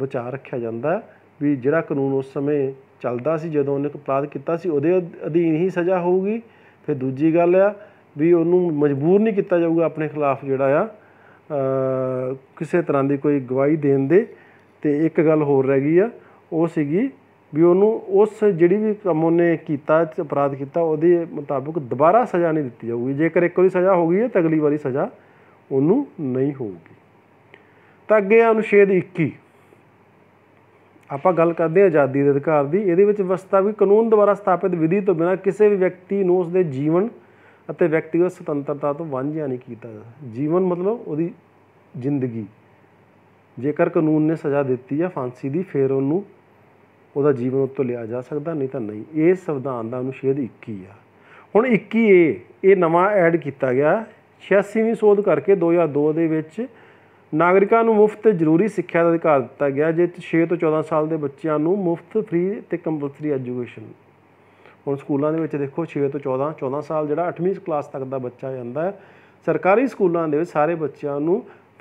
ਵਿਚਾਰ ਰੱਖਿਆ ਜਾਂਦਾ ਵੀ ਜਿਹੜਾ ਕਾਨੂੰਨ ਉਸ ਸਮੇਂ ਚੱਲਦਾ ਸੀ ਜਦੋਂ ਉਹਨੇ ਅਪਰਾਧ ਕੀਤਾ ਸੀ ਉਹਦੇ ਅਧੀਨ ਹੀ ਸਜ਼ਾ ਹੋਊਗੀ ਫਿਰ ਦੂਜੀ ਗੱਲ ਆ ਵੀ ਉਹਨੂੰ ਮਜਬੂਰ ਨਹੀਂ ਕੀਤਾ ਜਾਊਗਾ ਆਪਣੇ ਖਿਲਾਫ ਜਿਹੜਾ ਆ ਕਿਸੇ ਤਰ੍ਹਾਂ ਦੀ ਕੋਈ ਗਵਾਹੀ ਦੇਣ ਦੇ ਤੇ ਇੱਕ ਗੱਲ ਹੋਰ ਰਹਿ ਗਈ ਆ ਉਹ ਸੀਗੀ ਵੀ ਉਹਨੂੰ ਉਸ ਜਿਹੜੀ ਵੀ ਕੰਮ ਉਹਨੇ ਕੀਤਾ ਅਪਰਾਧ ਕੀਤਾ ਉਹਦੇ ਮੁਤਾਬਕ ਦੁਬਾਰਾ ਸਜ਼ਾ ਨਹੀਂ ਦਿੱਤੀ ਜਾਊਗੀ ਜੇਕਰ ਇੱਕ ਵਾਰੀ ਸਜ਼ਾ ਹੋ ਗਈ ਹੈ ਤਾਂ ਅਗਲੀ ਵਾਰੀ ਸਜ਼ਾ ਉਹਨੂੰ ਨਹੀਂ ਹੋਊਗੀ ਤਾਂ ਅੱਗੇ ਆ ਅਨੁਛੇਦ 21 ਆਪਾਂ ਗੱਲ ਕਰਦੇ ਹਾਂ ਆਜ਼ਾਦੀ ਦੇ ਅਧਿਕਾਰ ਦੀ ਇਹਦੇ ਵਿੱਚ ਵਿਵਸਥਾ ਵੀ ਕਾਨੂੰਨ ਦੁਆਰਾ ਸਥਾਪਿਤ ਵਿਧੀ ਤੋਂ ਬਿਨਾਂ ਕਿਸੇ ਵੀ ਵਿਅਕਤੀ ਨੂੰ ਉਸਦੇ ਜੀਵਨ ਅਤੇ ਵਿਅਕਤੀਗਤ ਸੁਤੰਤਰਤਾ ਤੋਂ ਵਾਂਝਿਆ ਨਹੀਂ ਕੀਤਾ ਜੀਵਨ ਮਤਲਬ ਉਹਦੀ ਜ਼ਿੰਦਗੀ ਜੇਕਰ ਕਾਨੂੰਨ ਨੇ ਸਜ਼ਾ ਦਿੱਤੀ ਹੈ ਫਾਂਸੀ ਦੀ ਫੇਰ ਉਹਨੂੰ ਉਹਦਾ ਜੀਵਨ ਉੱਤੋਂ ਲਿਆ ਜਾ ਸਕਦਾ ਨਹੀਂ ਤਾਂ ਨਹੀਂ ਇਹ ਸੰਵਿਧਾਨ ਦਾ ਅਨੁਛੇਦ 21 ਆ ਹੁਣ 21 ਏ ਇਹ ਨਵਾਂ ਐਡ ਕੀਤਾ ਗਿਆ 86ਵੀਂ ਸੋਧ ਕਰਕੇ 2002 ਦੇ ਵਿੱਚ ਨਾਗਰਿਕਾਂ ਨੂੰ ਮੁਫਤ ਜ਼ਰੂਰੀ ਸਿੱਖਿਆ ਦਾ ਅਧਿਕਾਰ ਦਿੱਤਾ ਗਿਆ ਜੇ 6 ਤੋਂ 14 ਸਾਲ ਦੇ ਬੱਚਿਆਂ ਨੂੰ ਮੁਫਤ ਫ੍ਰੀ ਤੇ ਕੰਪਲਸਰੀ ਐਜੂਕੇਸ਼ਨ ਹੁਣ ਸਕੂਲਾਂ ਦੇ ਵਿੱਚ ਦੇਖੋ 6 ਤੋਂ 14 14 ਸਾਲ ਜਿਹੜਾ 8ਵੀਂ ਕਲਾਸ ਤੱਕ ਦਾ ਬੱਚਾ ਜਾਂਦਾ ਹੈ ਸਰਕਾਰੀ ਸਕੂਲਾਂ ਦੇ ਵਿੱਚ ਸਾਰੇ ਬੱਚਿਆਂ ਨੂੰ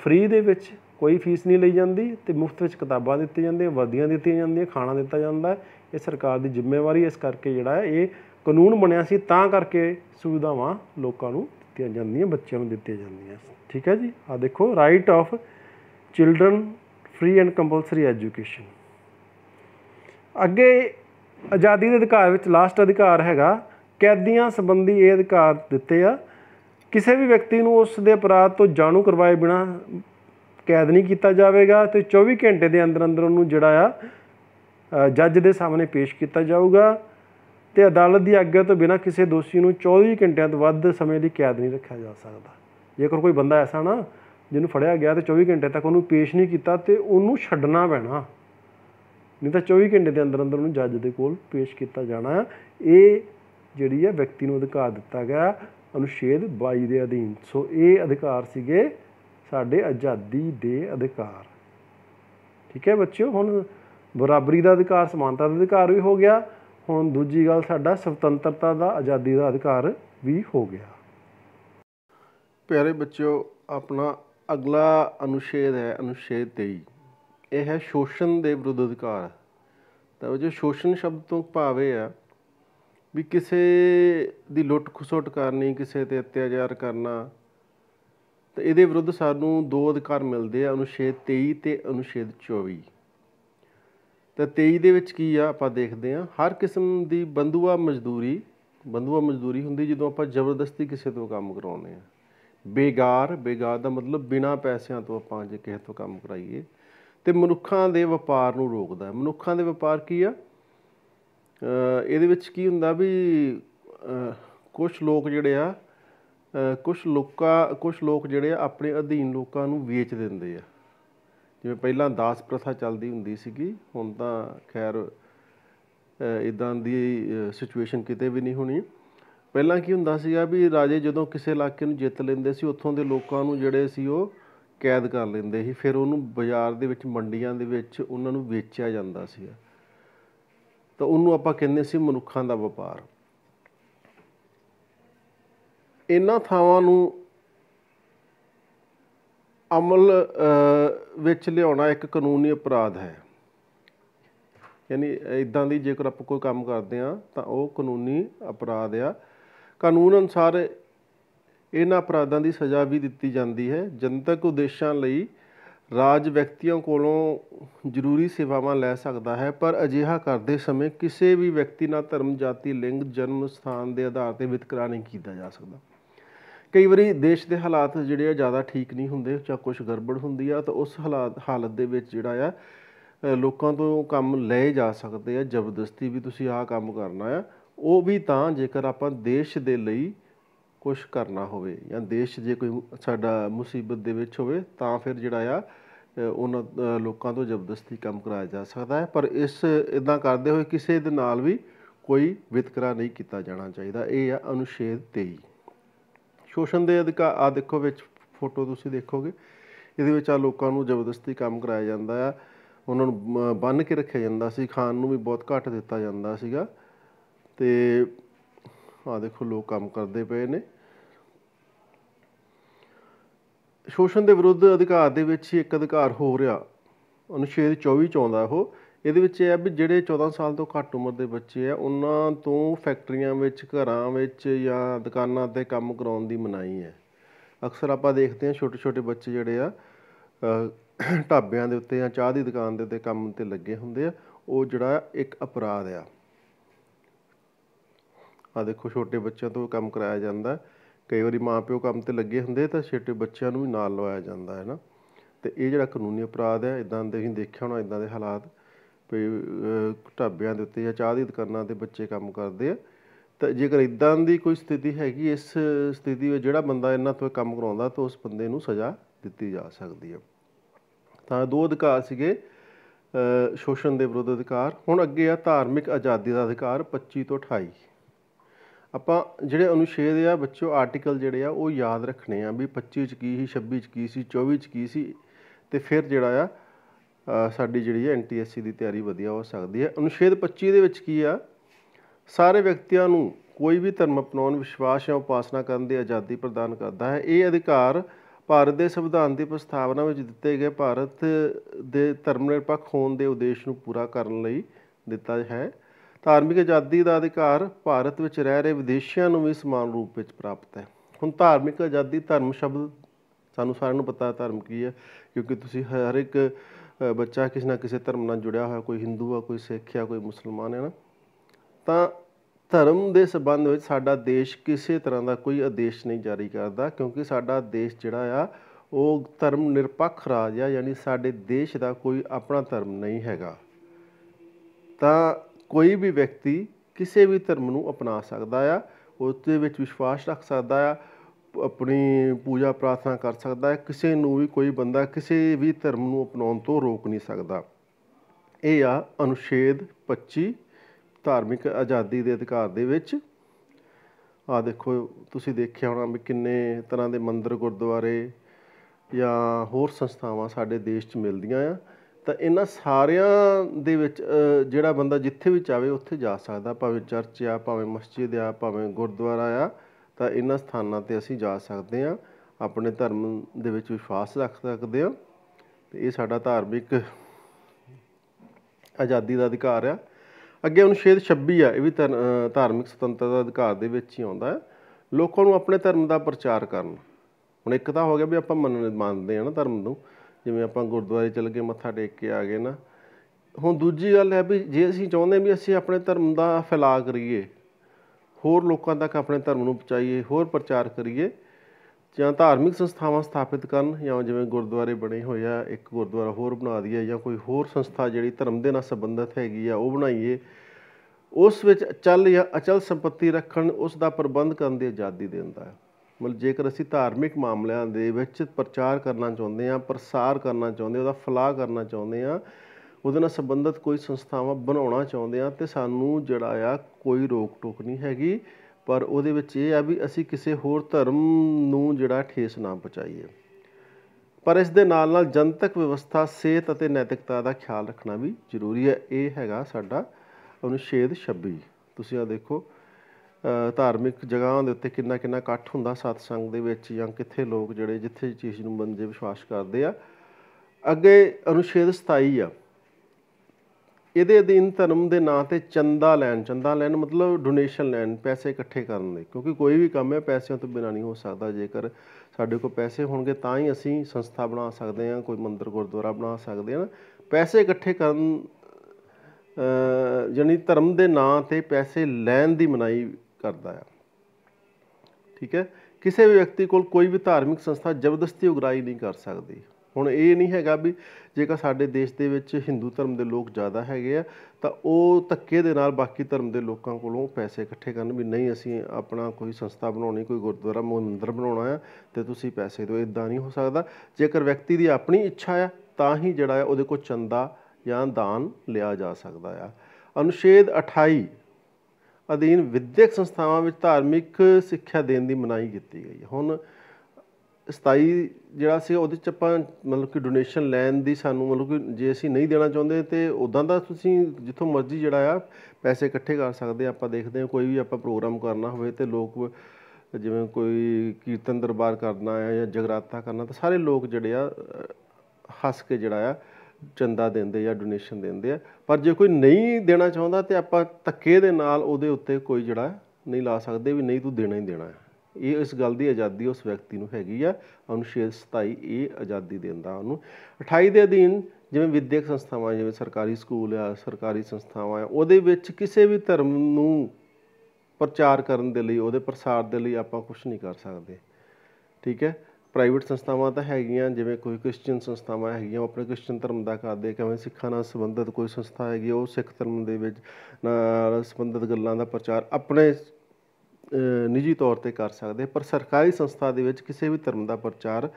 ਫ੍ਰੀ ਦੇ ਵਿੱਚ ਕੋਈ ਫੀਸ ਨਹੀਂ ਲਈ ਜਾਂਦੀ ਤੇ ਮੁਫਤ ਵਿੱਚ ਕਿਤਾਬਾਂ ਦਿੱਤੀਆਂ ਜਾਂਦੀਆਂ ਵਰਦੀਆਂ ਦਿੱਤੀਆਂ ਜਾਂਦੀਆਂ ਖਾਣਾ ਦਿੱਤਾ ਜਾਂਦਾ ਇਹ ਸਰਕਾਰ ਦੀ ਜ਼ਿੰਮੇਵਾਰੀ ਇਸ ਕਰਕੇ ਜਿਹੜਾ ਇਹ ਕਾਨੂੰਨ ਬਣਿਆ ਸੀ ਤਾਂ ਕਰਕੇ ਸੁਵਿਧਾਵਾਂ ਲੋਕਾਂ ਨੂੰ ਦਿੱਤੀਆਂ ਜਾਂਦੀਆਂ ਬੱਚਿਆਂ ਨੂੰ ਦਿੱਤੀਆਂ ਜਾਂਦੀਆਂ ਠੀਕ ਹੈ ਜੀ ਆ ਦੇਖੋ right of children free and compulsory education ਅੱਗੇ ਆਜ਼ਾਦੀ ਦੇ ਅਧਿਕਾਰ ਵਿੱਚ ਲਾਸਟ ਅਧਿਕਾਰ ਹੈਗਾ ਕੈਦੀਆਂ ਸੰਬੰਧੀ ਇਹ ਅਧਿਕਾਰ ਦਿੱਤੇ ਆ ਕਿਸੇ ਵੀ ਵਿਅਕਤੀ ਨੂੰ ਉਸ ਦੇ ਅਪਰਾਧ ਤੋਂ ਜਾਣੂ ਕਰਵਾਏ ਬਿਨਾ ਕੈਦ ਨਹੀਂ ਕੀਤਾ ਜਾਵੇਗਾ ਤੇ 24 ਘੰਟੇ ਦੇ ਅੰਦਰ ਅੰਦਰ ਉਹਨੂੰ ਜਿਹੜਾ ਆ ਜੱਜ ਦੇ ਸਾਹਮਣੇ ਪੇਸ਼ ਕੀਤਾ ਜਾਊਗਾ ਤੇ ਅਦਾਲਤ ਦੀ ਆਗਿਆ ਤੋਂ ਬਿਨਾਂ ਕਿਸੇ ਦੋਸ਼ੀ ਨੂੰ 24 ਘੰਟਿਆਂ ਤੋਂ ਵੱਧ ਸਮੇਂ ਦੀ ਕੈਦ ਨਹੀਂ ਰੱਖਿਆ ਜਾ ਸਕਦਾ ਜੇਕਰ ਕੋਈ ਬੰਦਾ ਐਸਾ ਨਾ ਜਿਹਨੂੰ ਫੜਿਆ ਗਿਆ ਤੇ 24 ਘੰਟੇ ਤੱਕ ਉਹਨੂੰ ਪੇਸ਼ ਨਹੀਂ ਕੀਤਾ ਤੇ ਉਹਨੂੰ ਛੱਡਣਾ ਪੈਣਾ ਨਹੀਂ ਤਾਂ 24 ਘੰਟੇ ਦੇ ਅੰਦਰ ਅੰਦਰ ਉਹਨੂੰ ਜੱਜ ਦੇ ਕੋਲ ਪੇਸ਼ ਕੀਤਾ ਜਾਣਾ ਇਹ ਜਿਹੜੀ ਹੈ ਵਿਅਕਤੀ ਨੂੰ ਅਧਿਕਾਰ ਦਿੱਤਾ ਗਿਆ ਅਨੁਛੇਦ 22 ਦੇ ਅਧੀਨ ਸੋ ਇਹ ਅਧਿਕਾਰ ਸੀਗੇ ਸਾਡੇ ਆਜ਼ਾਦੀ ਦੇ ਅਧਿਕਾਰ ਠੀਕ ਹੈ ਬੱਚਿਓ ਹੁਣ ਬਰਾਬਰੀ ਦਾ ਅਧਿਕਾਰ ਸਮਾਨਤਾ ਦਾ ਅਧਿਕਾਰ ਵੀ ਹੋ ਗਿਆ ਹੁਣ ਦੂਜੀ ਗੱਲ ਸਾਡਾ ਸੁਤੰਤਰਤਾ ਦਾ ਆਜ਼ਾਦੀ ਦਾ ਅਧਿਕਾਰ ਵੀ ਹੋ ਗਿਆ ਪਿਆਰੇ ਬੱਚਿਓ ਆਪਣਾ ਅਗਲਾ ਅਨੁਛੇਦ ਹੈ ਅਨੁਛੇਦ 23 ਇਹ ਹੈ ਸ਼ੋਸ਼ਣ ਦੇ ਵਿਰੁੱਧ ਅਧਿਕਾਰ ਤਾਂ ਜੋ ਸ਼ੋਸ਼ਣ ਸ਼ਬਦ ਤੋਂ ਭਾਵੇ ਆ ਵੀ ਕਿਸੇ ਦੀ ਲੁੱਟ ਖਸੋਟ ਕਰਨੀ ਕਿਸੇ ਤੇ ਅਤਿਆਚਾਰ ਕਰਨਾ ਤੇ ਇਹਦੇ ਵਿਰੁੱਧ ਸਾਨੂੰ ਦੋ ਅਧਿਕਾਰ ਮਿਲਦੇ ਆ ਅਨੁਛੇਦ 23 ਤੇ ਅਨੁਛੇਦ 24 ਤਾਂ 23 ਦੇ ਵਿੱਚ ਕੀ ਆ ਆਪਾਂ ਦੇਖਦੇ ਹਾਂ ਹਰ ਕਿਸਮ ਦੀ ਬੰਦੂਆ ਮਜ਼ਦੂਰੀ ਬੰਦੂਆ ਮਜ਼ਦੂਰੀ ਹੁੰਦੀ ਜਦੋਂ ਆਪਾਂ ਜ਼ਬਰਦਸਤੀ ਕਿਸੇ ਤੋਂ ਕੰਮ ਕਰਾਉਂਦੇ ਆ ਬੇਗਾਰ ਬੇਗਾਰ ਦਾ ਮਤਲਬ ਬਿਨਾ ਪੈਸਿਆਂ ਤੋਂ ਆਪਾਂ ਜੇ ਕਿਸੇ ਤੋਂ ਕੰਮ ਕਰਾਈਏ ਤੇ ਮਨੁੱਖਾਂ ਦੇ ਵਪਾਰ ਨੂੰ ਰੋਕਦਾ ਮਨੁੱਖਾਂ ਦੇ ਵਪਾਰ ਕੀ ਆ ਇਹਦੇ ਵਿੱਚ ਕੀ ਹੁੰਦਾ ਵੀ ਕੁਝ ਲੋਕ ਜਿਹੜੇ ਆ ਕੁਝ ਲੋਕਾਂ ਕੁਝ ਲੋਕ ਜਿਹੜੇ ਆ ਆਪਣੇ ਅਧੀਨ ਲੋਕਾਂ ਨੂੰ ਵੇਚ ਦਿੰਦੇ ਆ ਜਿਵੇਂ ਪਹਿਲਾਂ ਦਾਸ ਪ੍ਰਥਾ ਚੱਲਦੀ ਹੁੰਦੀ ਸੀਗੀ ਹੁਣ ਤਾਂ ਖੈਰ ਇਦਾਂ ਦੀ ਸਿਚੁਏਸ਼ਨ ਕਿਤੇ ਵੀ ਨਹੀਂ ਹੋਣੀ ਪਹਿਲਾਂ ਕੀ ਹੁੰਦਾ ਸੀਗਾ ਵੀ ਰਾਜੇ ਜਦੋਂ ਕਿਸੇ ਇਲਾਕੇ ਨੂੰ ਜਿੱਤ ਲੈਂਦੇ ਸੀ ਉੱਥੋਂ ਦੇ ਲੋਕਾਂ ਨੂੰ ਜਿਹੜੇ ਸੀ ਉਹ ਕੈਦ ਕਰ ਲੈਂਦੇ ਸੀ ਫਿਰ ਉਹਨੂੰ ਬਾਜ਼ਾਰ ਦੇ ਵਿੱਚ ਮੰਡੀਆਂ ਦੇ ਵਿੱਚ ਉਹਨਾਂ ਨੂੰ ਵੇਚਿਆ ਜਾਂਦਾ ਸੀ ਤਾਂ ਉਹਨੂੰ ਆਪਾਂ ਕਹਿੰਦੇ ਸੀ ਮਨੁੱਖਾਂ ਦਾ ਵਪਾਰ ਇਹਨਾਂ ਥਾਵਾਂ ਨੂੰ ਅਮਲ ਵਿੱਚ ਲਿਆਉਣਾ ਇੱਕ ਕਾਨੂੰਨੀ ਅਪਰਾਧ ਹੈ ਯਾਨੀ ਇਦਾਂ ਦੀ ਜੇਕਰ ਆਪ ਕੋਈ ਕੰਮ ਕਰਦੇ ਆ ਤਾਂ ਉਹ ਕਾਨੂੰਨੀ ਅਪਰਾਧ ਆ ਕਾਨੂੰਨ ਅਨੁਸਾਰ ਇਹਨਾਂ ਅਪਰਾਧਾਂ ਦੀ ਸਜ਼ਾ ਵੀ ਦਿੱਤੀ ਜਾਂਦੀ ਹੈ ਜਨਤਕ ਉਦੇਸ਼ਾਂ ਲਈ ਰਾਜ ਵਿਅਕਤੀਆਂ ਕੋਲੋਂ ਜ਼ਰੂਰੀ ਸੇਵਾਵਾਂ ਲੈ ਸਕਦਾ ਹੈ ਪਰ ਅਜਿਹਾ ਕਰਦੇ ਸਮੇਂ ਕਿਸੇ ਵੀ ਵਿਅਕਤੀ ਨਾਲ ਧਰਮ ਜਾਤੀ ਲਿੰਗ ਜਨਮ ਸਥਾਨ ਦੇ ਆਧਾਰ ਤੇ ਵਿਤਕਰਾ ਨਹੀਂ ਕੀਤਾ ਜਾ ਸਕਦਾ ਕਈ ਵਾਰੀ ਦੇਸ਼ ਦੇ ਹਾਲਾਤ ਜਿਹੜੇ ਆ ਜ਼ਿਆਦਾ ਠੀਕ ਨਹੀਂ ਹੁੰਦੇ ਜਾਂ ਕੁਝ ਗੜਬੜ ਹੁੰਦੀ ਆ ਤਾਂ ਉਸ ਹਾਲਾਤ ਹਾਲਤ ਦੇ ਵਿੱਚ ਜਿਹੜਾ ਆ ਲੋਕਾਂ ਤੋਂ ਕੰਮ ਲਏ ਜਾ ਸਕਦੇ ਆ ਜ਼ਬਰਦਸਤੀ ਵੀ ਤੁਸੀਂ ਆਹ ਕੰਮ ਕਰਨਾ ਆ ਉਹ ਵੀ ਤਾਂ ਜੇਕਰ ਆਪਾਂ ਦੇਸ਼ ਦੇ ਲਈ ਕੁਝ ਕਰਨਾ ਹੋਵੇ ਜਾਂ ਦੇਸ਼ ਜੇ ਕੋਈ ਸਾਡਾ ਮੁਸੀਬਤ ਦੇ ਵਿੱਚ ਹੋਵੇ ਤਾਂ ਫਿਰ ਜਿਹੜਾ ਆ ਉਹਨਾਂ ਲੋਕਾਂ ਤੋਂ ਜ਼ਬਰਦਸਤੀ ਕੰਮ ਕਰਾਇਆ ਜਾ ਸਕਦਾ ਹੈ ਪਰ ਇਸ ਇਦਾਂ ਕਰਦੇ ਹੋਏ ਕਿਸੇ ਦੇ ਨਾਲ ਵੀ ਕੋਈ ਵਿਤਕਰਾ ਨਹੀਂ ਕੀਤਾ ਜਾਣਾ ਚਾਹੀਦਾ ਇਹ ਆ ਅਨੁਛੇਦ 23 ਸ਼ੋਸ਼ਣ ਦੇ ਅਧਿਕਾਰ ਆ ਦੇਖੋ ਵਿੱਚ ਫੋਟੋ ਤੁਸੀਂ ਦੇਖੋਗੇ ਇਹਦੇ ਵਿੱਚ ਆ ਲੋਕਾਂ ਨੂੰ ਜ਼ਬਰਦਸਤੀ ਕੰਮ ਕਰਾਇਆ ਜਾਂਦਾ ਆ ਉਹਨਾਂ ਨੂੰ ਬੰਨ ਕੇ ਰੱਖਿਆ ਜਾਂਦਾ ਸੀ ਖਾਣ ਨੂੰ ਵੀ ਬਹੁਤ ਘੱਟ ਦਿੱਤਾ ਜਾਂਦਾ ਸੀਗਾ ਤੇ ਆ ਦੇਖੋ ਲੋਕ ਕੰਮ ਕਰਦੇ ਪਏ ਨੇ ਸ਼ੋਸ਼ਣ ਦੇ ਵਿਰੁੱਧ ਅਧਿਕਾਰ ਦੇ ਵਿੱਚ ਹੀ ਇੱਕ ਅਧਿਕਾਰ ਹੋ ਰਿਹਾ ਅਨੁਛੇਦ 24 ਚ ਆਉਂਦਾ ਉਹ ਇਹਦੇ ਵਿੱਚ ਇਹ ਹੈ ਵੀ ਜਿਹੜੇ 14 ਸਾਲ ਤੋਂ ਘੱਟ ਉਮਰ ਦੇ ਬੱਚੇ ਆ ਉਹਨਾਂ ਤੋਂ ਫੈਕਟਰੀਆਂ ਵਿੱਚ ਘਰਾਂ ਵਿੱਚ ਜਾਂ ਦੁਕਾਨਾਂ 'ਤੇ ਕੰਮ ਕਰਾਉਣ ਦੀ ਮਨਾਹੀ ਹੈ ਅਕਸਰ ਆਪਾਂ ਦੇਖਦੇ ਹਾਂ ਛੋਟੇ ਛੋਟੇ ਬੱਚੇ ਜਿਹੜੇ ਆ ਢਾਬਿਆਂ ਦੇ ਉੱਤੇ ਜਾਂ ਚਾਹ ਦੀ ਦੁਕਾਨ ਦੇ ਉੱਤੇ ਕੰਮ ਤੇ ਲੱਗੇ ਹੁੰਦੇ ਆ ਉਹ ਜਿਹੜਾ ਇੱਕ ਅਪਰਾਧ ਆ ਆ ਦੇਖੋ ਛੋਟੇ ਬੱਚਿਆਂ ਤੋਂ ਕੰਮ ਕਰਾਇਆ ਜਾਂਦਾ ਕਈ ਵਾਰੀ ਮਾਪਿਓ ਕੰਮ ਤੇ ਲੱਗੇ ਹੁੰਦੇ ਤਾਂ ਛੋਟੇ ਬੱਚਿਆਂ ਨੂੰ ਵੀ ਨਾਲ ਲਵਾਇਆ ਜਾਂਦਾ ਹੈ ਨਾ ਤੇ ਇਹ ਜਿਹੜਾ ਕਾਨੂੰਨੀ ਅਪਰਾਧ ਹੈ ਇਦਾਂ ਦੇ ਹੀ ਦੇਖਿਆ ਹੋਣਾ ਇਦਾਂ ਦੇ ਹਾਲਾਤ ਢਾਬਿਆਂ ਦੇ ਉੱਤੇ ਜਾਂ ਚਾਹ ਦੀ ਦੁਕਾਨਾਂ ਤੇ ਬੱਚੇ ਕੰਮ ਕਰਦੇ ਆ ਤਾਂ ਜੇਕਰ ਇਦਾਂ ਦੀ ਕੋਈ ਸਥਿਤੀ ਹੈਗੀ ਇਸ ਸਥਿਤੀ ਵਿੱਚ ਜਿਹੜਾ ਬੰਦਾ ਇਹਨਾਂ ਤੋਂ ਕੰਮ ਕਰਾਉਂਦਾ ਤਾਂ ਉਸ ਬੰਦੇ ਨੂੰ ਸਜ਼ਾ ਦਿੱਤੀ ਜਾ ਸਕਦੀ ਹੈ ਤਾਂ ਦੋ ਅਧਿਕਾਰ ਸੀਗੇ ਸ਼ੋਸ਼ਣ ਦੇ ਵਿਰੁੱਧ ਅਧਿਕਾਰ ਹੁਣ ਅੱਗੇ ਆ ਧਾਰਮਿਕ ਆਜ਼ਾਦੀ ਦਾ ਅਧਿਕਾਰ 25 ਤੋਂ 28 ਆਪਾਂ ਜਿਹੜੇ ਅਨੁਛੇਦ ਆ ਬੱਚੋ ਆਰਟੀਕਲ ਜਿਹੜੇ ਆ ਉਹ ਯਾਦ ਰੱਖਣੇ ਆ ਵੀ 25 ਚ ਕੀ ਸੀ 26 ਚ ਕੀ ਸੀ 24 ਚ ਕੀ ਸੀ ਤੇ ਫਿਰ ਜਿਹੜਾ ਆ ਸਾਡੀ ਜਿਹੜੀ ਹੈ ਐਨਟੀਐਸਸੀ ਦੀ ਤਿਆਰੀ ਵਧੀਆ ਹੋ ਸਕਦੀ ਹੈ ਅਨੁਛੇਦ 25 ਦੇ ਵਿੱਚ ਕੀ ਆ ਸਾਰੇ ਵਿਅਕਤੀਆਂ ਨੂੰ ਕੋਈ ਵੀ ਧਰਮ ਅਪਣਾਉਣ ਵਿਸ਼ਵਾਸ ਜਾਂ ਉਪਾਸਨਾ ਕਰਨ ਦੀ ਆਜ਼ਾਦੀ ਪ੍ਰਦਾਨ ਕਰਦਾ ਹੈ ਇਹ ਅਧਿਕਾਰ ਭਾਰਤ ਦੇ ਸੰਵਿਧਾਨ ਦੀ ਪ੍ਰਸਤਾਵਨਾ ਵਿੱਚ ਦਿੱਤੇ ਗਏ ਭਾਰਤ ਦੇ ਧਰਮ ਨਿਰਪੱਖ ਹੋਣ ਦੇ ਉਦੇਸ਼ ਨੂੰ ਪੂਰਾ ਕਰਨ ਲਈ ਦਿੱਤਾ ਹੈ ਧਾਰਮਿਕ ਆਜ਼ਾਦੀ ਦਾ ਅਧਿਕਾਰ ਭਾਰਤ ਵਿੱਚ ਰਹਿ ਰਹੇ ਵਿਦੇਸ਼ੀਆਂ ਨੂੰ ਵੀ ਸਮਾਨ ਰੂਪ ਵਿੱਚ ਪ੍ਰਾਪਤ ਹੈ ਹੁਣ ਧਾਰਮਿਕ ਆਜ਼ਾਦੀ ਧਰਮ ਸ਼ਬਦ ਸਾਨੂੰ ਸਾਰਿਆਂ ਨੂੰ ਪਤਾ ਧਰਮ ਕੀ ਹੈ ਕਿਉਂਕਿ ਤੁਸੀਂ ਹਰ ਇੱਕ ਬੱਚਾ ਕਿਸੇ ਨਾ ਕਿਸੇ ਧਰਮ ਨਾਲ ਜੁੜਿਆ ਹੋਇਆ ਕੋਈ ਹਿੰਦੂ ਆ ਕੋਈ ਸਿੱਖ ਆ ਕੋਈ ਮੁਸਲਮਾਨ ਹੈ ਨਾ ਤਾਂ ਧਰਮ ਦੇ ਸਬੰਧ ਵਿੱਚ ਸਾਡਾ ਦੇਸ਼ ਕਿਸੇ ਤਰ੍ਹਾਂ ਦਾ ਕੋਈ ਆਦੇਸ਼ ਨਹੀਂ ਜਾਰੀ ਕਰਦਾ ਕਿਉਂਕਿ ਸਾਡਾ ਦੇਸ਼ ਜਿਹੜਾ ਆ ਉਹ ਧਰਮ ਨਿਰਪੱਖ ਰਾਜ ਆ ਯਾਨੀ ਸਾਡੇ ਦੇਸ਼ ਦਾ ਕੋਈ ਆਪਣਾ ਧਰਮ ਨਹੀਂ ਹੈਗਾ ਤਾਂ ਕੋਈ ਵੀ ਵਿਅਕਤੀ ਕਿਸੇ ਵੀ ਧਰਮ ਨੂੰ ਅਪਣਾ ਸਕਦਾ ਆ ਉਸ ਦੇ ਵਿੱਚ ਵਿਸ਼ਵਾਸ ਰੱਖ ਸਕਦਾ ਆ ਆਪਣੀ ਪੂਜਾ ਪ੍ਰਾਰਥਨਾ ਕਰ ਸਕਦਾ ਹੈ ਕਿਸੇ ਨੂੰ ਵੀ ਕੋਈ ਬੰਦਾ ਕਿਸੇ ਵੀ ਧਰਮ ਨੂੰ ਅਪਣਾਉਣ ਤੋਂ ਰੋਕ ਨਹੀਂ ਸਕਦਾ ਇਹ ਆ ਅਨੁਛੇਦ 25 ਧਾਰਮਿਕ ਆਜ਼ਾਦੀ ਦੇ ਅਧਿਕਾਰ ਦੇ ਵਿੱਚ ਆ ਦੇਖੋ ਤੁਸੀਂ ਦੇਖਿਆ ਹੋਣਾ ਵੀ ਕਿੰਨੇ ਤਰ੍ਹਾਂ ਦੇ ਮੰਦਿਰ ਗੁਰਦੁਆਰੇ ਜਾਂ ਹੋਰ ਸੰਸਥਾਵਾਂ ਸਾਡੇ ਦੇਸ਼ 'ਚ ਮਿਲਦੀਆਂ ਆ ਤਾਂ ਇਹਨਾਂ ਸਾਰਿਆਂ ਦੇ ਵਿੱਚ ਜਿਹੜਾ ਬੰਦਾ ਜਿੱਥੇ ਵੀ ਚਾਵੇ ਉੱਥੇ ਜਾ ਸਕਦਾ ਭਾਵੇਂ ਚਰਚ ਆ ਭਾਵੇਂ ਮਸਜਿਦ ਆ ਭਾਵੇਂ ਗੁਰਦੁਆਰਾ ਆ ਤਾਂ ਇਹਨਾਂ ਸਥਾਨਾਂ ਤੇ ਅਸੀਂ ਜਾ ਸਕਦੇ ਹਾਂ ਆਪਣੇ ਧਰਮ ਦੇ ਵਿੱਚ ਵਿਸ਼ਵਾਸ ਰੱਖ ਸਕਦੇ ਹਾਂ ਤੇ ਇਹ ਸਾਡਾ ਧਾਰਮਿਕ ਆਜ਼ਾਦੀ ਦਾ ਅਧਿਕਾਰ ਆ ਅੱਗੇ ਅਨੁਛੇਦ 26 ਆ ਇਹ ਵੀ ਧਾਰਮਿਕ ਸੁਤੰਤਰਤਾ ਦਾ ਅਧਿਕਾਰ ਦੇ ਵਿੱਚ ਹੀ ਆਉਂਦਾ ਹੈ ਲੋਕਾਂ ਨੂੰ ਆਪਣੇ ਧਰਮ ਦਾ ਪ੍ਰਚਾਰ ਕਰਨ ਹੁਣ ਇੱਕ ਤਾਂ ਹੋ ਗਿਆ ਵੀ ਆਪਾਂ ਮੰਨਣ ਮੰਨਦੇ ਆ ਨਾ ਧਰਮ ਨੂੰ ਜਿਵੇਂ ਆਪਾਂ ਗੁਰਦੁਆਰੇ ਚੱਲ ਕੇ ਮੱਥਾ ਟੇਕ ਕੇ ਆ ਗਏ ਨਾ ਹੁਣ ਦੂਜੀ ਗੱਲ ਹੈ ਵੀ ਜੇ ਅਸੀਂ ਚਾਹੁੰਦੇ ਵੀ ਅਸੀਂ ਆਪਣੇ ਧਰਮ ਦਾ ਫੈਲਾ ਕਰੀਏ ਹੋਰ ਲੋਕਾਂ ਤੱਕ ਆਪਣੇ ਧਰਮ ਨੂੰ ਪਹੁੰਚਾਈਏ ਹੋਰ ਪ੍ਰਚਾਰ ਕਰੀਏ ਜਾਂ ਧਾਰਮਿਕ ਸੰਸਥਾਵਾਂ ਸਥਾਪਿਤ ਕਰਨ ਜਾਂ ਜਿਵੇਂ ਗੁਰਦੁਆਰੇ ਬਣੇ ਹੋਏ ਆ ਇੱਕ ਗੁਰਦੁਆਰਾ ਹੋਰ ਬਣਾ ਦਈਏ ਜਾਂ ਕੋਈ ਹੋਰ ਸੰਸਥਾ ਜਿਹੜੀ ਧਰਮ ਦੇ ਨਾਲ ਸੰਬੰਧਿਤ ਹੈਗੀ ਆ ਉਹ ਬਣਾਈਏ ਉਸ ਵਿੱਚ ਅਚਲ ਜਾਂ ਅਚਲ ਸੰਪਤੀ ਰੱਖਣ ਉਸ ਦਾ ਪ੍ਰਬੰਧ ਕਰਨ ਦੀ ਆਜ਼ਾਦੀ ਦਿੰਦਾ ਹੈ ਮਤਲਬ ਜੇਕਰ ਅਸੀਂ ਧਾਰਮਿਕ ਮਾਮਲਿਆਂ ਦੇ ਵਿੱਚ ਪ੍ਰਚਾਰ ਕਰਨਾ ਚਾਹੁੰਦੇ ਆ ਪ੍ਰਸਾਰ ਕਰਨਾ ਚਾਹੁੰਦੇ ਉਹਦਾ ਫਲਾਹ ਕਰਨਾ ਚਾਹੁੰਦੇ ਆ ਉਹਦੇ ਨਾਲ ਸੰਬੰਧਿਤ ਕੋਈ ਸੰਸਥਾਵਾਂ ਬਣਾਉਣਾ ਚਾਹੁੰਦੇ ਆ ਤੇ ਸਾਨੂੰ ਜਿਹੜਾ ਆ ਕੋਈ ਰੋਕ ਟੋਕ ਨਹੀਂ ਹੈਗੀ ਪਰ ਉਹਦੇ ਵਿੱਚ ਇਹ ਆ ਵੀ ਅਸੀਂ ਕਿਸੇ ਹੋਰ ਧਰਮ ਨੂੰ ਜਿਹੜਾ ਠੇਸ ਨਾ ਪਹੁੰਚਾਈਏ ਪਰ ਇਸ ਦੇ ਨਾਲ ਨਾਲ ਜਨਤਕ ਵਿਵਸਥਾ ਸਿਹਤ ਅਤੇ ਨੈਤਿਕਤਾ ਦਾ ਖਿਆਲ ਰੱਖਣਾ ਵੀ ਜ਼ਰੂਰੀ ਹੈ ਇਹ ਹੈਗਾ ਸਾਡਾ ਅਨੁਛੇਦ 26 ਤੁਸੀਂ ਆ ਦੇਖੋ ਧਾਰਮਿਕ ਜਗ੍ਹਾਵਾਂ ਦੇ ਉੱਤੇ ਕਿੰਨਾ ਕਿੰਨਾ ਇਕੱਠ ਹੁੰਦਾ ਸਤਸੰਗ ਦੇ ਵਿੱਚ ਜਾਂ ਕਿੱਥੇ ਲੋਕ ਜਿਹੜੇ ਜਿੱਥੇ ਚੀਜ਼ ਨੂੰ ਬੰਦੇ ਵਿਸ਼ਵਾਸ ਕਰਦੇ ਆ ਅੱਗੇ ਅਨੁਛੇਦ 27 ਆ ਇਹਦੇ ਅਧੀਨ ਧਰਮ ਦੇ ਨਾਂ ਤੇ ਚੰਦਾ ਲੈਣ ਚੰਦਾ ਲੈਣ ਮਤਲਬ ਡੋਨੇਸ਼ਨ ਲੈਣ ਪੈਸੇ ਇਕੱਠੇ ਕਰਨ ਦੇ ਕਿਉਂਕਿ ਕੋਈ ਵੀ ਕੰਮ ਹੈ ਪੈਸਿਆਂ ਤੋਂ ਬਿਨਾਂ ਨਹੀਂ ਹੋ ਸਕਦਾ ਜੇਕਰ ਸਾਡੇ ਕੋਲ ਪੈਸੇ ਹੋਣਗੇ ਤਾਂ ਹੀ ਅਸੀਂ ਸੰਸਥਾ ਬਣਾ ਸਕਦੇ ਹਾਂ ਕੋਈ ਮੰਦਿਰ ਗੁਰਦੁਆਰਾ ਬਣਾ ਸਕਦੇ ਹਾਂ ਪੈਸੇ ਇਕੱਠੇ ਕਰਨ ਯਾਨੀ ਧਰਮ ਦੇ ਨਾਂ ਤੇ ਪੈਸੇ ਲੈਣ ਦੀ ਮਨਾਈ ਕਰਦਾ ਹੈ ਠੀਕ ਹੈ ਕਿਸੇ ਵੀ ਵਿਅਕਤੀ ਕੋਲ ਕੋਈ ਵੀ ਧਾਰਮਿਕ ਸੰਸਥਾ ਜ਼ਬਰਦਸਤੀ ਉਗਰਾਈ ਨਹੀਂ ਕਰ ਸਕਦੀ ਹੁਣ ਇਹ ਨਹੀਂ ਹੈਗਾ ਵੀ ਜੇਕਰ ਸਾਡੇ ਦੇਸ਼ ਦੇ ਵਿੱਚ ਹਿੰਦੂ ਧਰਮ ਦੇ ਲੋਕ ਜ਼ਿਆਦਾ ਹੈਗੇ ਆ ਤਾਂ ਉਹ ਧੱਕੇ ਦੇ ਨਾਲ ਬਾਕੀ ਧਰਮ ਦੇ ਲੋਕਾਂ ਕੋਲੋਂ ਪੈਸੇ ਇਕੱਠੇ ਕਰਨ ਵੀ ਨਹੀਂ ਅਸੀਂ ਆਪਣਾ ਕੋਈ ਸੰਸਥਾ ਬਣਾਉਣੀ ਕੋਈ ਗੁਰਦੁਆਰਾ ਮੰਦਿਰ ਬਣਾਉਣਾ ਆ ਤੇ ਤੁਸੀਂ ਪੈਸੇ ਦਿਓ ਇਦਾਂ ਨਹੀਂ ਹੋ ਸਕਦਾ ਜੇਕਰ ਵਿਅਕਤੀ ਦੀ ਆਪਣੀ ਇੱਛਾ ਆ ਤਾਂ ਹੀ ਜਿਹੜਾ ਆ ਉਹਦੇ ਕੋਲ ਚੰਦਾ ਜਾਂ ਦਾਨ ਲਿਆ ਜਾ ਸਕਦਾ ਆ ਅਨੁਛੇਦ 28 ਅਧੀਨ ਵਿਦਿਅਕ ਸੰਸਥਾਵਾਂ ਵਿੱਚ ਧਾਰਮਿਕ ਸਿੱਖਿਆ ਦੇਣ ਦੀ ਮਨਾਹੀ ਕੀਤੀ ਗਈ ਹੈ ਹੁਣ 27 ਜਿਹੜਾ ਸੀ ਉਹਦੇ ਚ ਆਪਾਂ ਮਤਲਬ ਕਿ ਡੋਨੇਸ਼ਨ ਲੈਣ ਦੀ ਸਾਨੂੰ ਮਤਲਬ ਕਿ ਜੇ ਅਸੀਂ ਨਹੀਂ ਦੇਣਾ ਚਾਹੁੰਦੇ ਤੇ ਉਦਾਂ ਦਾ ਤੁਸੀਂ ਜਿੱਥੋਂ ਮਰਜ਼ੀ ਜਿਹੜਾ ਆ ਪੈਸੇ ਇਕੱਠੇ ਕਰ ਸਕਦੇ ਆ ਆਪਾਂ ਦੇਖਦੇ ਆ ਕੋਈ ਵੀ ਆਪਾਂ ਪ੍ਰੋਗਰਾਮ ਕਰਨਾ ਹੋਵੇ ਤੇ ਲੋਕ ਜਿਵੇਂ ਕੋਈ ਕੀਰਤਨ ਦਰਬਾਰ ਕਰਨਾ ਆ ਜਾਂ ਜਗਰਾਤਾ ਕਰਨਾ ਤਾਂ ਸਾਰੇ ਲੋਕ ਜਿਹੜੇ ਆ ਹੱਸ ਕੇ ਜਿਹੜਾ ਆ ਚੰਦਾ ਦਿੰਦੇ ਜਾਂ ਡੋਨੇਸ਼ਨ ਦਿੰਦੇ ਆ ਪਰ ਜੇ ਕੋਈ ਨਹੀਂ ਦੇਣਾ ਚਾਹੁੰਦਾ ਤੇ ਆਪਾਂ ਤੱਕੇ ਦੇ ਨਾਲ ਉਹਦੇ ਉੱਤੇ ਕੋਈ ਜਿਹੜਾ ਨਹੀਂ ਲਾ ਸਕਦੇ ਵੀ ਨਹੀਂ ਤੂੰ ਦੇਣਾ ਹੀ ਦੇਣਾ ਹੈ ਇਹ ਇਸ ਗੱਲ ਦੀ ਆਜ਼ਾਦੀ ਉਸ ਵਿਅਕਤੀ ਨੂੰ ਹੈਗੀ ਆ ਅਨੁਛੇਦ 27 ਇਹ ਆਜ਼ਾਦੀ ਦਿੰਦਾ ਉਹਨੂੰ 28 ਦੇ ਅਧੀਨ ਜਿਵੇਂ ਵਿਦਿਅਕ ਸੰਸਥਾਵਾਂ ਜਿਵੇਂ ਸਰਕਾਰੀ ਸਕੂਲ ਆ ਸਰਕਾਰੀ ਸੰਸਥਾਵਾਂ ਆ ਉਹਦੇ ਵਿੱਚ ਕਿਸੇ ਵੀ ਧਰਮ ਨੂੰ ਪ੍ਰਚਾਰ ਕਰਨ ਦੇ ਲਈ ਉਹਦੇ ਪ੍ਰਸਾਰ ਦੇ ਲਈ ਆਪਾਂ ਕੁਝ ਨਹੀਂ ਕਰ ਸਕਦੇ ਠੀਕ ਹੈ ਪ੍ਰਾਈਵੇਟ ਸੰਸਥਾਵਾਂ ਤਾਂ ਹੈਗੀਆਂ ਜਿਵੇਂ ਕੋਈ ਕ੍ਰਿਸਚੀਅਨ ਸੰਸਥਾਵਾਂ ਹੈਗੀਆਂ ਉਹ ਆਪਣੇ ਕ੍ਰਿਸਚੀਅਨ ਧਰਮ ਦਾ ਕਰਦੇ ਕਿਵੇਂ ਸਿੱਖਾਂ ਨਾਲ ਸੰਬੰਧਿਤ ਕੋਈ ਸੰਸਥਾ ਹੈਗੀ ਉਹ ਸਿੱਖ ਧਰਮ ਦੇ ਵਿੱਚ ਨਾਲ ਸੰਬੰਧਿਤ ਗੱਲਾਂ ਦਾ ਪ੍ਰਚਾਰ ਆਪਣੇ ਨਿੱਜੀ ਤੌਰ ਤੇ ਕਰ ਸਕਦੇ ਪਰ ਸਰਕਾਰੀ ਸੰਸਥਾ ਦੇ ਵਿੱਚ ਕਿਸੇ ਵੀ ਧਰਮ ਦਾ ਪ੍ਰਚਾਰ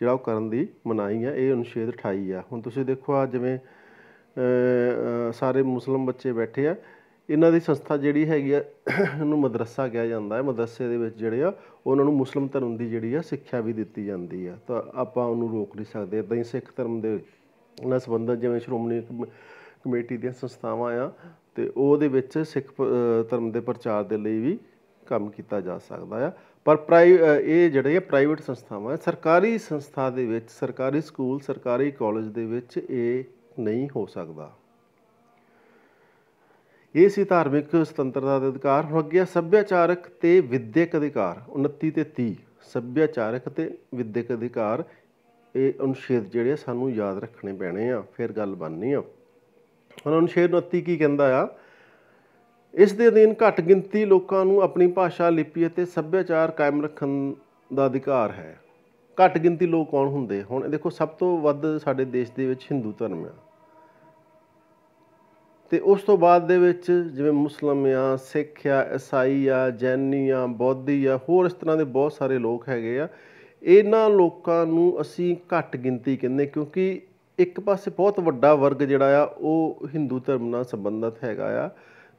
ਜਿਹੜਾ ਉਹ ਕਰਨ ਦੀ ਮਨਾਹੀ ਹੈ ਇਹ ਅਨੁਛੇਦ 28 ਆ ਹੁਣ ਤੁਸੀਂ ਦੇਖੋ ਆ ਜਿਵੇਂ ਸਾਰੇ ਮੁਸਲਮ ਬੱਚੇ ਬੈਠੇ ਆ ਇਹਨਾਂ ਦੀ ਸੰਸਥਾ ਜਿਹੜੀ ਹੈਗੀ ਆ ਇਹਨੂੰ ਮਦਰਸਾ ਕਿਹਾ ਜਾਂਦਾ ਹੈ ਮਦਰਸੇ ਦੇ ਵਿੱਚ ਜਿਹੜੇ ਆ ਉਹਨਾਂ ਨੂੰ ਮੁਸਲਮ ਧਰਮ ਦੀ ਜਿਹੜੀ ਆ ਸਿੱਖਿਆ ਵੀ ਦਿੱਤੀ ਜਾਂਦੀ ਆ ਤਾਂ ਆਪਾਂ ਉਹਨੂੰ ਰੋਕ ਨਹੀਂ ਸਕਦੇ ਇਦਾਂ ਹੀ ਸਿੱਖ ਧਰਮ ਦੇ ਨਾਲ ਸੰਬੰਧਤ ਜਿਵੇਂ ਸ਼੍ਰੋਮਣੀ ਕਮੇਟੀ ਦੀਆਂ ਸੰਸਥਾਵਾਂ ਆ ਤੇ ਉਹਦੇ ਵਿੱਚ ਸਿੱਖ ਧਰਮ ਦੇ ਪ੍ਰਚਾਰ ਦੇ ਲਈ ਵੀ ਕੰਮ ਕੀਤਾ ਜਾ ਸਕਦਾ ਆ ਪਰ ਪ੍ਰਾਈ ਇਹ ਜਿਹੜੇ ਆ ਪ੍ਰਾਈਵੇਟ ਸੰਸਥਾਵਾਂ ਸਰਕਾਰੀ ਸੰਸਥਾ ਦੇ ਵਿੱਚ ਸਰਕਾਰੀ ਸਕੂਲ ਸਰਕਾਰੀ ਕਾਲਜ ਦੇ ਵਿੱਚ ਇਹ ਨਹੀਂ ਹੋ ਸਕਦਾ ਇਹ ਸੀ ਧਾਰਮਿਕ ਸੁਤੰਤਰਤਾ ਦੇ ਅਧਿਕਾਰ ਹੁਣ ਅੱਗੇ ਸੱਭਿਆਚਾਰਕ ਤੇ ਵਿਦਿਅਕ ਅਧਿਕਾਰ 29 ਤੇ 30 ਸੱਭਿਆਚਾਰਕ ਤੇ ਵਿਦਿਅਕ ਅਧਿਕਾਰ ਇਹ ਅਨੁਛੇਦ ਜਿਹੜੇ ਸਾਨੂੰ ਯਾਦ ਰੱਖਣੇ ਪੈਣੇ ਆ ਫਿਰ ਗੱਲ ਬਣਨੀ ਆ ਹੁਣ ਅਨੁਛੇਦ 29 ਕੀ ਕਹਿੰਦਾ ਆ ਇਸ ਦੇ ਅਧੀਨ ਘੱਟ ਗਿਣਤੀ ਲੋਕਾਂ ਨੂੰ ਆਪਣੀ ਭਾਸ਼ਾ ਲਿਪੀ ਅਤੇ ਸੱਭਿਆਚਾਰ ਕਾਇਮ ਰੱਖਣ ਦਾ ਅਧਿਕਾਰ ਹੈ ਘੱਟ ਗਿਣਤੀ ਲੋਕ ਕੌਣ ਹੁੰਦੇ ਹੁਣ ਦੇਖੋ ਸਭ ਤੋਂ ਵੱਧ ਸਾਡੇ ਦੇਸ਼ ਦੇ ਵਿੱਚ ਹਿੰਦੂ ਧਰਮ ਹੈ ਤੇ ਉਸ ਤੋਂ ਬਾਅਦ ਦੇ ਵਿੱਚ ਜਿਵੇਂ ਮੁਸਲਮ ਆ ਸਿੱਖ ਆ ਈਸਾਈ ਆ ਜੈਨੀ ਆ ਬੋਧੀ ਆ ਹੋਰ ਇਸ ਤਰ੍ਹਾਂ ਦੇ ਬਹੁਤ ਸਾਰੇ ਲੋਕ ਹੈਗੇ ਆ ਇਹਨਾਂ ਲੋਕਾਂ ਨੂੰ ਅਸੀਂ ਘੱਟ ਗਿਣਤੀ ਕਹਿੰਦੇ ਕਿਉਂਕਿ ਇੱਕ ਪਾਸੇ ਬਹੁਤ ਵੱਡਾ ਵਰਗ ਜਿਹੜਾ ਆ ਉਹ ਹਿੰਦੂ ਧਰਮ ਨਾਲ ਸੰਬੰਧਿਤ ਹੈਗਾ ਆ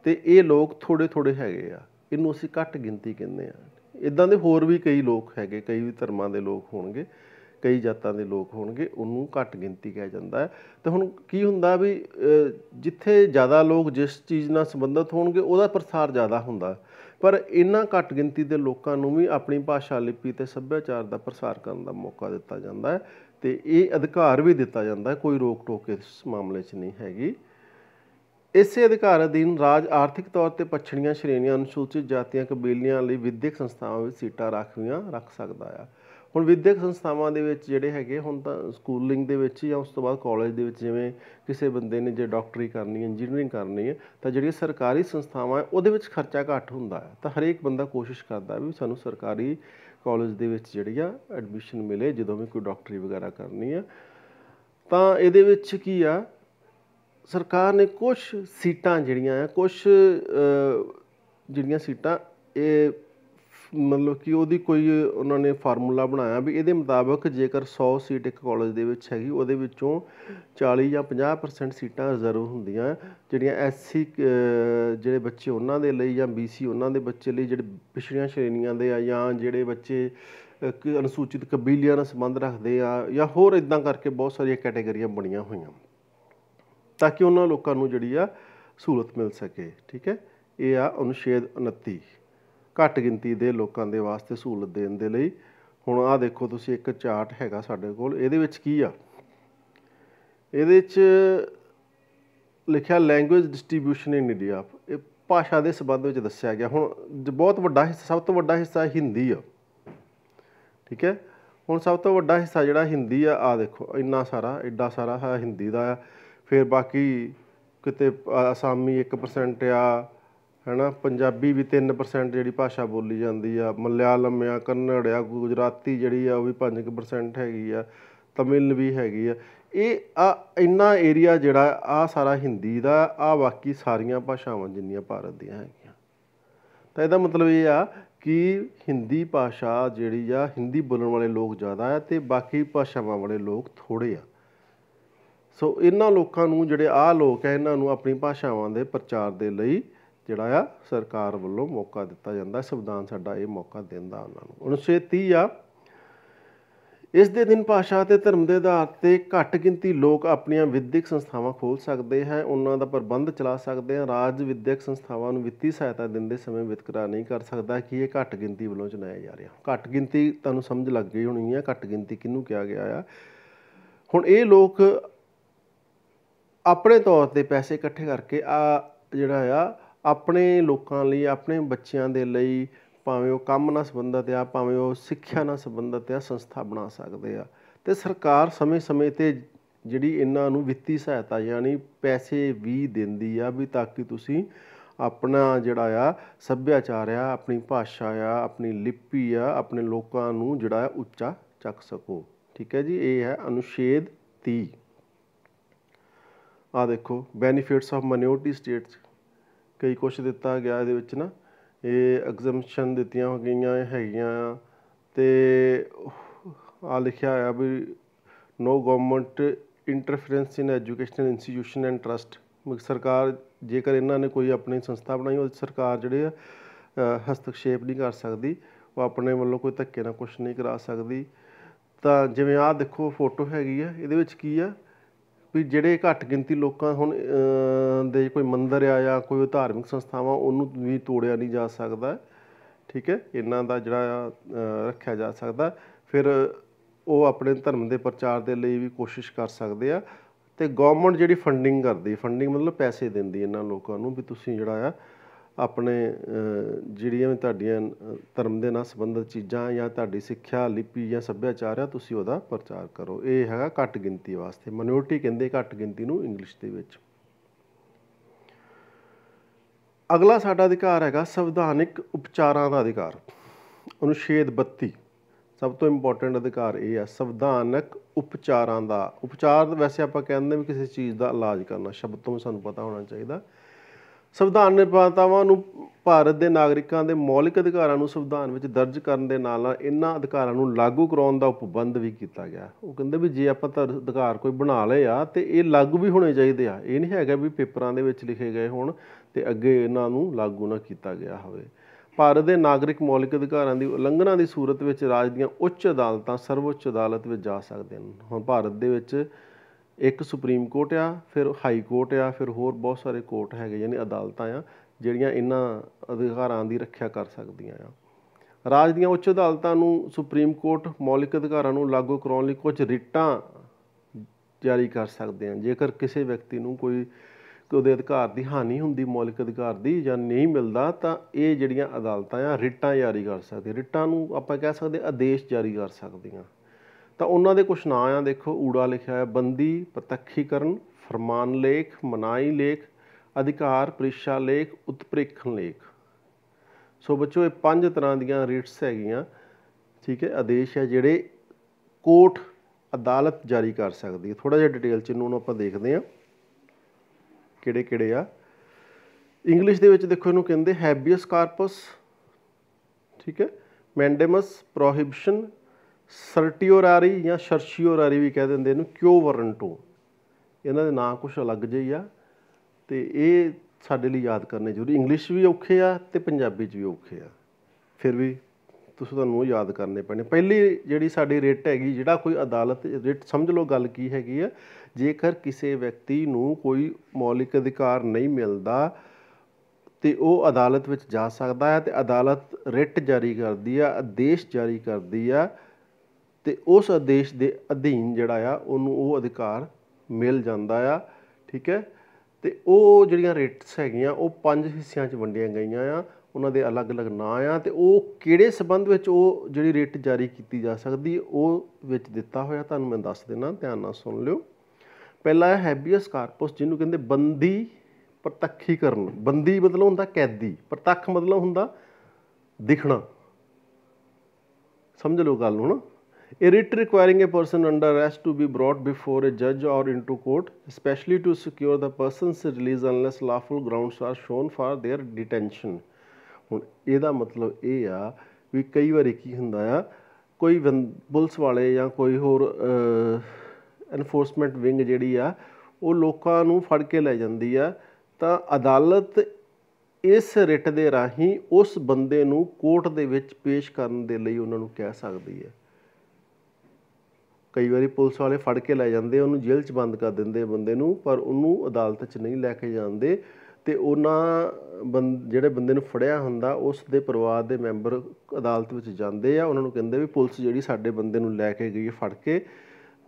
ਤੇ ਇਹ ਲੋਕ ਥੋੜੇ ਥੋੜੇ ਹੈਗੇ ਆ ਇਹਨੂੰ ਅਸੀਂ ਘੱਟ ਗਿਣਤੀ ਕਹਿੰਦੇ ਆ ਇਦਾਂ ਦੇ ਹੋਰ ਵੀ ਕਈ ਲੋਕ ਹੈਗੇ ਕਈ ਵੀ ਧਰਮਾਂ ਦੇ ਲੋਕ ਹੋਣਗੇ ਕਈ ਜਾਤਾਂ ਦੇ ਲੋਕ ਹੋਣਗੇ ਉਹਨੂੰ ਘੱਟ ਗਿਣਤੀ ਕਿਹਾ ਜਾਂਦਾ ਹੈ ਤੇ ਹੁਣ ਕੀ ਹੁੰਦਾ ਵੀ ਜਿੱਥੇ ਜ਼ਿਆਦਾ ਲੋਕ ਜਿਸ ਚੀਜ਼ ਨਾਲ ਸੰਬੰਧਿਤ ਹੋਣਗੇ ਉਹਦਾ ਪ੍ਰਸਾਰ ਜ਼ਿਆਦਾ ਹੁੰਦਾ ਪਰ ਇਹਨਾਂ ਘੱਟ ਗਿਣਤੀ ਦੇ ਲੋਕਾਂ ਨੂੰ ਵੀ ਆਪਣੀ ਭਾਸ਼ਾ ਲਿਪੀ ਤੇ ਸੱਭਿਆਚਾਰ ਦਾ ਪ੍ਰਸਾਰ ਕਰਨ ਦਾ ਮੌਕਾ ਦਿੱਤਾ ਜਾਂਦਾ ਹੈ ਤੇ ਇਹ ਅਧਿਕਾਰ ਵੀ ਦਿੱਤਾ ਜਾਂਦਾ ਕੋਈ ਰੋਕ ਟੋਕ ਇਸ ਮਾਮਲੇ 'ਚ ਨਹੀਂ ਹੈਗੀ ਇਸੇ ਅਧਿਕਾਰ ਅਧੀਨ ਰਾਜ ਆਰਥਿਕ ਤੌਰ ਤੇ ਪਛੜੀਆਂ ਸ਼੍ਰੇਣੀਆਂ ਅਨੁਸੂਚਿਤ ਜਾਤੀਆਂ ਕਬੀਲਿਆਂ ਲਈ ਵਿਦਿਅਕ ਸੰਸਥਾਵਾਂ ਵਿੱਚ ਸੀਟਾਂ ਰੱਖੀਆਂ ਰੱਖ ਸਕਦਾ ਆ ਹੁਣ ਵਿਦਿਅਕ ਸੰਸਥਾਵਾਂ ਦੇ ਵਿੱਚ ਜਿਹੜੇ ਹੈਗੇ ਹੁਣ ਤਾਂ ਸਕੂਲਿੰਗ ਦੇ ਵਿੱਚ ਜਾਂ ਉਸ ਤੋਂ ਬਾਅਦ ਕਾਲਜ ਦੇ ਵਿੱਚ ਜਿਵੇਂ ਕਿਸੇ ਬੰਦੇ ਨੇ ਜੇ ਡਾਕਟਰੀ ਕਰਨੀ ਹੈ ਇੰਜੀਨੀਅਰਿੰਗ ਕਰਨੀ ਹੈ ਤਾਂ ਜਿਹੜੀਆਂ ਸਰਕਾਰੀ ਸੰਸਥਾਵਾਂ ਹੈ ਉਹਦੇ ਵਿੱਚ ਖਰਚਾ ਘੱਟ ਹੁੰਦਾ ਹੈ ਤਾਂ ਹਰੇਕ ਬੰਦਾ ਕੋਸ਼ਿਸ਼ ਕਰਦਾ ਵੀ ਸਾਨੂੰ ਸਰਕਾਰੀ ਕਾਲਜ ਦੇ ਵਿੱਚ ਜਿਹੜੀ ਆ ਐਡਮਿਸ਼ਨ ਮਿਲੇ ਜਦੋਂ ਵੀ ਕੋਈ ਡਾਕਟਰੀ ਵਗੈਰਾ ਕਰਨੀ ਹੈ ਤਾਂ ਇਹਦੇ ਵਿੱਚ ਕੀ ਆ ਸਰਕਾਰ ਨੇ ਕੁਝ ਸੀਟਾਂ ਜਿਹੜੀਆਂ ਆ ਕੁਝ ਜਿਹੜੀਆਂ ਸੀਟਾਂ ਇਹ ਮਤਲਬ ਕਿ ਉਹਦੀ ਕੋਈ ਉਹਨਾਂ ਨੇ ਫਾਰਮੂਲਾ ਬਣਾਇਆ ਵੀ ਇਹਦੇ ਮੁਤਾਬਕ ਜੇਕਰ 100 ਸੀਟ ਇੱਕ ਕਾਲਜ ਦੇ ਵਿੱਚ ਹੈਗੀ ਉਹਦੇ ਵਿੱਚੋਂ 40 ਜਾਂ 50% ਸੀਟਾਂ ਰਿਜ਼ਰਵ ਹੁੰਦੀਆਂ ਜਿਹੜੀਆਂ ਐਸਸੀ ਜਿਹੜੇ ਬੱਚੇ ਉਹਨਾਂ ਦੇ ਲਈ ਜਾਂ ਬੀਸੀ ਉਹਨਾਂ ਦੇ ਬੱਚੇ ਲਈ ਜਿਹੜੇ ਪਿਛੜੀਆਂ ਸ਼੍ਰੇਣੀਆਂ ਦੇ ਆ ਜਾਂ ਜਿਹੜੇ ਬੱਚੇ ਅਨੁਸੂਚਿਤ ਕਬੀਲਿਆਂ ਨਾਲ ਸੰਬੰਧ ਰੱਖਦੇ ਆ ਜਾਂ ਹੋਰ ਇਦਾਂ ਕਰਕੇ ਬਹੁਤ ਸਾਰੀਆਂ ਕੈਟਾਗਰੀਆਂ ਬਣੀਆਂ ਹੋਈਆਂ ਤਾਂ ਕਿ ਉਹਨਾਂ ਲੋਕਾਂ ਨੂੰ ਜਿਹੜੀ ਆ ਸਹੂਲਤ ਮਿਲ ਸਕੇ ਠੀਕ ਹੈ ਇਹ ਆ ਅਨੁਛੇਦ 29 ਘੱਟ ਗਿਣਤੀ ਦੇ ਲੋਕਾਂ ਦੇ ਵਾਸਤੇ ਸਹੂਲਤ ਦੇਣ ਦੇ ਲਈ ਹੁਣ ਆ ਦੇਖੋ ਤੁਸੀਂ ਇੱਕ ਚਾਰਟ ਹੈਗਾ ਸਾਡੇ ਕੋਲ ਇਹਦੇ ਵਿੱਚ ਕੀ ਆ ਇਹਦੇ ਵਿੱਚ ਲਿਖਿਆ ਲੈਂਗੁਏਜ ਡਿਸਟ੍ਰੀਬਿਊਸ਼ਨ ਇਨ ਇੰਡੀਆ ਇਹ ਭਾਸ਼ਾ ਦੇ ਸਬੰਧ ਵਿੱਚ ਦੱਸਿਆ ਗਿਆ ਹੁਣ ਬਹੁਤ ਵੱਡਾ ਹਿੱਸਾ ਸਭ ਤੋਂ ਵੱਡਾ ਹਿੱਸਾ ਹਿੰਦੀ ਆ ਠੀਕ ਹੈ ਹੁਣ ਸਭ ਤੋਂ ਵੱਡਾ ਹਿੱਸਾ ਜਿਹੜਾ ਹਿੰਦੀ ਆ ਆ ਦੇਖੋ ਇੰਨਾ ਸਾਰਾ ਐਡਾ ਸਾਰਾ ਹਿੰਦੀ ਦਾ ਆ ਫਿਰ ਬਾਕੀ ਕਿਤੇ ਅਸਾਮੀ 1% ਆ ਹੈਨਾ ਪੰਜਾਬੀ ਵੀ 3% ਜਿਹੜੀ ਭਾਸ਼ਾ ਬੋਲੀ ਜਾਂਦੀ ਆ ਮਲਿਆਲਮ ਆ ਕੰਨੜ ਆ ਗੁਜਰਾਤੀ ਜਿਹੜੀ ਆ ਉਹ ਵੀ 5% ਹੈਗੀ ਆ ਤਮਿਲ ਵੀ ਹੈਗੀ ਆ ਇਹ ਆ ਇੰਨਾ ਏਰੀਆ ਜਿਹੜਾ ਆ ਸਾਰਾ ਹਿੰਦੀ ਦਾ ਆ ਬਾਕੀ ਸਾਰੀਆਂ ਭਾਸ਼ਾਵਾਂ ਜਿੰਨੀਆਂ ਭਾਰਤ ਦੀਆਂ ਹੈਗੀਆਂ ਤਾਂ ਇਹਦਾ ਮਤਲਬ ਇਹ ਆ ਕਿ ਹਿੰਦੀ ਭਾਸ਼ਾ ਜਿਹੜੀ ਆ ਹਿੰਦੀ ਬੋਲਣ ਵਾਲੇ ਲੋਕ ਜ਼ਿਆਦਾ ਆ ਤੇ ਬਾਕੀ ਭਾਸ਼ਾਵਾਂ ਵਾਲੇ ਲੋਕ ਥੋੜੇ ਆ ਸੋ ਇਹਨਾਂ ਲੋਕਾਂ ਨੂੰ ਜਿਹੜੇ ਆ ਲੋਕ ਹੈ ਇਹਨਾਂ ਨੂੰ ਆਪਣੀ ਭਾਸ਼ਾਵਾਂ ਦੇ ਪ੍ਰਚਾਰ ਦੇ ਲਈ ਜਿਹੜਾ ਆ ਸਰਕਾਰ ਵੱਲੋਂ ਮੌਕਾ ਦਿੱਤਾ ਜਾਂਦਾ ਸੰਵਿਧਾਨ ਸਾਡਾ ਇਹ ਮੌਕਾ ਦਿੰਦਾ ਉਹਨਾਂ ਨੂੰ 1930 ਆ ਇਸ ਦੇ ਦਿਨ ਭਾਸ਼ਾ ਤੇ ਧਰਮ ਦੇ ਆਧਾਰ ਤੇ ਘੱਟ ਗਿਣਤੀ ਲੋਕ ਆਪਣੀਆਂ ਵਿਦਿਅਕ ਸੰਸਥਾਵਾਂ ਖੋਲ ਸਕਦੇ ਹਨ ਉਹਨਾਂ ਦਾ ਪ੍ਰਬੰਧ ਚਲਾ ਸਕਦੇ ਹਨ ਰਾਜ ਵਿਦਿਅਕ ਸੰਸਥਾਵਾਂ ਨੂੰ ਵਿੱਤੀ ਸਹਾਇਤਾ ਦਿੰਦੇ ਸਮੇਂ ਵਿਤਕਰਾ ਨਹੀਂ ਕਰ ਸਕਦਾ ਕਿ ਇਹ ਘੱਟ ਗਿਣਤੀ ਵੱਲੋਂ ਚਲਾਇਆ ਜਾ ਰਿਹਾ ਘੱਟ ਗਿਣਤੀ ਤੁਹਾਨੂੰ ਸਮਝ ਲੱਗ ਗਈ ਹੋਣੀ ਹੈ ਘੱਟ ਗਿਣਤੀ ਕਿਹਨੂੰ ਕਿਹਾ ਗਿਆ ਆ ਹੁਣ ਇਹ ਲੋਕ ਆਪਣੇ ਤੌਰ ਤੇ ਪੈਸੇ ਇਕੱਠੇ ਕਰਕੇ ਆ ਜਿਹੜਾ ਆ ਆਪਣੇ ਲੋਕਾਂ ਲਈ ਆਪਣੇ ਬੱਚਿਆਂ ਦੇ ਲਈ ਭਾਵੇਂ ਉਹ ਕੰਮ ਨਾਲ ਸੰਬੰਧਿਤ ਆ ਭਾਵੇਂ ਉਹ ਸਿੱਖਿਆ ਨਾਲ ਸੰਬੰਧਿਤ ਆ ਸੰਸਥਾ ਬਣਾ ਸਕਦੇ ਆ ਤੇ ਸਰਕਾਰ ਸਮੇਂ-ਸਮੇਂ ਤੇ ਜਿਹੜੀ ਇਹਨਾਂ ਨੂੰ ਵਿੱਤੀ ਸਹਾਇਤਾ ਯਾਨੀ ਪੈਸੇ ਵੀ ਦਿੰਦੀ ਆ ਵੀ ਤਾਂ ਕਿ ਤੁਸੀਂ ਆਪਣਾ ਜਿਹੜਾ ਆ ਸੱਭਿਆਚਾਰ ਆ ਆਪਣੀ ਭਾਸ਼ਾ ਆ ਆਪਣੀ ਲਿਪੀ ਆ ਆਪਣੇ ਲੋਕਾਂ ਨੂੰ ਜਿਹੜਾ ਉੱਚਾ ਚੱਕ ਸਕੋ ਠੀਕ ਹੈ ਜੀ ਇਹ ਹੈ ਅਨੁਛੇਦ 30 ਆ ਦੇਖੋ ਬੈਨੀਫਿਟਸ ਆਫ ਮਾਈਨੋਰਟੀ ਸਟੇਟਸ ਕਈ ਕੁਛ ਦਿੱਤਾ ਗਿਆ ਇਹਦੇ ਵਿੱਚ ਨਾ ਇਹ ਐਗਜ਼ੈਂਪਸ਼ਨ ਦਿੱਤੀਆਂ ਹੋ ਗਈਆਂ ਹੈਗੀਆਂ ਤੇ ਆ ਲਿਖਿਆ ਹੋਇਆ ਵੀ no government interference in educational institution and trust ਸਰਕਾਰ ਜੇਕਰ ਇਹਨਾਂ ਨੇ ਕੋਈ ਆਪਣੀ ਸੰਸਥਾ ਬਣਾਈ ਉਹ ਸਰਕਾਰ ਜਿਹੜੇ ਆ ਹਸਤਕਸ਼ੇਪ ਨਹੀਂ ਕਰ ਸਕਦੀ ਉਹ ਆਪਣੇ ਵੱਲੋਂ ਕੋਈ ਧੱਕੇ ਨਾਲ ਕੁਝ ਨਹੀਂ ਕਰਾ ਸਕਦੀ ਤਾਂ ਜਿਵੇਂ ਆਹ ਦੇਖੋ ਫੋਟੋ ਹੈਗੀ ਆ ਇਹਦੇ ਵਿੱਚ ਕੀ ਆ ਵੀ ਜਿਹੜੇ ਘੱਟ ਗਿਣਤੀ ਲੋਕਾਂ ਹੁਣ ਦੇ ਕੋਈ ਮੰਦਿਰ ਆ ਜਾਂ ਕੋਈ ਧਾਰਮਿਕ ਸੰਸਥਾਵਾਂ ਉਹਨੂੰ ਵੀ ਤੋੜਿਆ ਨਹੀਂ ਜਾ ਸਕਦਾ ਠੀਕ ਹੈ ਇਹਨਾਂ ਦਾ ਜਿਹੜਾ ਰੱਖਿਆ ਜਾ ਸਕਦਾ ਫਿਰ ਉਹ ਆਪਣੇ ਧਰਮ ਦੇ ਪ੍ਰਚਾਰ ਦੇ ਲਈ ਵੀ ਕੋਸ਼ਿਸ਼ ਕਰ ਸਕਦੇ ਆ ਤੇ ਗਵਰਨਮੈਂਟ ਜਿਹੜੀ ਫੰਡਿੰਗ ਕਰਦੀ ਫੰਡਿੰਗ ਮਤਲਬ ਪੈਸੇ ਦਿੰਦੀ ਇਹਨਾਂ ਲੋਕਾਂ ਨੂੰ ਵੀ ਤੁਸੀਂ ਜਿਹੜਾ ਆ ਆਪਣੇ ਜਿਹੜੀਆਂ ਵੀ ਤੁਹਾਡੀਆਂ ਧਰਮ ਦੇ ਨਾਲ ਸੰਬੰਧਿਤ ਚੀਜ਼ਾਂ ਜਾਂ ਤੁਹਾਡੀ ਸਿੱਖਿਆ ਲਿਪੀ ਜਾਂ ਸੱਭਿਆਚਾਰ ਆ ਤੁਸੀਂ ਉਹਦਾ ਪ੍ਰਚਾਰ ਕਰੋ ਇਹ ਹੈਗਾ ਘੱਟ ਗਿਣਤੀ ਵਾਸਤੇ ਮਿਨੋਰਟੀ ਕਹਿੰਦੇ ਘੱਟ ਗਿਣਤੀ ਨੂੰ ਇੰਗਲਿਸ਼ ਦੇ ਵਿੱਚ ਅਗਲਾ ਸਾਡਾ ਅਧਿਕਾਰ ਹੈਗਾ ਸੰਵਿਧਾਨਿਕ ਉਪਚਾਰਾਂ ਦਾ ਅਧਿਕਾਰ ਅਨੁਛੇਦ 32 ਸਭ ਤੋਂ ਇੰਪੋਰਟੈਂਟ ਅਧਿਕਾਰ ਇਹ ਆ ਸੰਵਿਧਾਨਕ ਉਪਚਾਰਾਂ ਦਾ ਉਪਚਾਰ ਵੈਸੇ ਆਪਾਂ ਕਹਿੰਦੇ ਵੀ ਕਿਸੇ ਚੀਜ਼ ਦਾ ਇਲਾਜ ਕਰਨਾ ਸ਼ਬਦ ਤੋਂ ਸਾਨੂੰ ਪਤਾ ਹੋਣਾ ਚਾਹੀਦਾ ਸੰਵਿਧਾਨ ਨਿਰਮਾਤਾਵਾਂ ਨੂੰ ਭਾਰਤ ਦੇ ਨਾਗਰਿਕਾਂ ਦੇ ਮੌਲਿਕ ਅਧਿਕਾਰਾਂ ਨੂੰ ਸੰਵਿਧਾਨ ਵਿੱਚ ਦਰਜ ਕਰਨ ਦੇ ਨਾਲ ਨਾਲ ਇਹਨਾਂ ਅਧਿਕਾਰਾਂ ਨੂੰ ਲਾਗੂ ਕਰਾਉਣ ਦਾ ਉਪਬੰਧ ਵੀ ਕੀਤਾ ਗਿਆ ਉਹ ਕਹਿੰਦੇ ਵੀ ਜੇ ਆਪਾਂ ਤਾਂ ਅਧਿਕਾਰ ਕੋਈ ਬਣਾ ਲਏ ਆ ਤੇ ਇਹ ਲਾਗੂ ਵੀ ਹੋਣੇ ਚਾਹੀਦੇ ਆ ਇਹ ਨਹੀਂ ਹੈਗਾ ਵੀ ਪੇਪਰਾਂ ਦੇ ਵਿੱਚ ਲਿਖੇ ਗਏ ਹੋਣ ਤੇ ਅੱਗੇ ਇਹਨਾਂ ਨੂੰ ਲਾਗੂ ਨਾ ਕੀਤਾ ਗਿਆ ਹੋਵੇ ਭਾਰਤ ਦੇ ਨਾਗਰਿਕ ਮੌਲਿਕ ਅਧਿਕਾਰਾਂ ਦੀ ਉਲੰਘਣਾ ਦੀ ਸੂਰਤ ਵਿੱਚ ਰਾਜ ਦੀਆਂ ਉੱਚ ਅਦਾਲਤਾਂ ਸਰਵਉੱਚ ਅਦਾਲਤ ਵਿੱਚ ਜਾ ਸਕਦੇ ਹਨ ਹੁਣ ਭਾਰਤ ਦੇ ਵਿੱਚ ਇੱਕ ਸੁਪਰੀਮ ਕੋਰਟ ਆ ਫਿਰ ਹਾਈ ਕੋਰਟ ਆ ਫਿਰ ਹੋਰ ਬਹੁਤ ਸਾਰੇ ਕੋਰਟ ਹੈਗੇ ਯਾਨੀ ਅਦਾਲਤਾਂ ਆ ਜਿਹੜੀਆਂ ਇਹਨਾਂ ਅਧਿਕਾਰਾਂ ਦੀ ਰੱਖਿਆ ਕਰ ਸਕਦੀਆਂ ਆ ਰਾਜ ਦੀਆਂ ਉੱਚ ਅਦਾਲਤਾਂ ਨੂੰ ਸੁਪਰੀਮ ਕੋਰਟ ਮੌਲਿਕ ਅਧਿਕਾਰਾਂ ਨੂੰ ਲਾਗੂ ਕਰਾਉਣ ਲਈ ਕੁਝ ਰਿਟਾਂ ਜਾਰੀ ਕਰ ਸਕਦੇ ਆ ਜੇਕਰ ਕਿਸੇ ਵਿਅਕਤੀ ਨੂੰ ਕੋਈ ਉਹਦੇ ਅਧਿਕਾਰ ਦੀ ਹਾਨੀ ਹੁੰਦੀ ਮੌਲਿਕ ਅਧਿਕਾਰ ਦੀ ਜਾਂ ਨਹੀਂ ਮਿਲਦਾ ਤਾਂ ਇਹ ਜਿਹੜੀਆਂ ਅਦਾਲਤਾਂ ਆ ਰਿਟਾਂ ਜਾਰੀ ਕਰ ਸਕਦੀਆਂ ਰਿਟਾਂ ਨੂੰ ਆਪਾਂ ਕਹਿ ਸਕਦੇ ਆਦੇਸ਼ ਜਾਰੀ ਕਰ ਸਕਦੀਆਂ ਤਾਂ ਉਹਨਾਂ ਦੇ ਕੁਝ ਨਾਂ ਆ ਦੇਖੋ ਊੜਾ ਲਿਖਿਆ ਹੈ ਬੰਦੀ ਪ੍ਰਤੱਖੀਕਰਨ ਫਰਮਾਨ ਲੇਖ ਮਨਾਈ ਲੇਖ ਅਧਿਕਾਰ ਪ੍ਰੀਸ਼ਾ ਲੇਖ ਉਤਪ੍ਰੇਖਣ ਲੇਖ ਸੋ ਬੱਚੋ ਇਹ ਪੰਜ ਤਰ੍ਹਾਂ ਦੀਆਂ ਰੀਟਸ ਹੈਗੀਆਂ ਠੀਕ ਹੈ ਆਦੇਸ਼ ਹੈ ਜਿਹੜੇ ਕੋਰਟ ਅਦਾਲਤ ਜਾਰੀ ਕਰ ਸਕਦੀ ਹੈ ਥੋੜਾ ਜਿਹਾ ਡਿਟੇਲ ਚ ਇਹਨੂੰ ਆਪਾਂ ਦੇਖਦੇ ਹਾਂ ਕਿਹੜੇ ਕਿਹੜੇ ਆ ਇੰਗਲਿਸ਼ ਦੇ ਵਿੱਚ ਦੇਖੋ ਇਹਨੂੰ ਕਹਿੰਦੇ ਹੈਬੀਅਸ ਕਾਰਪਸ ਠੀਕ ਹੈ ਮੈਂਡੇਮਸ ਪ੍ਰੋਹਿਬਿਸ਼ਨ ਸਰਟੀਓਰਾਰੀ ਜਾਂ ਸ਼ਰਸ਼ੀਓਰਾਰੀ ਵੀ ਕਹਿ ਦਿੰਦੇ ਇਹਨੂੰ ਕਿਓਵਰਨਟੋ ਇਹਨਾਂ ਦੇ ਨਾਂ ਕੁਝ ਅਲੱਗ ਜਿਹੇ ਆ ਤੇ ਇਹ ਸਾਡੇ ਲਈ ਯਾਦ ਕਰਨੇ ਜ਼ਰੂਰੀ ਇੰਗਲਿਸ਼ ਵੀ ਔਖੇ ਆ ਤੇ ਪੰਜਾਬੀ 'ਚ ਵੀ ਔਖੇ ਆ ਫਿਰ ਵੀ ਤੁਸੀਂ ਤੁਹਾਨੂੰ ਯਾਦ ਕਰਨੇ ਪੈਣੇ ਪਹਿਲੀ ਜਿਹੜੀ ਸਾਡੀ ਰਿਟ ਹੈਗੀ ਜਿਹੜਾ ਕੋਈ ਅਦਾਲਤ ਰਿਟ ਸਮਝ ਲਓ ਗੱਲ ਕੀ ਹੈਗੀ ਆ ਜੇਕਰ ਕਿਸੇ ਵਿਅਕਤੀ ਨੂੰ ਕੋਈ ਮੌਲਿਕ ਅਧਿਕਾਰ ਨਹੀਂ ਮਿਲਦਾ ਤੇ ਉਹ ਅਦਾਲਤ ਵਿੱਚ ਜਾ ਸਕਦਾ ਹੈ ਤੇ ਅਦਾਲਤ ਰਿਟ ਜਾਰੀ ਕਰਦੀ ਆ ਆਦੇਸ਼ ਜਾਰੀ ਕਰਦੀ ਆ ਤੇ ਉਸ ਆਦੇਸ਼ ਦੇ ਅਧੀਨ ਜਿਹੜਾ ਆ ਉਹਨੂੰ ਉਹ ਅਧਿਕਾਰ ਮਿਲ ਜਾਂਦਾ ਆ ਠੀਕ ਹੈ ਤੇ ਉਹ ਜਿਹੜੀਆਂ ਰੇਟਸ ਹੈਗੀਆਂ ਉਹ ਪੰਜ ਹਿੱਸਿਆਂ 'ਚ ਵੰਡੀਆਂ ਗਈਆਂ ਆ ਉਹਨਾਂ ਦੇ ਅਲੱਗ-ਅਲੱਗ ਨਾਂ ਆ ਤੇ ਉਹ ਕਿਹੜੇ ਸਬੰਧ ਵਿੱਚ ਉਹ ਜਿਹੜੀ ਰੇਟ ਜਾਰੀ ਕੀਤੀ ਜਾ ਸਕਦੀ ਉਹ ਵਿੱਚ ਦਿੱਤਾ ਹੋਇਆ ਤੁਹਾਨੂੰ ਮੈਂ ਦੱਸ ਦੇਣਾ ਧਿਆਨ ਨਾਲ ਸੁਣ ਲਿਓ ਪਹਿਲਾ ਹੈ ਹੈਬੀਅਸ ਕਾਰਪਸ ਜਿਹਨੂੰ ਕਹਿੰਦੇ ਬੰਦੀ ਪ੍ਰਤੱਖੀਕਰਨ ਬੰਦੀ ਮਤਲਬ ਹੁੰਦਾ ਕੈਦੀ ਪ੍ਰਤੱਖ ਮਤਲਬ ਹੁੰਦਾ ਦਿਖਣਾ ਸਮਝ ਲਓ ਗੱਲ ਨੂੰ ਹਣਾ A writ requiring a person under arrest to be brought before a judge or into court, especially to secure the person's release unless lawful grounds are shown for their detention. ਹੁਣ ਇਹਦਾ ਮਤਲਬ ਇਹ ਆ ਵੀ ਕਈ ਵਾਰੀ ਕੀ ਹੁੰਦਾ ਆ ਕੋਈ ਪੁਲਿਸ ਵਾਲੇ ਜਾਂ ਕੋਈ ਹੋਰ ਐਨਫੋਰਸਮੈਂਟ ਵਿੰਗ ਜਿਹੜੀ ਆ ਉਹ ਲੋਕਾਂ ਨੂੰ ਫੜ ਕੇ ਲੈ ਜਾਂਦੀ ਆ ਤਾਂ ਅਦਾਲਤ ਇਸ ਰਿਟ ਦੇ ਰਾਹੀਂ ਉਸ ਬੰਦੇ ਨੂੰ ਕੋਰਟ ਦੇ ਵਿੱਚ ਪੇਸ਼ ਕਰਨ ਦੇ ਲਈ ਉਹਨਾਂ ਨੂੰ ਕਹਿ ਸਕਦੀ ਹੈ ਕਈ ਵਾਰੀ ਪੁਲਿਸ ਵਾਲੇ ਫੜ ਕੇ ਲੈ ਜਾਂਦੇ ਉਹਨੂੰ ਜੇਲ੍ਹ 'ਚ ਬੰਦ ਕਰ ਦਿੰਦੇ ਬੰਦੇ ਨੂੰ ਪਰ ਉਹਨੂੰ ਅਦਾਲਤ 'ਚ ਨਹੀਂ ਲੈ ਕੇ ਜਾਂਦੇ ਤੇ ਉਹਨਾਂ ਜਿਹੜੇ ਬੰਦੇ ਨੂੰ ਫੜਿਆ ਹੁੰਦਾ ਉਸ ਦੇ ਪਰਿਵਾਰ ਦੇ ਮੈਂਬਰ ਅਦਾਲਤ ਵਿੱਚ ਜਾਂਦੇ ਆ ਉਹਨਾਂ ਨੂੰ ਕਹਿੰਦੇ ਵੀ ਪੁਲਿਸ ਜਿਹੜੀ ਸਾਡੇ ਬੰਦੇ ਨੂੰ ਲੈ ਕੇ ਗਈ ਹੈ ਫੜ ਕੇ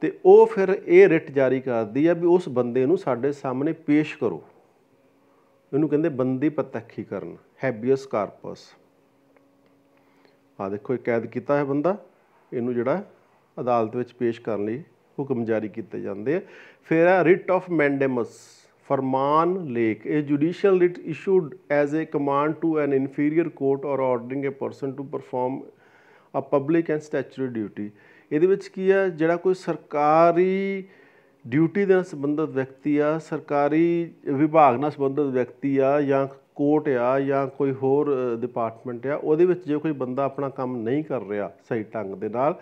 ਤੇ ਉਹ ਫਿਰ ਇਹ ਰਿਟ ਜਾਰੀ ਕਰਦੀ ਆ ਵੀ ਉਸ ਬੰਦੇ ਨੂੰ ਸਾਡੇ ਸਾਹਮਣੇ ਪੇਸ਼ ਕਰੋ ਇਹਨੂੰ ਕਹਿੰਦੇ ਬੰਦੀ ਪਤਖੀ ਕਰਨ ਹੈਬੀਅਸ ਕਾਰਪਸ ਆ ਦੇਖੋ ਇਹ ਕੈਦ ਕੀਤਾ ਹੈ ਬੰਦਾ ਇਹਨੂੰ ਜਿਹੜਾ ਅਦਾਲਤ ਵਿੱਚ ਪੇਸ਼ ਕਰਨ ਲਈ ਹੁਕਮ ਜਾਰੀ ਕੀਤੇ ਜਾਂਦੇ ਆ ਫਿਰ ਹੈ ਰਿਟ ਆਫ ਮੈਂਡੇਮਸ ਫਰਮਾਨ ਲੇਖ ਇਹ judicial writ issued as a command to an inferior court or ordering a person to perform a public and statutory duty ਇਹਦੇ ਵਿੱਚ ਕੀ ਆ ਜਿਹੜਾ ਕੋਈ ਸਰਕਾਰੀ ਡਿਊਟੀ ਦੇ ਨਾਲ ਸੰਬੰਧਿਤ ਵਿਅਕਤੀ ਆ ਸਰਕਾਰੀ ਵਿਭਾਗ ਨਾਲ ਸੰਬੰਧਿਤ ਵਿਅਕਤੀ ਆ ਜਾਂ ਕੋਰਟ ਆ ਜਾਂ ਕੋਈ ਹੋਰ ਡਿਪਾਰਟਮੈਂਟ ਆ ਉਹਦੇ ਵਿੱਚ ਜੇ ਕੋਈ ਬੰਦਾ ਆਪਣਾ ਕੰਮ ਨਹੀਂ ਕਰ ਰਿਹਾ ਸਹੀ ਢੰਗ ਦੇ ਨਾਲ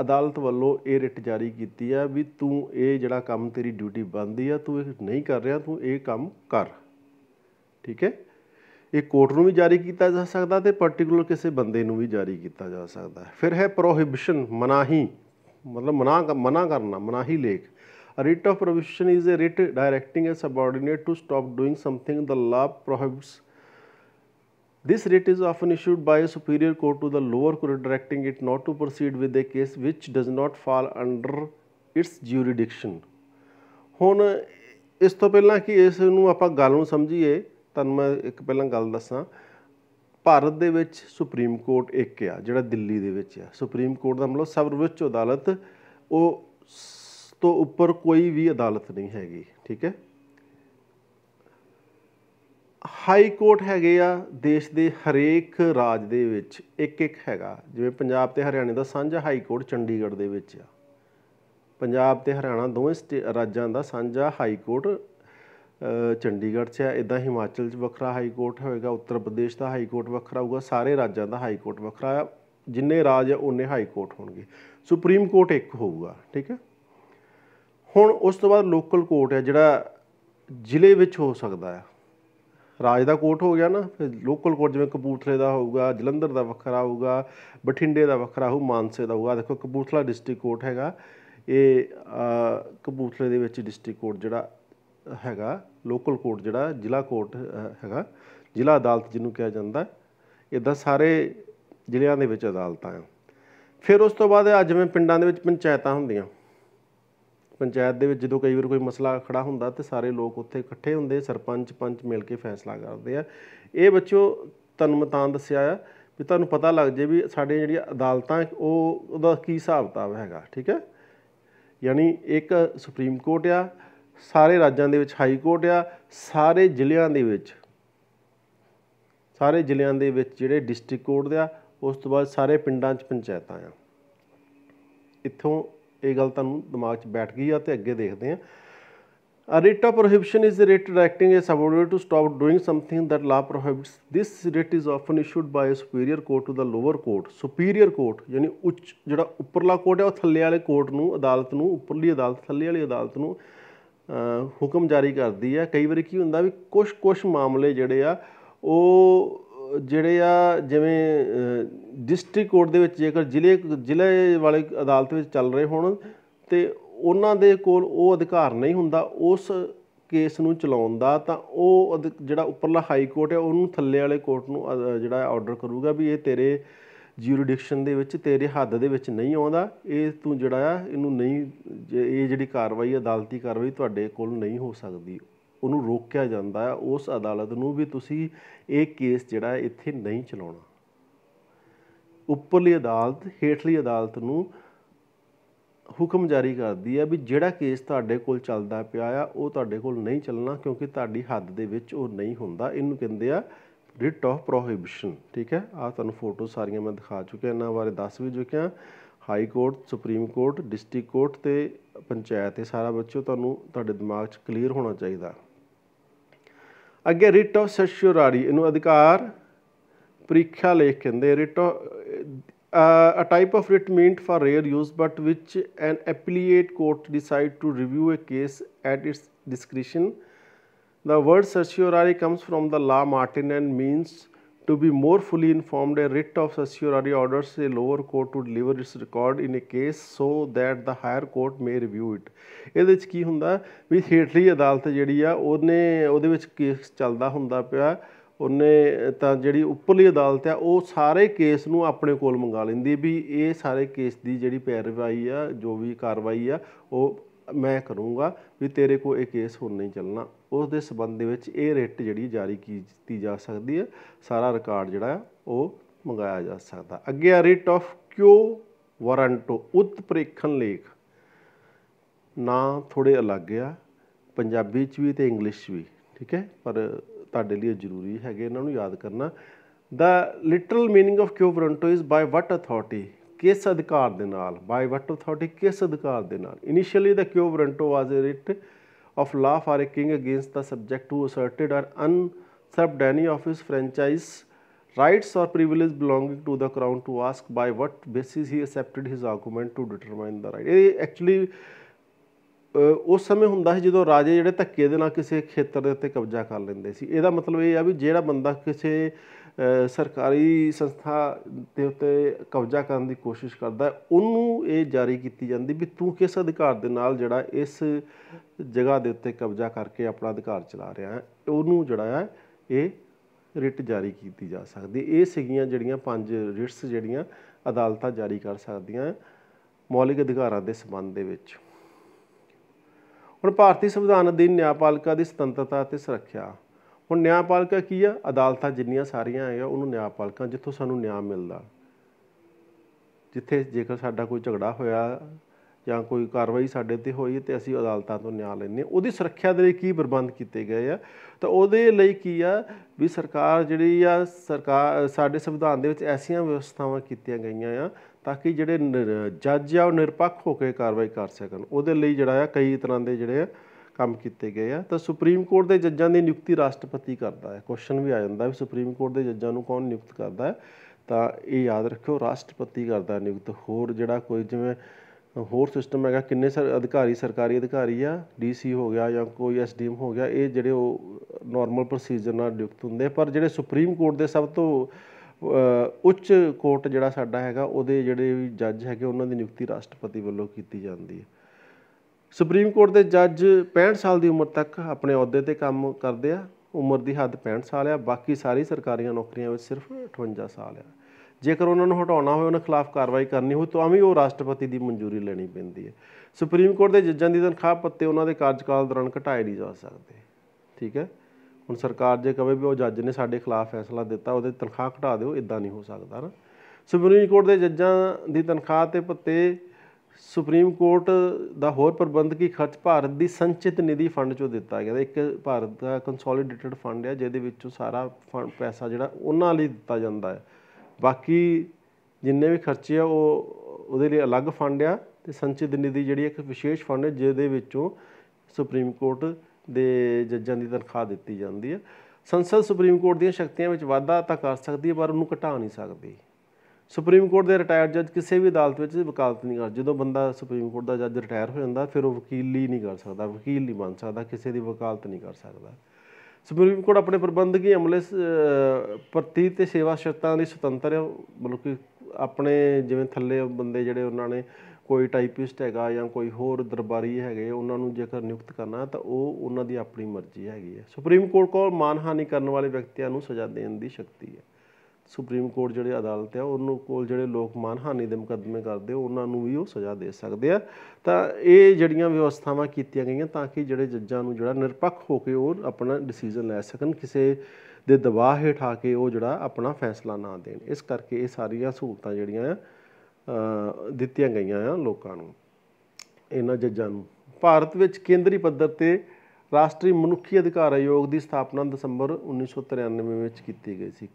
ਅਦਾਲਤ ਵੱਲੋਂ ਇਹ ਰਿਟ ਜਾਰੀ ਕੀਤੀ ਆ ਵੀ ਤੂੰ ਇਹ ਜਿਹੜਾ ਕੰਮ ਤੇਰੀ ਡਿਊਟੀ ਬਣਦੀ ਆ ਤੂੰ ਇਹ ਨਹੀਂ ਕਰ ਰਿਹਾ ਤੂੰ ਇਹ ਕੰਮ ਕਰ ਠੀਕ ਹੈ ਇਹ ਕੋਰਟ ਨੂੰ ਵੀ ਜਾਰੀ ਕੀਤਾ ਜਾ ਸਕਦਾ ਤੇ ਪਾਰਟਿਕੂਲਰ ਕਿਸੇ ਬੰਦੇ ਨੂੰ ਵੀ ਜਾਰੀ ਕੀਤਾ ਜਾ ਸਕਦਾ ਫਿਰ ਹੈ ਪ੍ਰੋਹਿਬਿਸ਼ਨ ਮਨਾਹੀ ਮਤਲਬ ਮਨਾ ਮਨਾ ਕਰਨਾ ਮਨਾਹੀ ਲੇਖ writ of of is a writ directing a subordinate to stop doing something the law prohibits This writ is often issued by a superior court to the lower court directing it not to proceed with a case which does not fall under its jurisdiction. ਹੁਣ ਇਸ ਤੋਂ ਪਹਿਲਾਂ ਕਿ ਇਸ ਨੂੰ ਆਪਾਂ ਗੱਲ ਨੂੰ ਸਮਝੀਏ ਤੁਹਾਨੂੰ ਮੈਂ ਇੱਕ ਪਹਿਲਾਂ ਗੱਲ ਦੱਸਾਂ ਭਾਰਤ ਦੇ ਵਿੱਚ ਸੁਪਰੀਮ ਕੋਰਟ ਇੱਕ ਆ ਜਿਹੜਾ ਦਿੱਲੀ ਦੇ ਵਿੱਚ ਆ ਸੁਪਰੀਮ ਕੋਰਟ ਦਾ ਮਤਲਬ ਸਰਵਉੱਚ ਅਦਾਲਤ ਉਹ ਤੋਂ ਉੱਪਰ ਕੋਈ ਵੀ ਅਦਾਲਤ ਨਹੀਂ ਹੈਗੀ ਠੀਕ ਹੈ ਹਾਈ ਕੋਰਟ ਹੈਗੇ ਆ ਦੇਸ਼ ਦੇ ਹਰੇਕ ਰਾਜ ਦੇ ਵਿੱਚ ਇੱਕ ਇੱਕ ਹੈਗਾ ਜਿਵੇਂ ਪੰਜਾਬ ਤੇ ਹਰਿਆਣੇ ਦਾ ਸਾਂਝਾ ਹਾਈ ਕੋਰਟ ਚੰਡੀਗੜ੍ਹ ਦੇ ਵਿੱਚ ਆ ਪੰਜਾਬ ਤੇ ਹਰਿਆਣਾ ਦੋਵੇਂ ਰਾਜਾਂ ਦਾ ਸਾਂਝਾ ਹਾਈ ਕੋਰਟ ਚੰਡੀਗੜ੍ਹ 'ਚ ਆ ਇਦਾਂ ਹਿਮਾਚਲ 'ਚ ਵੱਖਰਾ ਹਾਈ ਕੋਰਟ ਹੋਵੇਗਾ ਉੱਤਰ ਪ੍ਰਦੇਸ਼ ਦਾ ਹਾਈ ਕੋਰਟ ਵੱਖਰਾ ਹੋਊਗਾ ਸਾਰੇ ਰਾਜਾਂ ਦਾ ਹਾਈ ਕੋਰਟ ਵੱਖਰਾ ਆ ਜਿੰਨੇ ਰਾਜ ਆ ਉਹਨੇ ਹਾਈ ਕੋਰਟ ਹੋਣਗੇ ਸੁਪਰੀਮ ਕੋਰਟ ਇੱਕ ਹੋਊਗਾ ਠੀਕ ਹੈ ਹੁਣ ਉਸ ਤੋਂ ਬਾਅਦ ਲੋਕਲ ਕੋਰਟ ਆ ਜਿਹੜਾ ਜ਼ਿਲ੍ਹੇ ਵਿੱਚ ਹੋ ਸਕਦਾ ਹੈ ਰਾਜ ਦਾ ਕੋਰਟ ਹੋ ਗਿਆ ਨਾ ਫਿਰ ਲੋਕਲ ਕੋਰਟ ਜਿਵੇਂ ਕਪੂਰਥਲੇ ਦਾ ਹੋਊਗਾ ਜਲੰਧਰ ਦਾ ਵੱਖਰਾ ਹੋਊਗਾ ਬਠਿੰਡੇ ਦਾ ਵੱਖਰਾ ਹੋਊ ਮਾਨਸੇ ਦਾ ਹੋਊਗਾ ਦੇਖੋ ਕਪੂਰਥਲਾ ਡਿਸਟ੍ਰਿਕਟ ਕੋਰਟ ਹੈਗਾ ਇਹ ਕਪੂਰਥਲੇ ਦੇ ਵਿੱਚ ਡਿਸਟ੍ਰਿਕਟ ਕੋਰਟ ਜਿਹੜਾ ਹੈਗਾ ਲੋਕਲ ਕੋਰਟ ਜਿਹੜਾ ਜ਼ਿਲ੍ਹਾ ਕੋਰਟ ਹੈਗਾ ਜ਼ਿਲ੍ਹਾ ਅਦਾਲਤ ਜਿਹਨੂੰ ਕਿਹਾ ਜਾਂਦਾ ਇਦਾਂ ਸਾਰੇ ਜ਼ਿਲ੍ਹਿਆਂ ਦੇ ਵਿੱਚ ਅਦਾਲਤਾਂ ਆ ਫਿਰ ਉਸ ਤੋਂ ਬਾਅਦ ਆ ਜਿਵੇਂ ਪਿੰਡਾਂ ਦੇ ਵਿੱਚ ਪੰਚਾਇਤਾਂ ਹੁੰਦੀਆਂ ਪੰਚਾਇਤ ਦੇ ਵਿੱਚ ਜਦੋਂ ਕਈ ਵਾਰ ਕੋਈ ਮਸਲਾ ਖੜਾ ਹੁੰਦਾ ਤੇ ਸਾਰੇ ਲੋਕ ਉੱਥੇ ਇਕੱਠੇ ਹੁੰਦੇ ਸਰਪੰਚ ਪੰਚ ਮਿਲ ਕੇ ਫੈਸਲਾ ਕਰਦੇ ਆ ਇਹ ਬੱਚਿਓ ਤਨਮਤਾਂ ਦੱਸਿਆ ਆ ਵੀ ਤੁਹਾਨੂੰ ਪਤਾ ਲੱਗ ਜੇ ਵੀ ਸਾਡੇ ਜਿਹੜੀਆਂ ਅਦਾਲਤਾਂ ਉਹ ਉਹਦਾ ਕੀ ਹਿਸਾਬ ਕਿਤਾਬ ਹੈਗਾ ਠੀਕ ਹੈ ਯਾਨੀ ਇੱਕ ਸੁਪਰੀਮ ਕੋਰਟ ਆ ਸਾਰੇ ਰਾਜਾਂ ਦੇ ਵਿੱਚ ਹਾਈ ਕੋਰਟ ਆ ਸਾਰੇ ਜ਼ਿਲ੍ਹਿਆਂ ਦੇ ਵਿੱਚ ਸਾਰੇ ਜ਼ਿਲ੍ਹਿਆਂ ਦੇ ਵਿੱਚ ਜਿਹੜੇ ਡਿਸਟ੍ਰਿਕਟ ਕੋਰਟ ਦੇ ਆ ਉਸ ਤੋਂ ਬਾਅਦ ਸਾਰੇ ਪਿੰਡਾਂ 'ਚ ਪੰਚਾਇਤਾਂ ਆ ਇੱਥੋਂ ਇਹ ਗੱਲ ਤੁਹਾਨੂੰ ਦਿਮਾਗ 'ਚ ਬੈਠ ਗਈ ਆ ਤੇ ਅੱਗੇ ਦੇਖਦੇ ਆ A writ of prohibition is a writ directing a subordinate to stop doing something that law prohibits. This writ is often issued by a superior court to the lower court. Superior court ਯਾਨੀ ਉੱਚ ਜਿਹੜਾ ਉੱਪਰਲਾ court ਹੈ ਉਹ ਥੱਲੇ ਵਾਲੇ court ਨੂੰ ਅਦਾਲਤ ਨੂੰ ਉੱਪਰਲੀ ਅਦਾਲਤ ਥੱਲੇ ਵਾਲੀ ਅਦਾਲਤ ਨੂੰ ਹੁਕਮ ਜਾਰੀ ਕਰਦੀ ਹੈ ਕਈ ਵਾਰੀ ਕੀ ਹੁੰਦਾ ਵੀ ਕੁਝ ਕੁਝ ਮਾਮਲੇ ਜਿਹੜੇ ਆ ਉਹ ਜਿਹੜੇ ਆ ਜਿਵੇਂ ਡਿਸਟ੍ਰਿਕਟ ਕੋਰਟ ਦੇ ਵਿੱਚ ਜੇਕਰ ਜ਼ਿਲ੍ਹੇ ਜ਼ਿਲ੍ਹੇ ਵਾਲੇ ਅਦਾਲਤ ਵਿੱਚ ਚੱਲ ਰਹੇ ਹੋਣ ਤੇ ਉਹਨਾਂ ਦੇ ਕੋਲ ਉਹ ਅਧਿਕਾਰ ਨਹੀਂ ਹੁੰਦਾ ਉਸ ਕੇਸ ਨੂੰ ਚਲਾਉਣ ਦਾ ਤਾਂ ਉਹ ਜਿਹੜਾ ਉੱਪਰਲਾ ਹਾਈ ਕੋਰਟ ਹੈ ਉਹਨੂੰ ਥੱਲੇ ਵਾਲੇ ਕੋਰਟ ਨੂੰ ਜਿਹੜਾ ਆਰਡਰ ਕਰੂਗਾ ਵੀ ਇਹ ਤੇਰੇ ਜੂਰੀਡਿਕਸ਼ਨ ਦੇ ਵਿੱਚ ਤੇਰੇ ਹੱਦ ਦੇ ਵਿੱਚ ਨਹੀਂ ਆਉਂਦਾ ਇਹ ਤੂੰ ਜਿਹੜਾ ਆ ਇਹਨੂੰ ਨਹੀਂ ਇਹ ਜਿਹੜੀ ਕਾਰਵਾਈ ਅਦਾਲਤੀ ਕਾਰਵਾਈ ਤੁਹਾਡੇ ਕੋਲ ਨਹੀਂ ਹੋ ਸਕਦੀ ਉਹਨੂੰ ਰੋਕਿਆ ਜਾਂਦਾ ਹੈ ਉਸ ਅਦਾਲਤ ਨੂੰ ਵੀ ਤੁਸੀਂ ਇਹ ਕੇਸ ਜਿਹੜਾ ਇੱਥੇ ਨਹੀਂ ਚਲਾਉਣਾ ਉੱਪਰਲੀ ਅਦਾਲਤ ਹੇਠਲੀ ਅਦਾਲਤ ਨੂੰ ਹੁਕਮ ਜਾਰੀ ਕਰਦੀ ਹੈ ਵੀ ਜਿਹੜਾ ਕੇਸ ਤੁਹਾਡੇ ਕੋਲ ਚੱਲਦਾ ਪਿਆ ਆ ਉਹ ਤੁਹਾਡੇ ਕੋਲ ਨਹੀਂ ਚੱਲਣਾ ਕਿਉਂਕਿ ਤੁਹਾਡੀ ਹੱਦ ਦੇ ਵਿੱਚ ਉਹ ਨਹੀਂ ਹੁੰਦਾ ਇਹਨੂੰ ਕਹਿੰਦੇ ਆ ਰਿਟ ਆਫ ਪ੍ਰੋਹਿਬਿਸ਼ਨ ਠੀਕ ਹੈ ਆ ਤੁਹਾਨੂੰ ਫੋਟੋ ਸਾਰੀਆਂ ਮੈਂ ਦਿਖਾ ਚੁੱਕਿਆ ਇਹਨਾਂ ਬਾਰੇ ਦੱਸ ਵੀ ਚੁੱਕਿਆ high court supreme court district court ਤੇ ਪੰਚਾਇਤ ਇਹ ਸਾਰਾ ਬੱਚੋ ਤੁਹਾਨੂੰ ਤੁਹਾਡੇ ਦਿਮਾਗ 'ਚ ਕਲੀਅਰ ਹੋਣਾ ਚਾਹੀਦਾ writ of ਅੱਗੇ ਰਿਟ ਆਫ ਸੈਸ਼ੂਰਾਰੀ ਇਹਨੂੰ ਅਧਿਕਾਰ ਪ੍ਰੀਖਿਆ ਲੇਖ ਕਹਿੰਦੇ writ a type of writ meant for rare use but which an appellate court decide to review a case at its discretion. The word certiorari comes from the law Martin and means to be more fully informed, a writ of certiorari orders a lower court to deliver its record in a case so that the higher court may review it. ਇਹਦੇ ਵਿੱਚ ਕੀ ਹੁੰਦਾ ਵੀ ਹੇਠਲੀ ਅਦਾਲਤ ਜਿਹੜੀ ਆ ਉਹਨੇ ਉਹਦੇ ਵਿੱਚ ਕੇਸ ਚੱਲਦਾ ਹੁੰਦਾ ਪਿਆ ਉਹਨੇ ਤਾਂ ਜਿਹੜੀ ਉੱਪਰਲੀ ਅਦਾਲਤ ਆ ਉਹ ਸਾਰੇ ਕੇਸ ਨੂੰ ਆਪਣੇ ਕੋਲ ਮੰਗਾ ਲੈਂਦੀ ਵੀ ਇਹ ਸਾਰੇ ਕੇਸ ਦੀ ਜਿਹੜੀ ਪੈਰਵਾਈ ਆ ਜੋ ਵੀ ਕਾਰਵਾਈ ਆ ਉਹ ਮੈਂ ਕਰੂੰਗਾ ਵੀ ਤੇਰੇ ਕੋ ਇਹ ਕੇਸ ਹੁਣ ਨਹੀਂ ਚੱਲਣਾ ਉਸ ਦੇ ਸਬੰਧ ਦੇ ਵਿੱਚ ਇਹ ਰਿਟ ਜਿਹੜੀ ਜਾਰੀ ਕੀਤੀ ਜਾ ਸਕਦੀ ਹੈ ਸਾਰਾ ਰਿਕਾਰਡ ਜਿਹੜਾ ਉਹ ਮੰਗਾਇਆ ਜਾ ਸਕਦਾ ਅੱਗੇ ਆ ਰਿਟ ਆਫ ਕਿਉ ਵਾਰੰਟੋ ਉਤਪ੍ਰੇਖਣ ਲੇਖ ਨਾ ਥੋੜੇ ਅਲੱਗ ਆ ਪੰਜਾਬੀ ਚ ਵੀ ਤੇ ਇੰਗਲਿਸ਼ ਵੀ ਠੀਕ ਹੈ ਪਰ ਤੁਹਾਡੇ ਲਈ ਜ਼ਰੂਰੀ ਹੈਗੇ ਇਹਨਾਂ ਨੂੰ ਯਾਦ ਕਰਨਾ ਦਾ ਲਿਟਰਲ मीनिंग ਆਫ ਕਿਉ ਵਾਰੰਟੋ ਇਜ਼ ਬਾਈ ਵਾਟ ਅਥਾਰਟੀ ਕਿਸ ਅਧਿਕਾਰ ਦੇ ਨਾਲ ਬਾਈ ਵਾਟ ਅਥਾਰਟੀ ਕਿਸ ਅਧਿਕਾਰ ਦੇ ਨਾਲ ਇਨੀਸ਼ੀਅਲੀ ਦਾ quo warranto was writ of law for a king against the subject who asserted or usurped any of his franchise rights or privilege belonging to the crown to ask by what basis he accepted his argument to determine the right ਇਹ actually ਉਸ ਸਮੇਂ ਹੁੰਦਾ ਸੀ ਜਦੋਂ ਰਾਜੇ ਜਿਹੜੇ ਧੱਕੇ ਦੇ ਨਾਲ ਕਿਸੇ ਖੇਤਰ ਦੇ ਉੱਤੇ ਕਬਜ਼ਾ ਕਰ ਲੈਂਦੇ ਸੀ ਇਹਦਾ ਮਤਲਬ ਇਹ ਆ ਵੀ ਜਿਹੜਾ ਬੰਦਾ ਕਿਸੇ ਸਰਕਾਰੀ ਸੰਸਥਾ ਦੇ ਉੱਤੇ ਕਬਜ਼ਾ ਕਰਨ ਦੀ ਕੋਸ਼ਿਸ਼ ਕਰਦਾ ਉਹਨੂੰ ਇਹ ਜਾਰੀ ਕੀਤੀ ਜਾਂਦੀ ਵੀ ਤੂੰ ਕਿਸ ਅਧਿਕਾਰ ਦੇ ਨਾਲ ਜਿਹੜਾ ਇਸ ਜਗ੍ਹਾ ਦੇ ਉੱਤੇ ਕਬਜ਼ਾ ਕਰਕੇ ਆਪਣਾ ਅਧਿਕਾਰ ਚਲਾ ਰਿਹਾ ਹੈ ਉਹਨੂੰ ਜਿਹੜਾ ਹੈ ਇਹ ਰਿਟ ਜਾਰੀ ਕੀਤੀ ਜਾ ਸਕਦੀ ਇਹ ਸਿਗੀਆਂ ਜਿਹੜੀਆਂ ਪੰਜ ਰਿਟਸ ਜਿਹੜੀਆਂ ਅਦਾਲਤਾਂ ਜਾਰੀ ਕਰ ਸਕਦੀਆਂ ਮੌਲਿਕ ਅਧਿਕਾਰਾਂ ਦੇ ਸਬੰਧ ਦੇ ਵਿੱਚ ਹੁਣ ਭਾਰਤੀ ਸੰਵਿਧਾਨ ਅਧੀਨ ਨਿਆਂਪਾਲਿਕਾ ਦੀ ਸੁਤੰਤਰਤਾ ਅਤੇ ਸੁਰੱਖਿਆ ਹੁਣ ਨਿਆਂਪਾਲਿਕਾ ਕੀ ਆ ਅਦਾਲਤਾਂ ਜਿੰਨੀਆਂ ਸਾਰੀਆਂ ਹੈਗਾ ਉਹਨੂੰ ਨਿਆਂਪਾਲਿਕਾ ਜਿੱਥੋਂ ਸਾਨੂੰ ਨਿਆਂ ਮਿਲਦਾ ਜਿੱਥੇ ਜੇਕਰ ਸਾਡਾ ਕੋਈ ਝਗੜਾ ਹੋਇਆ ਜਾਂ ਕੋਈ ਕਾਰਵਾਈ ਸਾਡੇ ਤੇ ਹੋਈ ਤੇ ਅਸੀਂ ਅਦਾਲਤਾਂ ਤੋਂ ਨਿਆਂ ਲੈਣੇ ਉਹਦੀ ਸੁਰੱਖਿਆ ਦੇ ਲਈ ਕੀ ਪ੍ਰਬੰਧ ਕੀਤੇ ਗਏ ਆ ਤਾਂ ਉਹਦੇ ਲਈ ਕੀ ਆ ਵੀ ਸਰਕਾਰ ਜਿਹੜੀ ਆ ਸਰਕਾਰ ਸਾਡੇ ਸੰਵਿਧਾਨ ਦੇ ਵਿੱਚ ਐਸੀਆਂ ਵਿਵਸਥਾਵਾਂ ਕੀਤੀਆਂ ਗਈਆਂ ਆ ਤਾਂ ਕਿ ਜਿਹੜੇ ਜੱਜ ਆ ਉਹ ਨਿਰਪੱਖ ਹੋ ਕੇ ਕਾਰਵਾਈ ਕਰ ਸਕਣ ਉਹਦੇ ਲਈ ਜਿਹੜਾ ਆ ਕਈ ਤਰ੍ਹਾਂ ਦੇ ਜਿਹੜੇ ਆ ਕੰਮ ਕੀਤੇ ਗਏ ਆ ਤਾਂ ਸੁਪਰੀਮ ਕੋਰਟ ਦੇ ਜੱਜਾਂ ਦੀ ਨਿਯੁਕਤੀ ਰਾਸ਼ਟਰਪਤੀ ਕਰਦਾ ਹੈ ਕੁਐਸਚਨ ਵੀ ਆ ਜਾਂਦਾ ਵੀ ਸੁਪਰੀਮ ਕੋਰਟ ਦੇ ਜੱਜਾਂ ਨੂੰ ਕੌਣ ਨਿਯੁਕਤ ਕਰਦਾ ਹੈ ਤਾਂ ਇਹ ਯਾਦ ਰੱਖਿਓ ਰਾਸ਼ਟਰਪਤੀ ਕਰਦਾ ਨਿਯੁਕਤ ਹੋਰ ਜਿਹੜਾ ਕੋਈ ਜਿਵੇਂ ਹੋਰ ਸਿਸਟਮ ਹੈਗਾ ਕਿੰਨੇ ਸਰ ਅਧਿਕਾਰੀ ਸਰਕਾਰੀ ਅਧਿਕਾਰੀ ਆ ਡੀਸੀ ਹੋ ਗਿਆ ਜਾਂ ਕੋਈ ਐਸਡੀਐਮ ਹੋ ਗਿਆ ਇਹ ਜਿਹੜੇ ਉਹ ਨਾਰਮਲ ਪ੍ਰੋਸੀਜਰ ਨਾਲ ਨਿਯੁਕਤ ਹੁੰਦੇ ਪਰ ਜਿਹੜੇ ਸੁਪਰੀਮ ਕੋਰਟ ਦੇ ਸਭ ਤੋਂ ਉੱਚ ਕੋਰਟ ਜਿਹੜਾ ਸਾਡਾ ਹੈਗਾ ਉਹਦੇ ਜਿਹੜੇ ਜੱਜ ਹੈਗੇ ਉਹਨਾਂ ਦੀ ਨਿਯੁਕਤੀ ਰਾਸ਼ਟਰਪਤੀ ਵੱਲੋਂ ਕੀਤੀ ਜਾਂਦੀ ਹੈ ਸੁਪਰੀਮ ਕੋਰਟ ਦੇ ਜੱਜ 65 ਸਾਲ ਦੀ ਉਮਰ ਤੱਕ ਆਪਣੇ ਅਹੁਦੇ ਤੇ ਕੰਮ ਕਰਦੇ ਆ ਉਮਰ ਦੀ ਹੱਦ 65 ਸਾਲ ਆ ਬਾਕੀ ਸਾਰੀ ਸਰਕਾਰੀਆਂ ਨੌਕਰੀਆਂ ਵਿੱਚ ਸਿਰਫ 58 ਸਾਲ ਆ ਜੇਕਰ ਉਹਨਾਂ ਨੂੰ ਹਟਾਉਣਾ ਹੋਵੇ ਉਹਨਾਂ ਖਿਲਾਫ ਕਾਰਵਾਈ ਕਰਨੀ ਹੋਵੇ ਤਾਂ ਵੀ ਉਹ ਰਾਸ਼ਟਰਪਤੀ ਦੀ ਮਨਜ਼ੂਰੀ ਲੈਣੀ ਪੈਂਦੀ ਹੈ ਸੁਪਰੀਮ ਕੋਰਟ ਦੇ ਜੱਜਾਂ ਦੀ ਤਨਖਾਹ ਪੱਤੇ ਉਹਨਾਂ ਦੇ ਕਾਰਜਕਾਲ ਦੌਰਾਨ ਘਟਾਏ ਨਹੀਂ ਜਾ ਸਕਦੇ ਠੀਕ ਹੈ ਹੁਣ ਸਰਕਾਰ ਜੇ ਕਹੇ ਵੀ ਉਹ ਜੱਜ ਨੇ ਸਾਡੇ ਖਿਲਾਫ ਫੈਸਲਾ ਦਿੱਤਾ ਉਹਦੇ ਤਨਖਾਹ ਘਟਾ ਦਿਓ ਇਦਾਂ ਨਹੀਂ ਹੋ ਸਕਦਾ ਨਾ ਸੁਪਰੀਮ ਕੋਰਟ ਦੇ ਜੱਜਾਂ ਦੀ ਤਨਖਾਹ ਤੇ ਪੱਤੇ ਸੁਪਰੀਮ ਕੋਰਟ ਦਾ ਹੋਰ ਪ੍ਰਬੰਧਕੀ ਖਰਚ ਭਾਰਤ ਦੀ ਸੰਚਿਤ ਨਿਧੀ ਫੰਡ ਚੋਂ ਦਿੱਤਾ ਗਿਆ ਇੱਕ ਭਾਰਤ ਦਾ ਕੰਸੋਲੀਡੇਟਡ ਫੰਡ ਹੈ ਜਿਹਦੇ ਵਿੱਚੋਂ ਸਾਰਾ ਪੈਸਾ ਜਿਹੜਾ ਉਹਨਾਂ ਲਈ ਦਿੱਤਾ ਜਾਂਦਾ ਹੈ ਬਾਕੀ ਜਿੰਨੇ ਵੀ ਖਰਚੇ ਆ ਉਹ ਉਹਦੇ ਲਈ ਅਲੱਗ ਫੰਡ ਆ ਤੇ ਸੰਚਿਤ ਨਿਧੀ ਜਿਹੜੀ ਇੱਕ ਵਿਸ਼ੇਸ਼ ਫੰਡ ਹੈ ਜਿਹਦੇ ਵਿੱਚੋਂ ਸੁਪਰੀਮ ਕੋਰਟ ਦੇ ਜੱਜਾਂ ਦੀ ਤਨਖਾਹ ਦਿੱਤੀ ਜਾਂਦੀ ਹੈ ਸੰਸਦ ਸੁਪਰੀਮ ਕੋਰਟ ਦੀਆਂ ਸ਼ਕਤੀਆਂ ਵਿੱਚ ਵਾਧਾ ਤਾਂ ਕਰ ਸਕਦੀ ਹੈ ਪਰ ਉਹਨੂੰ ਘਟਾ ਨਹੀਂ ਸਕਦੀ ਸੁਪਰੀਮ ਕੋਰਟ ਦੇ ਰਿਟਾਇਰਡ ਜੱਜ ਕਿਸੇ ਵੀ ਅਦਾਲਤ ਵਿੱਚ ਵਕਾਲਤ ਨਹੀਂ ਕਰ ਜਦੋਂ ਬੰਦਾ ਸੁਪਰੀਮ ਕੋਰਟ ਦਾ ਜੱਜ ਰਿਟਾਇਰ ਹੋ ਜਾਂਦਾ ਫਿਰ ਉਹ ਵਕੀਲੀ ਨਹੀਂ ਕਰ ਸਕਦਾ ਵਕੀਲ ਨਹੀਂ ਬਣ ਸਕਦਾ ਕਿਸੇ ਦੀ ਵਕਾਲਤ ਨਹੀਂ ਕਰ ਸਕਦਾ ਸੁਪਰੀਮ ਕੋਰਟ ਆਪਣੇ ਪ੍ਰਬੰਧਕੀ ਅਮਲੇ ਪ੍ਰਤੀ ਤੇ ਸੇਵਾ ਸ਼ਰਤਾਂ ਲਈ ਸੁਤੰਤਰ ਹੈ ਮਤਲਬ ਕਿ ਆਪਣੇ ਜਿਵੇਂ ਥੱਲੇ ਬੰਦੇ ਜਿਹੜੇ ਉਹਨਾਂ ਨੇ ਕੋਈ ਟਾਈਪਿਸਟ ਹੈਗਾ ਜਾਂ ਕੋਈ ਹੋਰ ਦਰਬਾਰੀ ਹੈਗੇ ਉਹਨਾਂ ਨੂੰ ਜੇਕਰ ਨਿਯੁਕਤ ਕਰਨਾ ਤਾਂ ਉਹ ਉਹਨਾਂ ਦੀ ਆਪਣੀ ਮਰਜ਼ੀ ਹੈਗੀ ਹੈ ਸੁਪਰੀਮ ਕੋਰਟ ਕੋਲ ਮਾਨਹਾਨੀ ਕਰਨ ਵਾਲੇ ਵਿਅਕਤੀਆਂ ਨੂੰ ਸਜ਼ਾ ਦੇਣ ਦੀ ਸ਼ਕਤੀ ਹੈ ਸੁਪਰੀਮ ਕੋਰਟ ਜਿਹੜੇ ਅਦਾਲਤ ਹੈ ਉਹਨੂੰ ਕੋਲ ਜਿਹੜੇ ਲੋਕ ਮਾਨਹਾਨੀ ਦੇ ਮੁਕੱਦਮੇ ਕਰਦੇ ਉਹਨਾਂ ਨੂੰ ਵੀ ਉਹ ਸਜ਼ਾ ਦੇ ਸਕਦੇ ਆ ਤਾਂ ਇਹ ਜਿਹੜੀਆਂ ਵਿਵਸਥਾਵਾਂ ਕੀਤੀਆਂ ਗਈਆਂ ਤਾਂ ਕਿ ਜਿਹੜੇ ਜੱਜਾਂ ਨੂੰ ਜਿਹੜਾ ਨਿਰਪੱਖ ਹੋ ਕੇ ਉਹ ਆਪਣਾ ਡਿਸੀਜਨ ਲੈ ਸਕਣ ਕਿਸੇ ਦੇ ਦਬਾਅ ਹੇਠ ਆ ਕੇ ਉਹ ਜਿਹੜਾ ਆਪਣਾ ਫੈਸਲਾ ਨਾ ਦੇਣ ਇਸ ਕਰਕੇ ਇਹ ਸਾਰੀਆਂ ਸਹੂਲਤਾਂ ਜਿਹੜੀਆਂ ਆ ਦਿੱਤੀਆਂ ਗਈਆਂ ਆ ਲੋਕਾਂ ਨੂੰ ਇਹਨਾਂ ਜੱਜਾਂ ਨੂੰ ਭਾਰਤ ਵਿੱਚ ਕੇਂਦਰੀ ਪੱਧਰ ਤੇ ਰਾਸ਼ਟਰੀ ਮਨੁੱਖੀ ਅਧਿਕਾਰ ਆਯੋਗ ਦੀ ਸਥਾਪਨਾ ਦਸੰਬਰ 1993 ਵਿੱਚ ਕੀਤੀ ਗਈ ਸੀ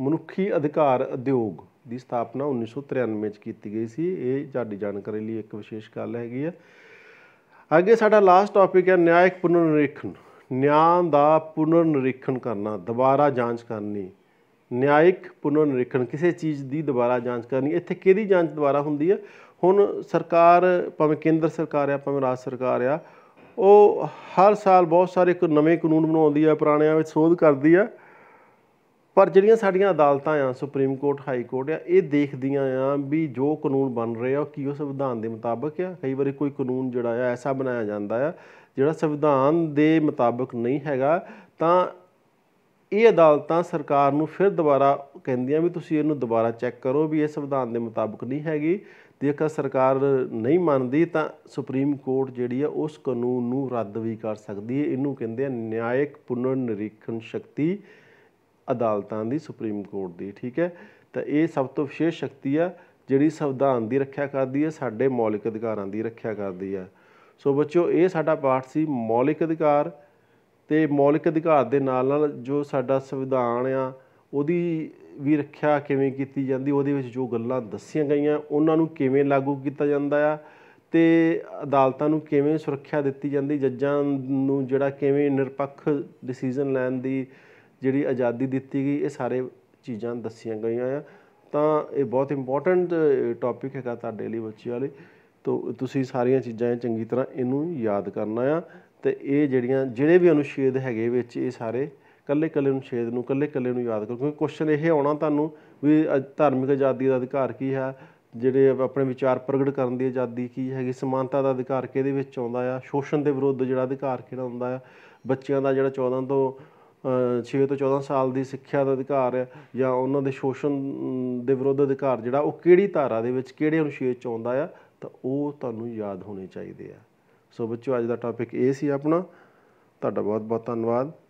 ਮਨੁੱਖੀ ਅਧਿਕਾਰ ਉਦਯੋਗ ਦੀ ਸਥਾਪਨਾ 1993 ਵਿੱਚ ਕੀਤੀ ਗਈ ਸੀ ਇਹ ਤੁਹਾਡੀ ਜਾਣਕਾਰੀ ਲਈ ਇੱਕ ਵਿਸ਼ੇਸ਼ ਗੱਲ ਹੈਗੀ ਆ ਅੱਗੇ ਸਾਡਾ ਲਾਸਟ ਟੌਪਿਕ ਹੈ ਨਿਆਇਕ ਪੁਨਰਨਿਰੀਖਣ ਨਿਆਂ ਦਾ ਪੁਨਰਨਿਰੀਖਣ ਕਰਨਾ ਦੁਬਾਰਾ ਜਾਂਚ ਕਰਨੀ ਨਿਆਇਕ ਪੁਨਰਨਿਰੀਖਣ ਕਿਸੇ ਚੀਜ਼ ਦੀ ਦੁਬਾਰਾ ਜਾਂਚ ਕਰਨੀ ਇੱਥੇ ਕਿਹਦੀ ਜਾਂਚ ਦੁਬਾਰਾ ਹੁੰਦੀ ਹੈ ਹੁਣ ਸਰਕਾਰ ਭਾਵੇਂ ਕੇਂਦਰ ਸਰਕਾਰ ਆ ਭਾਵੇਂ ਰਾਜ ਸਰਕਾਰ ਆ ਉਹ ਹਰ ਸਾਲ ਬਹੁਤ ਸਾਰੇ ਨਵੇਂ ਕਾਨੂੰਨ ਬਣਾਉਂਦੀ ਆ ਪੁਰਾਣਿਆਂ ਵਿੱਚ ਸੋਧ ਕਰਦੀ ਆ ਪਰ ਜਿਹੜੀਆਂ ਸਾਡੀਆਂ ਅਦਾਲਤਾਂ ਆ ਸੁਪਰੀਮ ਕੋਰਟ ਹਾਈ ਕੋਰਟ ਆ ਇਹ ਦੇਖਦੀਆਂ ਆ ਵੀ ਜੋ ਕਾਨੂੰਨ ਬਣ ਰਹੇ ਆ ਕੀ ਉਹ ਸੰਵਿਧਾਨ ਦੇ ਮੁਤਾਬਕ ਆ ਕਈ ਵਾਰੀ ਕੋਈ ਕਾਨੂੰਨ ਜਿਹੜਾ ਆ ਐਸਾ ਬਣਾਇਆ ਜਾਂਦਾ ਆ ਜਿਹੜਾ ਸੰਵਿਧਾਨ ਦੇ ਮੁਤਾਬਕ ਨਹੀਂ ਹੈਗਾ ਤਾਂ ਇਹ ਅਦਾਲਤਾਂ ਸਰਕਾਰ ਨੂੰ ਫਿਰ ਦੁਬਾਰਾ ਕਹਿੰਦੀਆਂ ਵੀ ਤੁਸੀਂ ਇਹਨੂੰ ਦੁਬਾਰਾ ਚੈੱਕ ਕਰੋ ਵੀ ਇਹ ਸੰਵਿਧਾਨ ਦੇ ਮੁਤਾਬਕ ਨਹੀਂ ਹੈਗੀ ਜੇਕਰ ਸਰਕਾਰ ਨਹੀਂ ਮੰਨਦੀ ਤਾਂ ਸੁਪਰੀਮ ਕੋਰਟ ਜਿਹੜੀ ਆ ਉਸ ਕਾਨੂੰਨ ਨੂੰ ਰੱਦ ਵੀ ਕਰ ਸਕਦੀ ਹੈ ਇਹਨੂੰ ਕਹਿੰਦੇ ਆ ਨਿਆਇਕ ਪੁਨਰ ਨਿਰੀਖਣ ਸ਼ਕਤੀ ਅਦਾਲਤਾਂ ਦੀ ਸੁਪਰੀਮ ਕੋਰਟ ਦੀ ਠੀਕ ਹੈ ਤਾਂ ਇਹ ਸਭ ਤੋਂ ਵਿਸ਼ੇਸ਼ ਸ਼ਕਤੀ ਆ ਜਿਹੜੀ ਸੰਵਿਧਾਨ ਦੀ ਰੱਖਿਆ ਕਰਦੀ ਹੈ ਸਾਡੇ ਮੌਲਿਕ ਅਧਿਕਾਰਾਂ ਦੀ ਰੱਖਿਆ ਕਰਦੀ ਆ ਸੋ ਬੱਚਿਓ ਇਹ ਸਾਡਾ ਪਾਠ ਸੀ ਮੌਲਿਕ ਅਧਿਕਾਰ ਤੇ ਮੌਲਿਕ ਅਧਿਕਾਰ ਦੇ ਨਾਲ ਨਾਲ ਜੋ ਸਾਡਾ ਸੰਵਿਧਾਨ ਆ ਉਹਦੀ ਵੀ ਰੱਖਿਆ ਕਿਵੇਂ ਕੀਤੀ ਜਾਂਦੀ ਉਹਦੇ ਵਿੱਚ ਜੋ ਗੱਲਾਂ ਦੱਸੀਆਂ ਗਈਆਂ ਉਹਨਾਂ ਨੂੰ ਕਿਵੇਂ ਲਾਗੂ ਕੀਤਾ ਜਾਂਦਾ ਆ ਤੇ ਅਦਾਲਤਾਂ ਨੂੰ ਕਿਵੇਂ ਸੁਰੱਖਿਆ ਦਿੱਤੀ ਜਾਂਦੀ ਜੱਜਾਂ ਨੂੰ ਜਿਹੜਾ ਕਿਵੇਂ ਨਿਰਪੱਖ ਡਿਸੀਜਨ ਲੈਣ ਦੀ ਜਿਹੜੀ ਆਜ਼ਾਦੀ ਦਿੱਤੀ ਗਈ ਇਹ ਸਾਰੇ ਚੀਜ਼ਾਂ ਦੱਸੀਆਂ ਗਈਆਂ ਆ ਤਾਂ ਇਹ ਬਹੁਤ ਇੰਪੋਰਟੈਂਟ ਟੌਪਿਕ ਹੈਗਾ ਤੁਹਾਡੇ ਲਈ ਬੱਚਿਆਂ ਲਈ ਤੋ ਤੁਸੀਂ ਸਾਰੀਆਂ ਚੀਜ਼ਾਂ ਇਹ ਚੰਗੀ ਤਰ੍ਹਾਂ ਇਹਨੂੰ ਯਾਦ ਕਰਨਾ ਆ ਤੇ ਇਹ ਜਿਹੜੀਆਂ ਜਿਹੜੇ ਵੀ ਅਨੁਛੇਦ ਹੈਗੇ ਵਿੱਚ ਇਹ ਸਾਰੇ ਕੱਲੇ ਕੱਲੇ ਅਨੁਛੇਦ ਨੂੰ ਕੱਲੇ ਕੱਲੇ ਨੂੰ ਯਾਦ ਕਰੋ ਕਿਉਂਕਿ ਕੁਐਸਚਨ ਇਹ ਆਉਣਾ ਤੁਹਾਨੂੰ ਵੀ ਧਾਰਮਿਕ ਆਜ਼ਾਦੀ ਦਾ ਅਧਿਕਾਰ ਕੀ ਹੈ ਜਿਹੜੇ ਆਪਣੇ ਵਿਚਾਰ ਪ੍ਰਗਟ ਕਰਨ ਦੀ ਆਜ਼ਾਦੀ ਕੀ ਹੈਗੀ ਸਮਾਨਤਾ ਦਾ ਅਧਿਕਾਰ ਕਿਹਦੇ ਵਿੱਚ ਆਉਂਦਾ ਆ ਸ਼ੋਸ਼ਣ ਦੇ ਵਿਰੁੱਧ ਜਿਹੜਾ ਅਧਿਕਾਰ ਕਿਹੜਾ ਹੁੰਦਾ ਆ ਬੱਚਿਆਂ ਦਾ ਜਿਹੜਾ 14 ਤੋਂ 6 ਤੋਂ 14 ਸਾਲ ਦੀ ਸਿੱਖਿਆ ਦਾ ਅਧਿਕਾਰ ਜਾਂ ਉਹਨਾਂ ਦੇ ਸ਼ੋਸ਼ਣ ਦੇ ਵਿਰੁੱਧ ਅਧਿਕਾਰ ਜਿਹੜਾ ਉਹ ਕਿਹੜੀ ਧਾਰਾ ਦੇ ਵਿੱਚ ਕਿਹੜੇ ਅਨੁਛੇਦ ਚ ਆਉਂਦਾ ਆ ਤਾਂ ਉਹ ਤੁਹਾਨੂੰ ਯਾਦ ਹੋਣੇ ਚਾਹੀਦੇ ਆ ਸੋ ਬੱਚਿਓ ਅੱਜ ਦਾ ਟਾਪਿਕ ਇਹ ਸੀ ਆਪਣਾ ਤੁਹਾਡਾ ਬਹੁਤ ਬਹੁਤ ਧੰਨਵਾਦ